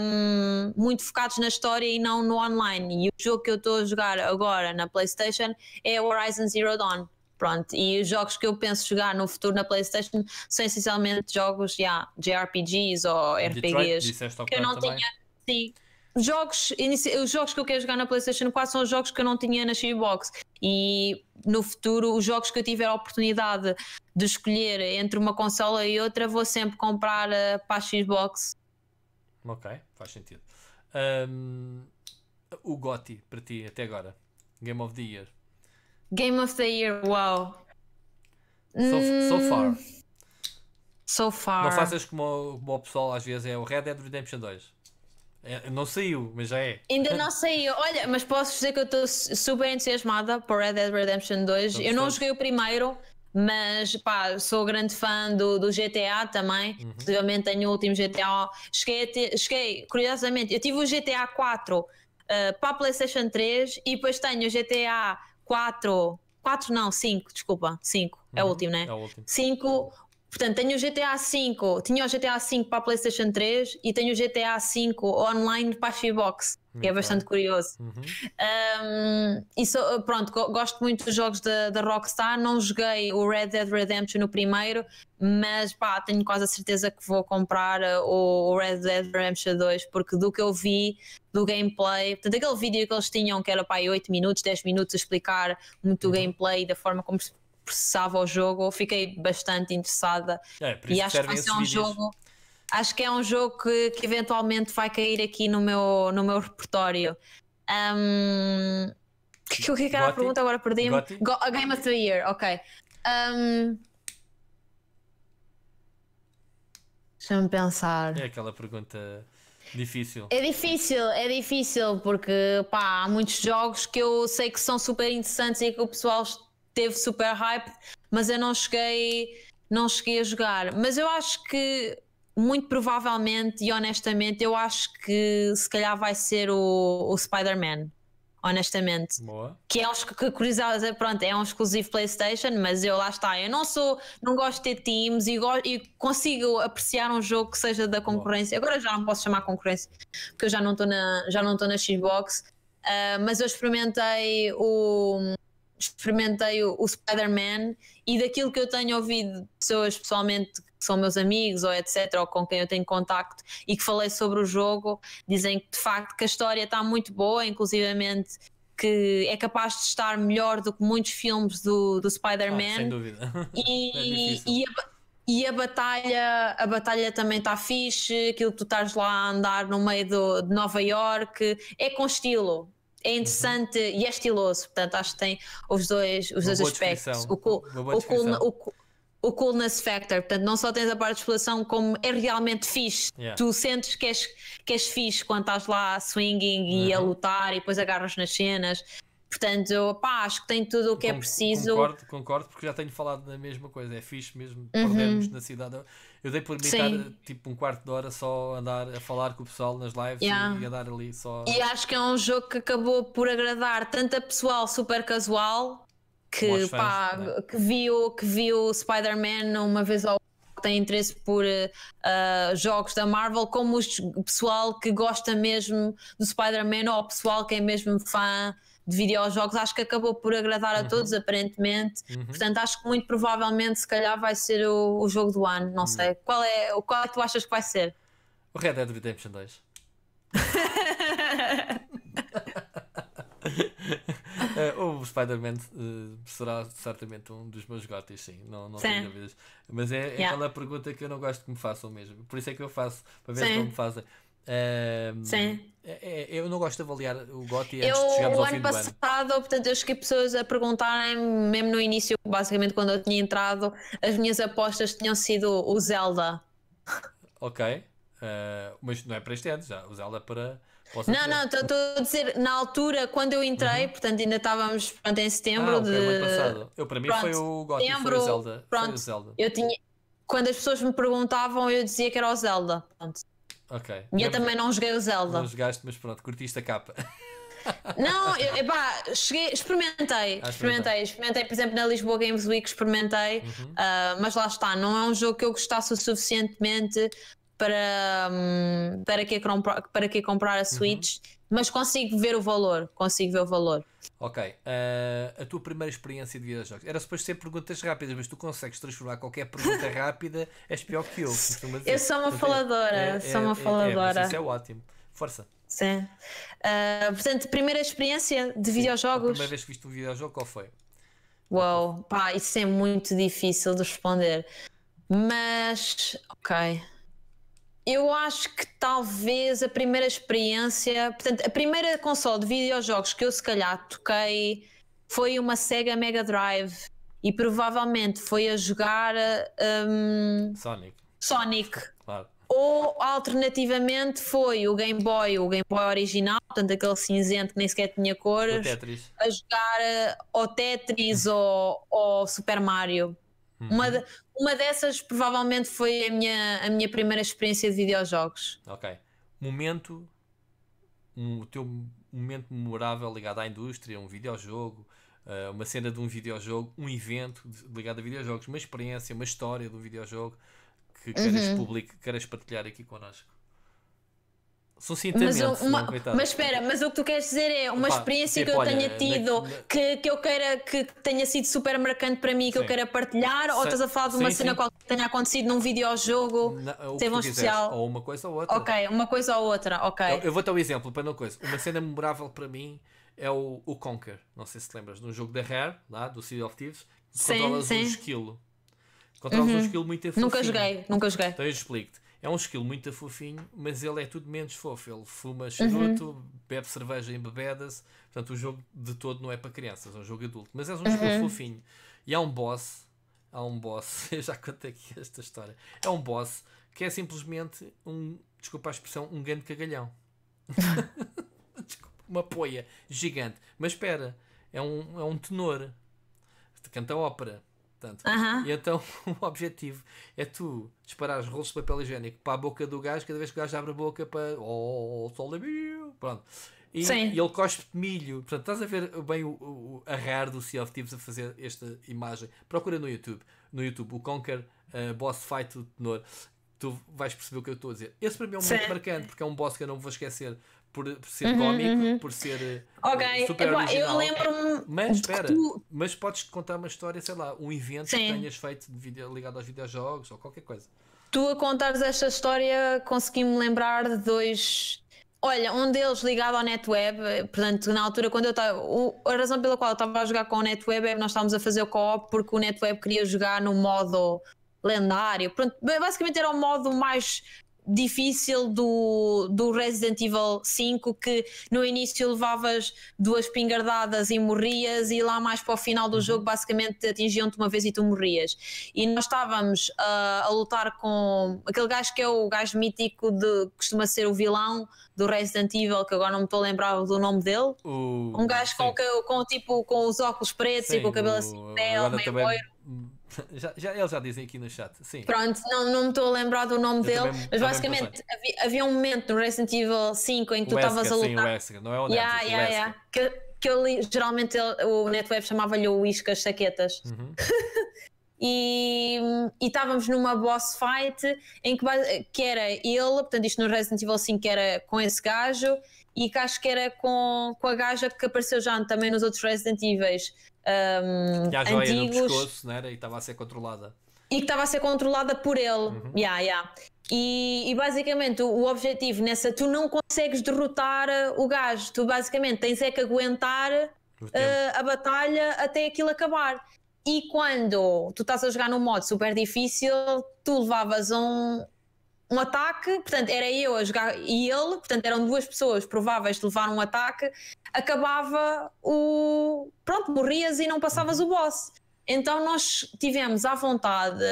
Um, muito focados na história e não no online. E o jogo que eu estou a jogar agora na PlayStation é Horizon Zero Dawn Pronto, e os jogos que eu penso jogar no futuro na PlayStation são essencialmente jogos yeah, JRPGs ou Detroit, RPGs que eu não também. tinha. Sim, jogos, os jogos que eu quero jogar na PlayStation 4 são os jogos que eu não tinha na Xbox. E no futuro, os jogos que eu tiver a oportunidade de escolher entre uma consola e outra, vou sempre comprar uh, para a Xbox. Ok, faz sentido. Um, o GOTI para ti até agora, Game of the Year. Game of the Year, wow. So, so hum, far. So far. Não faças como, como o pessoal às vezes é o Red Dead Redemption 2. É, não saiu, mas já é. Ainda não saiu. Olha, mas posso dizer que eu estou super entusiasmada por Red Dead Redemption 2. eu não joguei o primeiro, mas pá, sou grande fã do, do GTA também. Uhum. tenho o último GTA. Cheguei, ter, cheguei, curiosamente, eu tive o GTA 4 uh, para a PlayStation 3 e depois tenho o GTA quatro, quatro não, cinco, desculpa, cinco, uhum, é o uhum. último, né? É o último. Cinco, Portanto, tenho o GTA V, tinha o GTA V para a PlayStation 3 e tenho o GTA V online para a Xbox, que é bastante curioso. Uhum. Um, e pronto, gosto muito dos jogos da, Rockstar. Não joguei o Red Dead Redemption no primeiro, mas pá, tenho quase a certeza que vou comprar uh, o, Red Dead Redemption 2, porque do que eu vi do gameplay, portanto, aquele vídeo que eles tinham que era para 8 minutos, 10 minutos a explicar muito uhum. o gameplay da forma como se processava o jogo, fiquei bastante interessada é, e acho que vai ser um vídeos. jogo. Acho que é um jogo que, que, eventualmente vai cair aqui no meu, no meu repertório. Um, que, que era a pergunta? Agora perdi-me. Go, Game of the Year, ok. Um, Deixa-me pensar. É aquela pergunta difícil. É difícil, é difícil, porque pá, há muitos jogos que eu sei que são super interessantes e que o pessoal teve super hype, mas eu não cheguei, não cheguei a jogar. Mas eu acho que muito provavelmente e honestamente, eu acho que se calhar vai ser o, o Spider-Man. Honestamente, Boa. que é um que curiosidade, pronto, é um exclusivo PlayStation, mas eu lá está, eu não sou, não gosto de ter teams e, go, e consigo apreciar um jogo que seja da concorrência. Boa. Agora já não posso chamar concorrência porque eu já não estou na, já não estou na Xbox, uh, mas eu experimentei o experimentei o, o Spider-Man e daquilo que eu tenho ouvido de pessoas pessoalmente que são meus amigos ou etc, ou com quem eu tenho contacto e que falei sobre o jogo, dizem que de facto que a história está muito boa, inclusivamente que é capaz de estar melhor do que muitos filmes do, do Spider-Man. Ah, sem dúvida. E, (laughs) é e, a, batalha, a batalha também está fixe, aquilo que tu estás lá a andar no meio do, de Nova York, é com estilo é interessante uhum. e é estiloso. Portanto, acho que tem os dois, os dois aspectos. O, cool, o, cool, o, o, coolness factor. Portanto, não só tens a parte de exploração, como é realmente fixe. Yeah. Tu sentes que és, que és fixe quando estás lá swinging uhum. e a uhum. lutar e depois agarras nas cenas. Portanto, acho que tem tudo o que Con é preciso. Concordo, concordo, porque já tenho falado da mesma coisa. É fixe mesmo uhum. perdermos na cidade. Eu dei por mim estar eh, tipo um quarto de hora só a andar a falar com o pessoal nas lives yeah. e a dar ali só. E acho que é um jogo que acabou por agradar tanto a pessoal super casual que, fãs, pá, né? que viu, que viu Spider-Man uma vez ao que tem interesse por uh, jogos da Marvel, como o pessoal que gosta mesmo do Spider-Man ou o pessoal que é mesmo fã de videojogos, acho que acabou por agradar a uhum. todos, aparentemente. Uhum. Portanto, acho que muito provavelmente, se calhar, vai ser o, o jogo do ano. Não uhum. sei. Qual é, qual é que tu achas que vai ser? O Red Dead Redemption 2. (laughs) (laughs) É, o Spider-Man eh, será certamente um dos meus gotis, sim, não, não sim. tenho dúvidas. Mas é, é yeah. aquela pergunta que eu não gosto que me façam mesmo. Por isso é que eu faço, para ver sim. se não me fazem. Sim. É, é, eu não gosto de avaliar o GOTY antes eu, de chegarmos ao fim do passado, ano. passado, portanto, eu cheguei pessoas a perguntarem, mesmo no início, basicamente quando eu tinha entrado, as minhas apostas tinham sido o Zelda. Ok. Uh, mas não é para este ano, já. O Zelda é para. Posso não, dizer? não, estou a dizer, na altura, quando eu entrei, uhum. portanto, ainda estávamos pronto, em setembro ah, okay, de. Eu, para mim pronto, foi o GOTY, setembro, foi o Zelda. Pronto, o Zelda. Eu tinha, quando as pessoas me perguntavam, eu dizia que era o Zelda. Pronto. Ok. E eu, também não joguei o Zelda. Não jogaste, mas pronto, curtiste a capa. (laughs) Não, eu, pá, cheguei, ah, experimentei, experimentei, experimentei, por exemplo, na Lisboa Games Week experimentei, uhum. uh, mas lá está, não é um jogo que eu gostasse o suficientemente para, um, para, que, comprar, para que comprar a uhum. Switch. Uhum. Mas consigo ver o valor, consigo ver o valor. Ok, uh, a tua primeira experiência de videojogos era suposto ser perguntas rápidas, mas tu consegues transformar qualquer pergunta (laughs) rápida, és pior que eu. Eu sou uma é- faladora, é, sou é- uma é- faladora. É, isso é ótimo, força. Sim. Uh, portanto, primeira experiência de Sim. videojogos. A primeira vez que viste um videojogo, qual foi? Uau, pá, isso é muito difícil de responder. Mas, ok. Eu acho que talvez a primeira experiência, portanto, a primeira console de videojogos que eu se calhar toquei foi uma Sega Mega Drive e provavelmente foi a jogar um, Sonic. Sonic. Claro. Ou alternativamente foi o Game Boy, o Game Boy original, portanto aquele cinzento que nem sequer tinha cores, a jogar uh, (laughs) ou Tetris ou, ou Super Mario. Uma uhum. Uma dessas provavelmente foi a minha, a minha primeira experiência de videojogos. Ok. Momento, um, o teu momento memorável ligado à indústria, um videojogo, uh, uma cena de um videojogo, um evento ligado a videojogos, uma experiência, uma história de um videojogo que queres, uhum. queres partilhar aqui connosco. Sucintamente, mas, uma, não, mas espera, mas o que tu queres dizer é uma Opa, experiência tipo, que eu olha, tenha tido na... que, que eu queira que tenha sido super marcante para mim, que sim. eu queira partilhar, ou estás a falar de uma sim, cena sim. que tenha acontecido num videojogo, na, teve um especial. Ou uma coisa ou outra. Ok, uma coisa ou outra, ok. Eu, eu vou dar um exemplo para uma coisa. Uma cena memorável para mim é o, o Conquer, não sei se te lembras, num jogo da Rare, lá do City of Thieves, controlas um esquilo. Controlas uhum. um esquilo muito Nunca joguei, nunca joguei. Então eu explico-te é um esquilo muito fofinho, mas ele é tudo menos fofo. Ele fuma uhum. charuto, uhum. bebe cerveja e bebidas. Portanto, o jogo de todo não é para crianças, é um jogo adulto. Mas é um uhum. esquilo fofinho. E há um boss, há um boss, (laughs) eu já contei aqui esta história. É um boss que é simplesmente um, desculpa a expressão, um grande cagalhão. (laughs) desculpa, uma poia gigante. Mas espera, é um, é um tenor. Canta ópera. Portanto, uh -huh. E então (laughs) o objetivo é tu disparares rolos de papel higiênico para a boca do gajo, cada vez que o gajo abre a boca para. Oh, sol de mil! Pronto. E, e ele cospe milho. Portanto, estás a ver bem o, o, a rare do Sea of Thieves a fazer esta imagem. Procura no YouTube, no YouTube o Conquer uh, eh, Boss Fight do Tenor. Tu vais perceber o que eu estou a dizer. Esse para mim é um momento marcante, porque é um boss que eu não vou esquecer por, por ser uhum, cómico, uhum. por ser eh, okay. Eh, super Epá, original. Eu lembro-me. Mas espera, tu... mas podes contar uma história, sei lá, um evento Sim. que tenhas feito video, ligado aos videojogos ou qualquer coisa. Tu a contares esta história consegui-me lembrar de dois. Olha, um deles ligado ao NetWeb, eh, portanto, na altura, quando eu estava. A razão pela qual eu estava a jogar com o NetWeb é que nós estávamos a fazer o co-op porque o NetWeb queria jogar no modo lendário. Pronto, basicamente era o modo mais difícil do, do Resident Evil 5 que no início levavas duas pingardadas e morrias e lá mais para o final do uhum. jogo basicamente atingiam-te uma vez e tu morrias e nós estávamos uh, a lutar com aquele gajo que é o gajo mítico de costuma ser o vilão do Resident Evil que agora não me estou a lembrar do nome dele o... um gajo com, com tipo com os óculos pretos sim, e com o cabelo o... assim pele, meio também... Já, já, eles já dizem aqui no chat, sim. Pronto, não, não me estou a lembrar do nome eu dele, também, mas basicamente havia, havia, um momento no Resident Evil 5 em que tu estavas a lutar. Sim, o Wesker, não é o Neto yeah, yeah, yeah. Que, que ele, geralmente ele, o NetWeb chamava-lhe o Iscas Saquetas. Uhum. (laughs) e, e estávamos numa boss fight em que, que era ele, portanto, isto no Resident Evil 5 era com esse gajo, e que acho que era com, com a gaja que apareceu já também nos outros Resident Evil um, a joia antigos, no pescoço, não era? E estava a ser controlada. E que estava a ser controlada por ele. Uhum. Yeah, yeah. E, e, basicamente o, o, objetivo nessa, tu não consegues derrotar uh, o gajo, tu basicamente tens é que aguentar uh, a batalha até aquilo acabar. E quando tu estás a jogar num modo super difícil, tu levavas um, um ataque, portanto era eu a jogar e ele, portanto eram duas pessoas prováveis de levar um ataque, acabava o. Pronto, morrias e não passavas o boss. Então nós tivemos à vontade,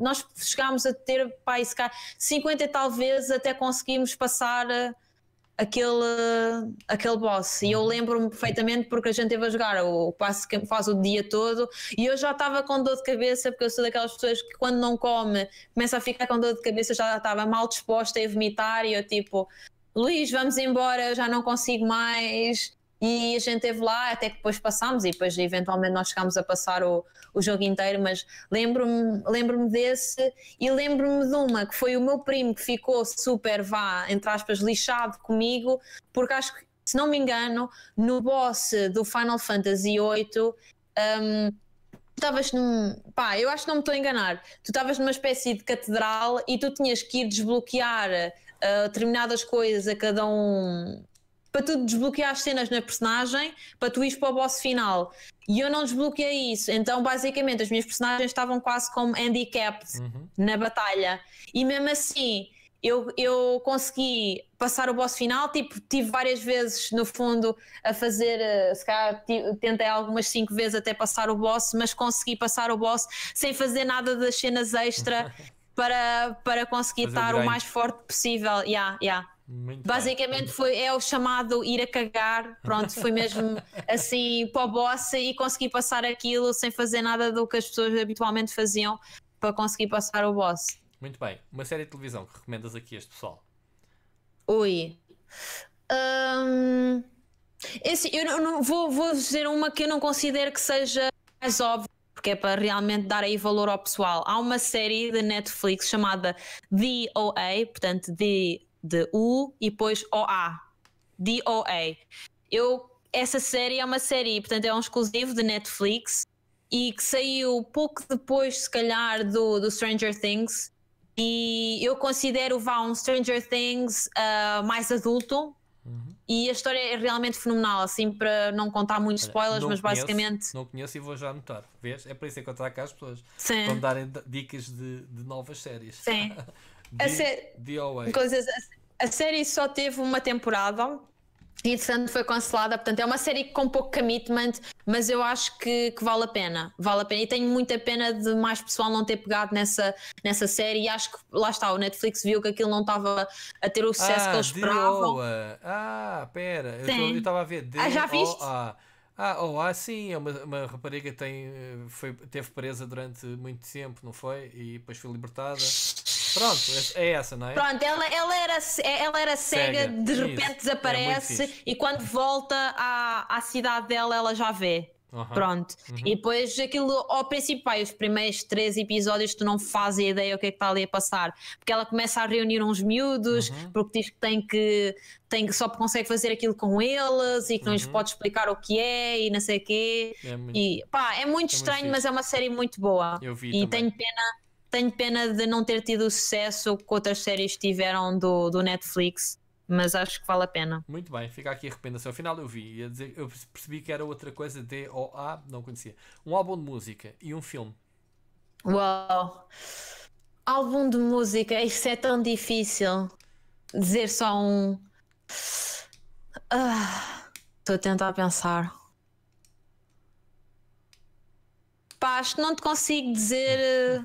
nós chegámos a ter, pá, esse 50 talvez até conseguimos passar eh, aquele, aquele boss. E eu uhum. lembro-me perfeitamente porque a gente teve a jogar o passo que faz o dia todo e eu já estava com dor de cabeça, porque eu sou daquelas pessoas que quando não come começa a ficar com dor de cabeça, já estava mal disposta a vomitar e eu tipo. Luís, vamos embora, eu já não consigo mais. E a gente teve lá até que depois passámos e depois eventualmente nós chegámos a passar o, o jogo inteiro, mas lembro-me lembro desse e lembro-me de uma que foi o meu primo que ficou super, vá, entre aspas, lixado comigo, porque acho que, se não me engano, no boss do Final Fantasy VIII. Um, estavas num. pá, eu acho que não me estou a enganar. Tu estavas numa espécie de catedral e tu tinhas que ir desbloquear uh, determinadas coisas a cada um para tu desbloquear as cenas na personagem, para tu ir para o boss final. E eu não desbloqueei isso. Então, basicamente, as minhas personagens estavam quase como handicapped uhum. na batalha. E mesmo assim, eu, eu consegui passar o boss final. Tipo, tive várias vezes, no fundo, a fazer. Eh, se calhar tentei algumas cinco vezes até passar o boss, mas consegui passar o boss sem fazer nada das cenas extra (laughs) para, para conseguir fazer estar o mais forte possível. Yeah, yeah. Muito Basicamente foi, é o chamado ir a cagar, pronto, foi mesmo (laughs) assim para o boss e consegui passar aquilo sem fazer nada do que as pessoas habitualmente faziam para conseguir passar o boss. Muito bem, uma série de televisão que recomendas aqui a este pessoal? oi esse, hum, é assim, eu não, não, vou, vou dizer uma que eu não considero que seja mais óbvia, porque é para realmente dar aí valor ao pessoal. Há uma série da Netflix chamada DOA, portanto, The de U e depois OA. DOA. Eu, essa série é uma série, portanto, é um exclusivo de Netflix e que saiu pouco depois, se calhar, do, do Stranger Things. E eu considero vá um Stranger Things uh, mais adulto. Uhum. E a história é realmente fenomenal, assim, para não contar muitos spoilers, não mas conheço, basicamente. Não conheço e vou já anotar, vês? É para isso que eu trago cá as pessoas. Sim. Para me darem dicas de, de novas séries. Sim. (laughs) de, a ser... DOA. Coisas assim a série só teve uma temporada e, entretanto, foi cancelada. Portanto, é uma série com pouco commitment, mas eu acho que, que, vale a pena. Vale a pena. E tenho muita pena de mais pessoal não ter pegado nessa, nessa série. E acho que, lá está, o Netflix viu que aquilo não estava a ter o sucesso ah, que eles esperavam. Ah, pera, eu estava a ver. De ah, já viste? Ah, ah, oh, ah, sim, é uma, uma rapariga que tem, eh, foi, teve presa durante muito tempo, não foi? E depois foi libertada. Pronto, é, é essa, não é? Pronto, ela, ela, era, é, ela era cega, cega. de repente Isso. desaparece é e quando volta à, à cidade dela ela já vê. Uhum. Pronto. Uhum. E depois aquilo ao princípio, os primeiros três episódios tu não fazes ideia o que é que está ali a passar. Porque ela começa a reunir uns miúdos, uhum. porque diz que tem que tem que só consegue fazer aquilo com eles e que não lhes uhum. pode explicar o que é e não sei o quê. É muito... E pá, é muito é estranho, muito mas é uma série muito boa. Eu vi e também. tenho pena tenho pena de não ter tido o sucesso que outras séries tiveram do, do Netflix, mas acho que vale a pena. Muito bem, fica aqui a recomendação. Afinal, eu vi, ia dizer, eu percebi que era outra coisa, D ou A, não conhecia. Um álbum de música e um filme. Uau! Álbum de música, isso é tão difícil. Dizer só um. Estou ah, a tentar pensar. Pá, acho que não te consigo dizer. Eh,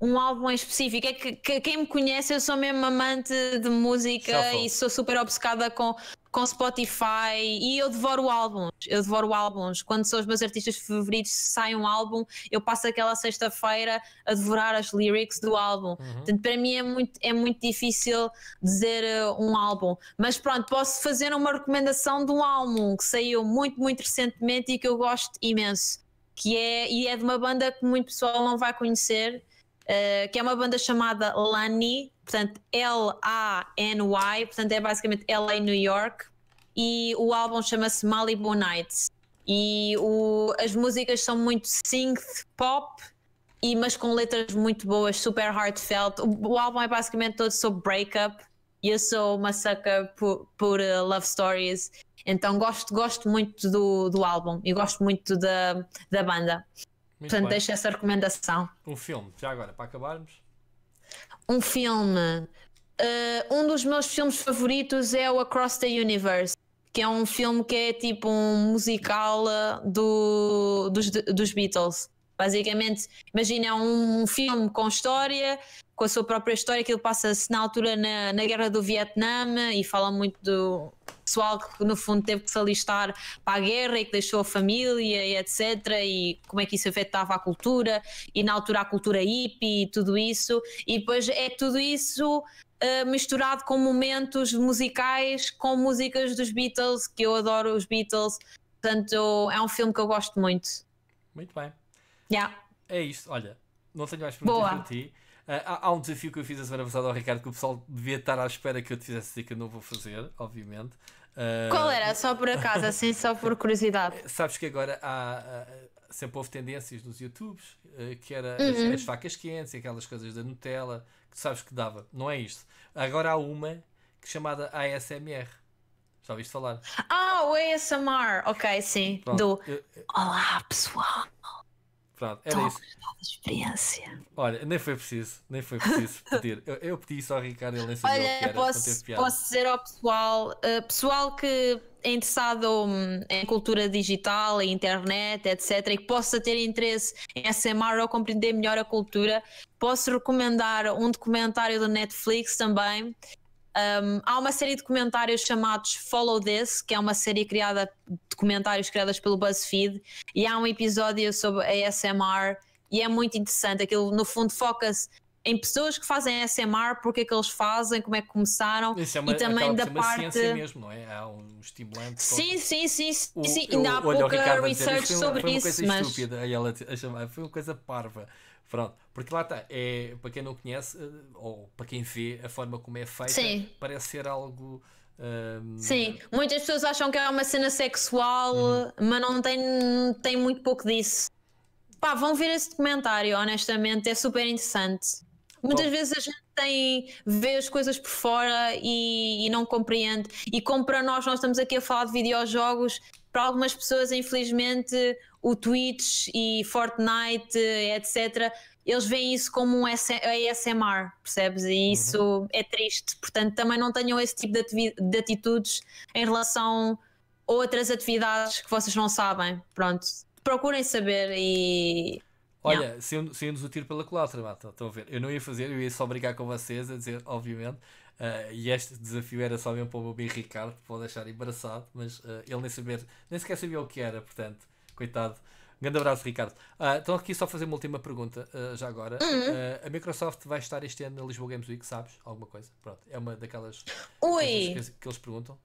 um álbum em específico. É que, que, quem me conhece, eu sou mesmo amante de música e sou super obcecada com, com Spotify e eu devoro álbuns. Eu devoro álbuns. Quando são os meus artistas favoritos, sai um álbum, eu passo aquela sexta-feira a devorar as lyrics do álbum. Uhum. Portanto, para mim é muito, é muito difícil dizer uh, um álbum. Mas pronto, posso fazer uma recomendação de um álbum que saiu muito, muito recentemente e que eu gosto imenso. Que é, e é de uma banda que muito pessoal não vai conhecer, eh, que é uma banda chamada Lani, portanto L-A-N-Y, portanto é basicamente LA New York, e o álbum chama-se Malibu Nights. E o, as músicas são muito synth pop, e, mas com letras muito boas, super heartfelt. O, o álbum é basicamente todo sobre breakup, e eu sou uma sucker por, por uh, love stories. Então gosto, gosto muito do, do álbum e gosto muito da, da banda. Muito Portanto, deixo essa recomendação. Um filme, já agora, para acabarmos. Um filme. Uh, um dos meus filmes favoritos é o Across the Universe, que é um filme que é tipo um musical eh, do, dos, dos Beatles. Basicamente, imagina um filme com história, com a sua própria história, que ele passa-se na altura na, na guerra do Vietnã e fala muito do, pessoal que no fundo teve que se alistar para a guerra e que deixou a família e etc. E como é que isso afetava a cultura e na altura a cultura hippie e tudo isso. E depois é tudo isso Uh, misturado com momentos musicais, com músicas dos Beatles, que eu adoro os Beatles. Portanto, é um filme que eu gosto muito. Muito bem. Yeah. É isto, olha, não tenho mais perguntas Boa. para ti. Ah, há, há, um desafio que eu fiz a semana passada ao Ricardo que o pessoal devia estar à espera que eu te fizesse dizer que eu não vou fazer, obviamente. Uh... Qual era? Só por acaso, (laughs) assim, só por curiosidade. Sabes que agora há. Ah, sempre houve tendências nos YouTubes, que era uhum. as, as, facas quentes e aquelas coisas da Nutella, que sabes que dava. Não é isto. Agora há uma que é chamada ASMR. Já ouviste falar? Ah, o ASMR, ok, sim. Pronto. Do Olá pessoal. Pronto, era isso. experiência. Olha, nem foi preciso, nem foi preciso (laughs) pedir. Eu, eu pedi isso ao Ricardo, ele nem sabia Olha, o que era. Posso, posso dizer ao pessoal, uh, pessoal que é interessado hum, em cultura digital, em internet, etc., e que possa ter interesse em SMR ou compreender melhor a cultura, posso recomendar um documentário do Netflix também, um, há uma série de comentários chamados Follow This, que é uma série criada de comentários criadas pelo BuzzFeed, e há um episódio sobre ASMR, e é muito interessante. Aquilo, no fundo, foca-se em pessoas que fazem ASMR, porque é que eles fazem, como é que começaram é uma, e também da parte. ciência mesmo, não é? Há um estimulante. Sim, sim, sim. sim, o, Ainda há pouca research dizer, foi, sobre foi uma isso. Coisa estúpida, e ela a chamar, foi uma coisa parva. Pronto, porque lá está, é, para quem não conhece, eh, ou para quem vê a forma como é feita, Sim. parece ser algo. Um... Ehm, Sim, muitas pessoas acham que é uma cena sexual, uhum. mas não tem, tem muito pouco disso. Pá, vão ver esse documentário, honestamente, é super interessante. Muitas Bom. vezes a gente tem, vê as coisas por fora e, e não compreende. E como para nós, nós estamos aqui a falar de videojogos, para algumas pessoas, infelizmente, o Twitch e Fortnite, etc., eles veem isso como um ASMR, percebes? E uhum. isso é triste. Portanto, também não tenham esse tipo de, de atitudes em relação a outras atividades que vocês não sabem. Pronto, procurem saber e. Olha, saiu-nos o tiro pela culatra, Mata. Estão a ver? Eu não ia fazer, eu ia só brincar com vocês, a dizer, obviamente. Uh, e este desafio era só mesmo para o meu bem Ricardo, que pode deixar embaraçado, mas uh, ele nem, saber, nem sequer sabia o que era, portanto coitado. Um grande abraço, Ricardo. Uh, então, aqui só fazer uma última pergunta, uh, já agora. Uh, a Microsoft vai estar este ano na Lisboa Games Week, sabes? Alguma coisa? Pronto, é uma daquelas Ui. que eles perguntam.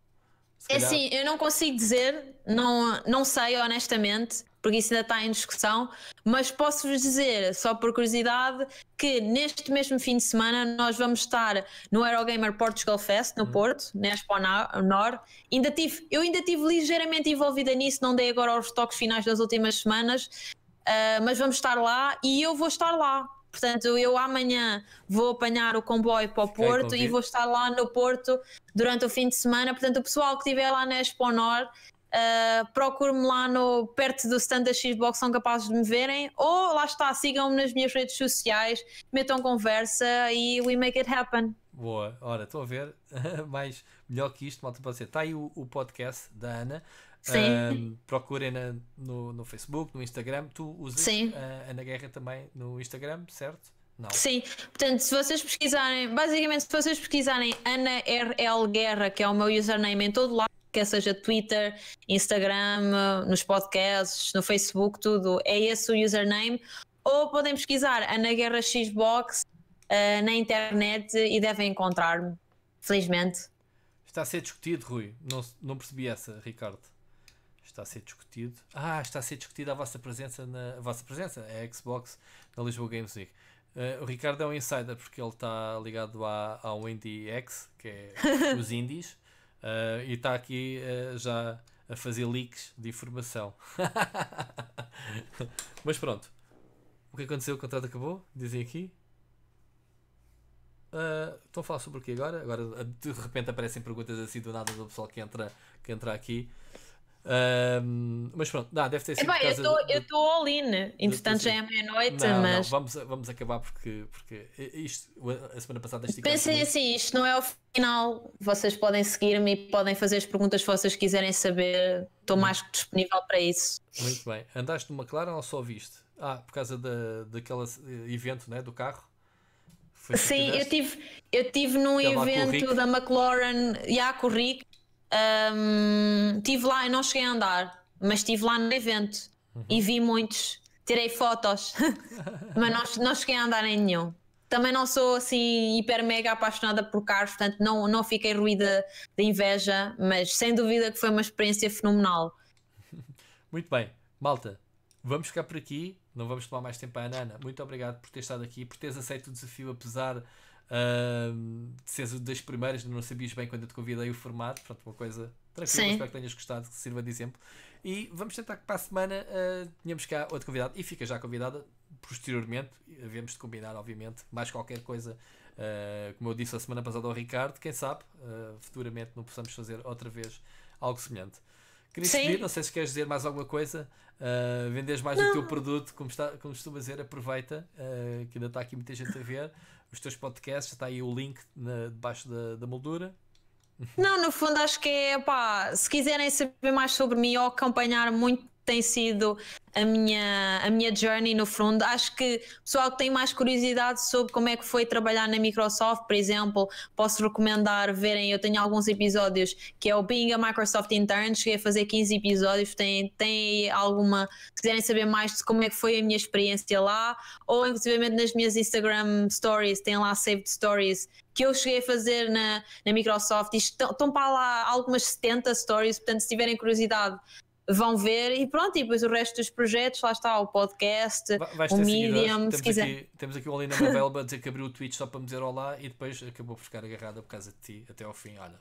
É assim, eu não consigo dizer, não, não sei honestamente, porque isso ainda está em discussão, mas posso-vos dizer, só por curiosidade, que neste mesmo fim de semana nós vamos estar no Eurogamer Portugal Fest, no uhum. Porto, na Expo Nor. Ainda tive, eu ainda estive ligeiramente envolvida nisso, não dei agora os toques finais das últimas semanas, uh, mas vamos estar lá e eu vou estar lá. Portanto, eu amanhã vou apanhar o comboio para o Porto e vou estar lá no Porto durante o fim de semana. Portanto, o pessoal que estiver lá na Expo Nord, uh, ah, procure-me lá no, perto do stand da Xbox, são capazes de me verem. Ou lá está, sigam-me nas minhas redes sociais, metam conversa e we make it happen. Boa, ora, estou a ver, (laughs) mais melhor que isto, malta, para você. Está aí o, o podcast da Ana. Sim. procurem na, no, no Facebook, no Instagram. Tu usas Sim. a ah, Ana Guerra também no Instagram, certo? Não. Sim, portanto, se vocês pesquisarem, basicamente, se vocês pesquisarem Ana RL Guerra, que é o meu username em todo lado, quer seja Twitter, Instagram, nos podcasts, no Facebook, tudo, é esse o username. Ou podem pesquisar Ana Guerra Xbox uh, na internet e devem encontrar-me, felizmente. Está a ser discutido, Rui. Não, não percebi essa, Ricardo está a ser discutido. Ah, está a ser discutida a vossa presença na a vossa presença, a Xbox na Lisboa Games Week. Uh, eh, o Ricardo é um insider porque ele está ligado à, ao Indie X, que é (laughs) os indies, uh, e está aqui uh, já a fazer leaks de informação. (laughs) Mas pronto, o que aconteceu? O contrato acabou? Dizem aqui. Uh, estão a falar sobre o que agora? Agora de repente aparecem perguntas assim do nada do pessoal que entra, que entra aqui. Um, mas pronto, não, deve ter sido. É bem, eu estou all in. Entretanto, já é meia-noite. mas... Não, vamos, vamos acabar porque, porque isto, a semana passada Pensem assim: isto não é o final. Vocês podem seguir-me e podem fazer as perguntas que vocês quiserem saber. Estou mais que disponível para isso. Muito bem. Andaste numa clara ou só viste? Ah, por causa da, daquele eh, evento né, do carro? Foi Sim, eu tive, eu tive num é evento da McLaren e yeah, com um, tive lá, eu não cheguei a andar, mas estive lá no evento uhum. e vi muitos. Tirei fotos, (laughs) mas não, não cheguei a andar em nenhum. Também não sou assim hiper mega apaixonada por carros, portanto não, não fiquei ruída de inveja, mas sem dúvida que foi uma experiência fenomenal. (laughs) Muito bem, malta, vamos ficar por aqui, não vamos tomar mais tempo à Ana. Muito obrigado por ter estado aqui, por teres aceito o desafio, apesar Uh, se és das primeiras, não sabias bem quando eu te convidei o formato, portanto, uma coisa tranquila, Sim. espero que tenhas gostado, que sirva de exemplo. E vamos tentar que para a semana uh, tenhamos cá outro convidado e fica já convidada posteriormente. Havemos de combinar, obviamente, mais qualquer coisa. Uh, como eu disse a semana passada ao Ricardo, quem sabe uh, futuramente não possamos fazer outra vez algo semelhante. Queria não sei se queres dizer mais alguma coisa. Uh, vendes mais não. o teu produto, como, está, como costuma dizer, aproveita, uh, que ainda está aqui muita gente a ver os teus podcasts, está aí o link na, debaixo da, da moldura. Não, no fundo acho que é pá, se quiserem saber mais sobre mim ou acompanhar muito tem sido a minha, a minha journey no fundo. Acho que pessoal que tem mais curiosidade sobre como é que foi trabalhar na Microsoft, por exemplo, posso recomendar verem, eu tenho alguns episódios que é o Being a Microsoft Intern, cheguei a fazer 15 episódios, tem, tem alguma, se quiserem saber mais de como é que foi a minha experiência lá, ou inclusive nas minhas Instagram Stories, tem lá Saved Stories, que eu cheguei a fazer na, na Microsoft, estão, estão para lá algumas 70 stories, portanto se tiverem curiosidade vão ver e pronto, e depois o resto dos projetos, lá está o podcast, o Medium, se quiser. Aqui, temos aqui o Alina Mavelba (laughs) a dizer que abriu o Twitch só para me dizer olá e depois acabou por ficar agarrada por causa de ti até ao fim, olha.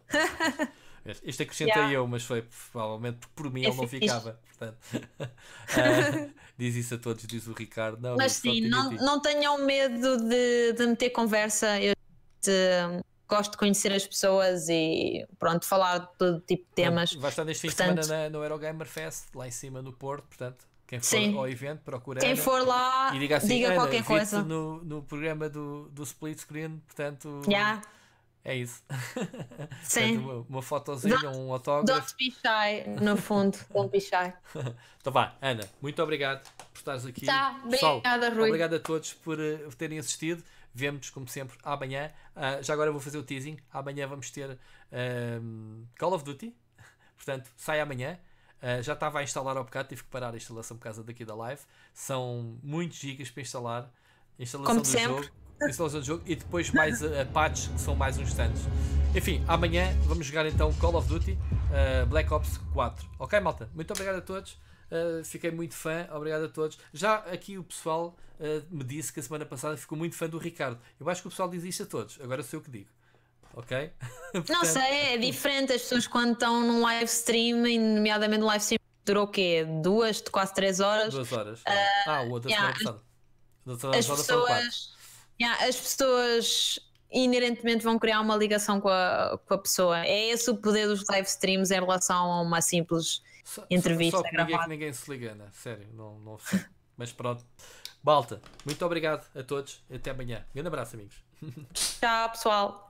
Isto (laughs) acrescentei yeah. eu, mas foi provavelmente porque por mim eu ele não é ficava. Portanto, (laughs) ah, diz isso a todos, diz o Ricardo. Não, mas sim, não, não tenham medo de, de meter conversa. Eu de, gosto de conhecer as pessoas e pronto, falar de todo tipo de temas. Vai estar neste fim de semana na, no Eurogamer Fest, lá em cima no Porto, portanto, quem for Sim. ao evento, procura. Quem for lá, diga, assim, diga qualquer coisa. No, no programa do, do split screen, portanto. Yeah. É isso. (laughs) Sim. uma, uma fotozinha, um autógrafo. Don't be shy, no fundo. (laughs) Don't be shy. (laughs) então vá, Ana, muito obrigado por estares aqui. Tá, obrigada, Pessoal, Rui. Obrigado a todos por, por eh, terem assistido vemos nos como sempre, amanhã. Uh, já agora vou fazer o teasing. Amanhã vamos ter Call of Duty. (laughs) Portanto, sai amanhã. Uh, já estava a instalar ao bocado, tive que parar a instalação por causa daqui da live. São muitos gigas para instalar. Instalação como do sempre. jogo. Instalação do jogo e depois mais patches que são mais uns tantos. Enfim, amanhã vamos jogar então Call of Duty uh, Black Ops 4. Ok, malta? Muito obrigado a todos. Ah, fiquei muito fã, obrigado a todos. Já aqui o pessoal uh, me disse que a semana passada ficou muito fã do Ricardo. Eu acho que o pessoal diz isto a todos, agora sou eu que digo. Ok? (laughs) Não sei, é diferente. As pessoas quando estão num live stream, nomeadamente um live stream durou o quê? Duas, quase três horas. Duas horas. Uh, ah, o outro yeah, semana passada. As, as pessoas, yeah, as pessoas inerentemente vão criar uma ligação com a, com a pessoa. É esse o poder dos live streams em relação a uma simples só, entrevista só, só é gravada. que ninguém se liga, Ana. Sério, não, não sei. (laughs) Mas pronto. Balta, muito obrigado a todos. Até amanhã. Um grande abraço, amigos. (laughs) Tchau, pessoal.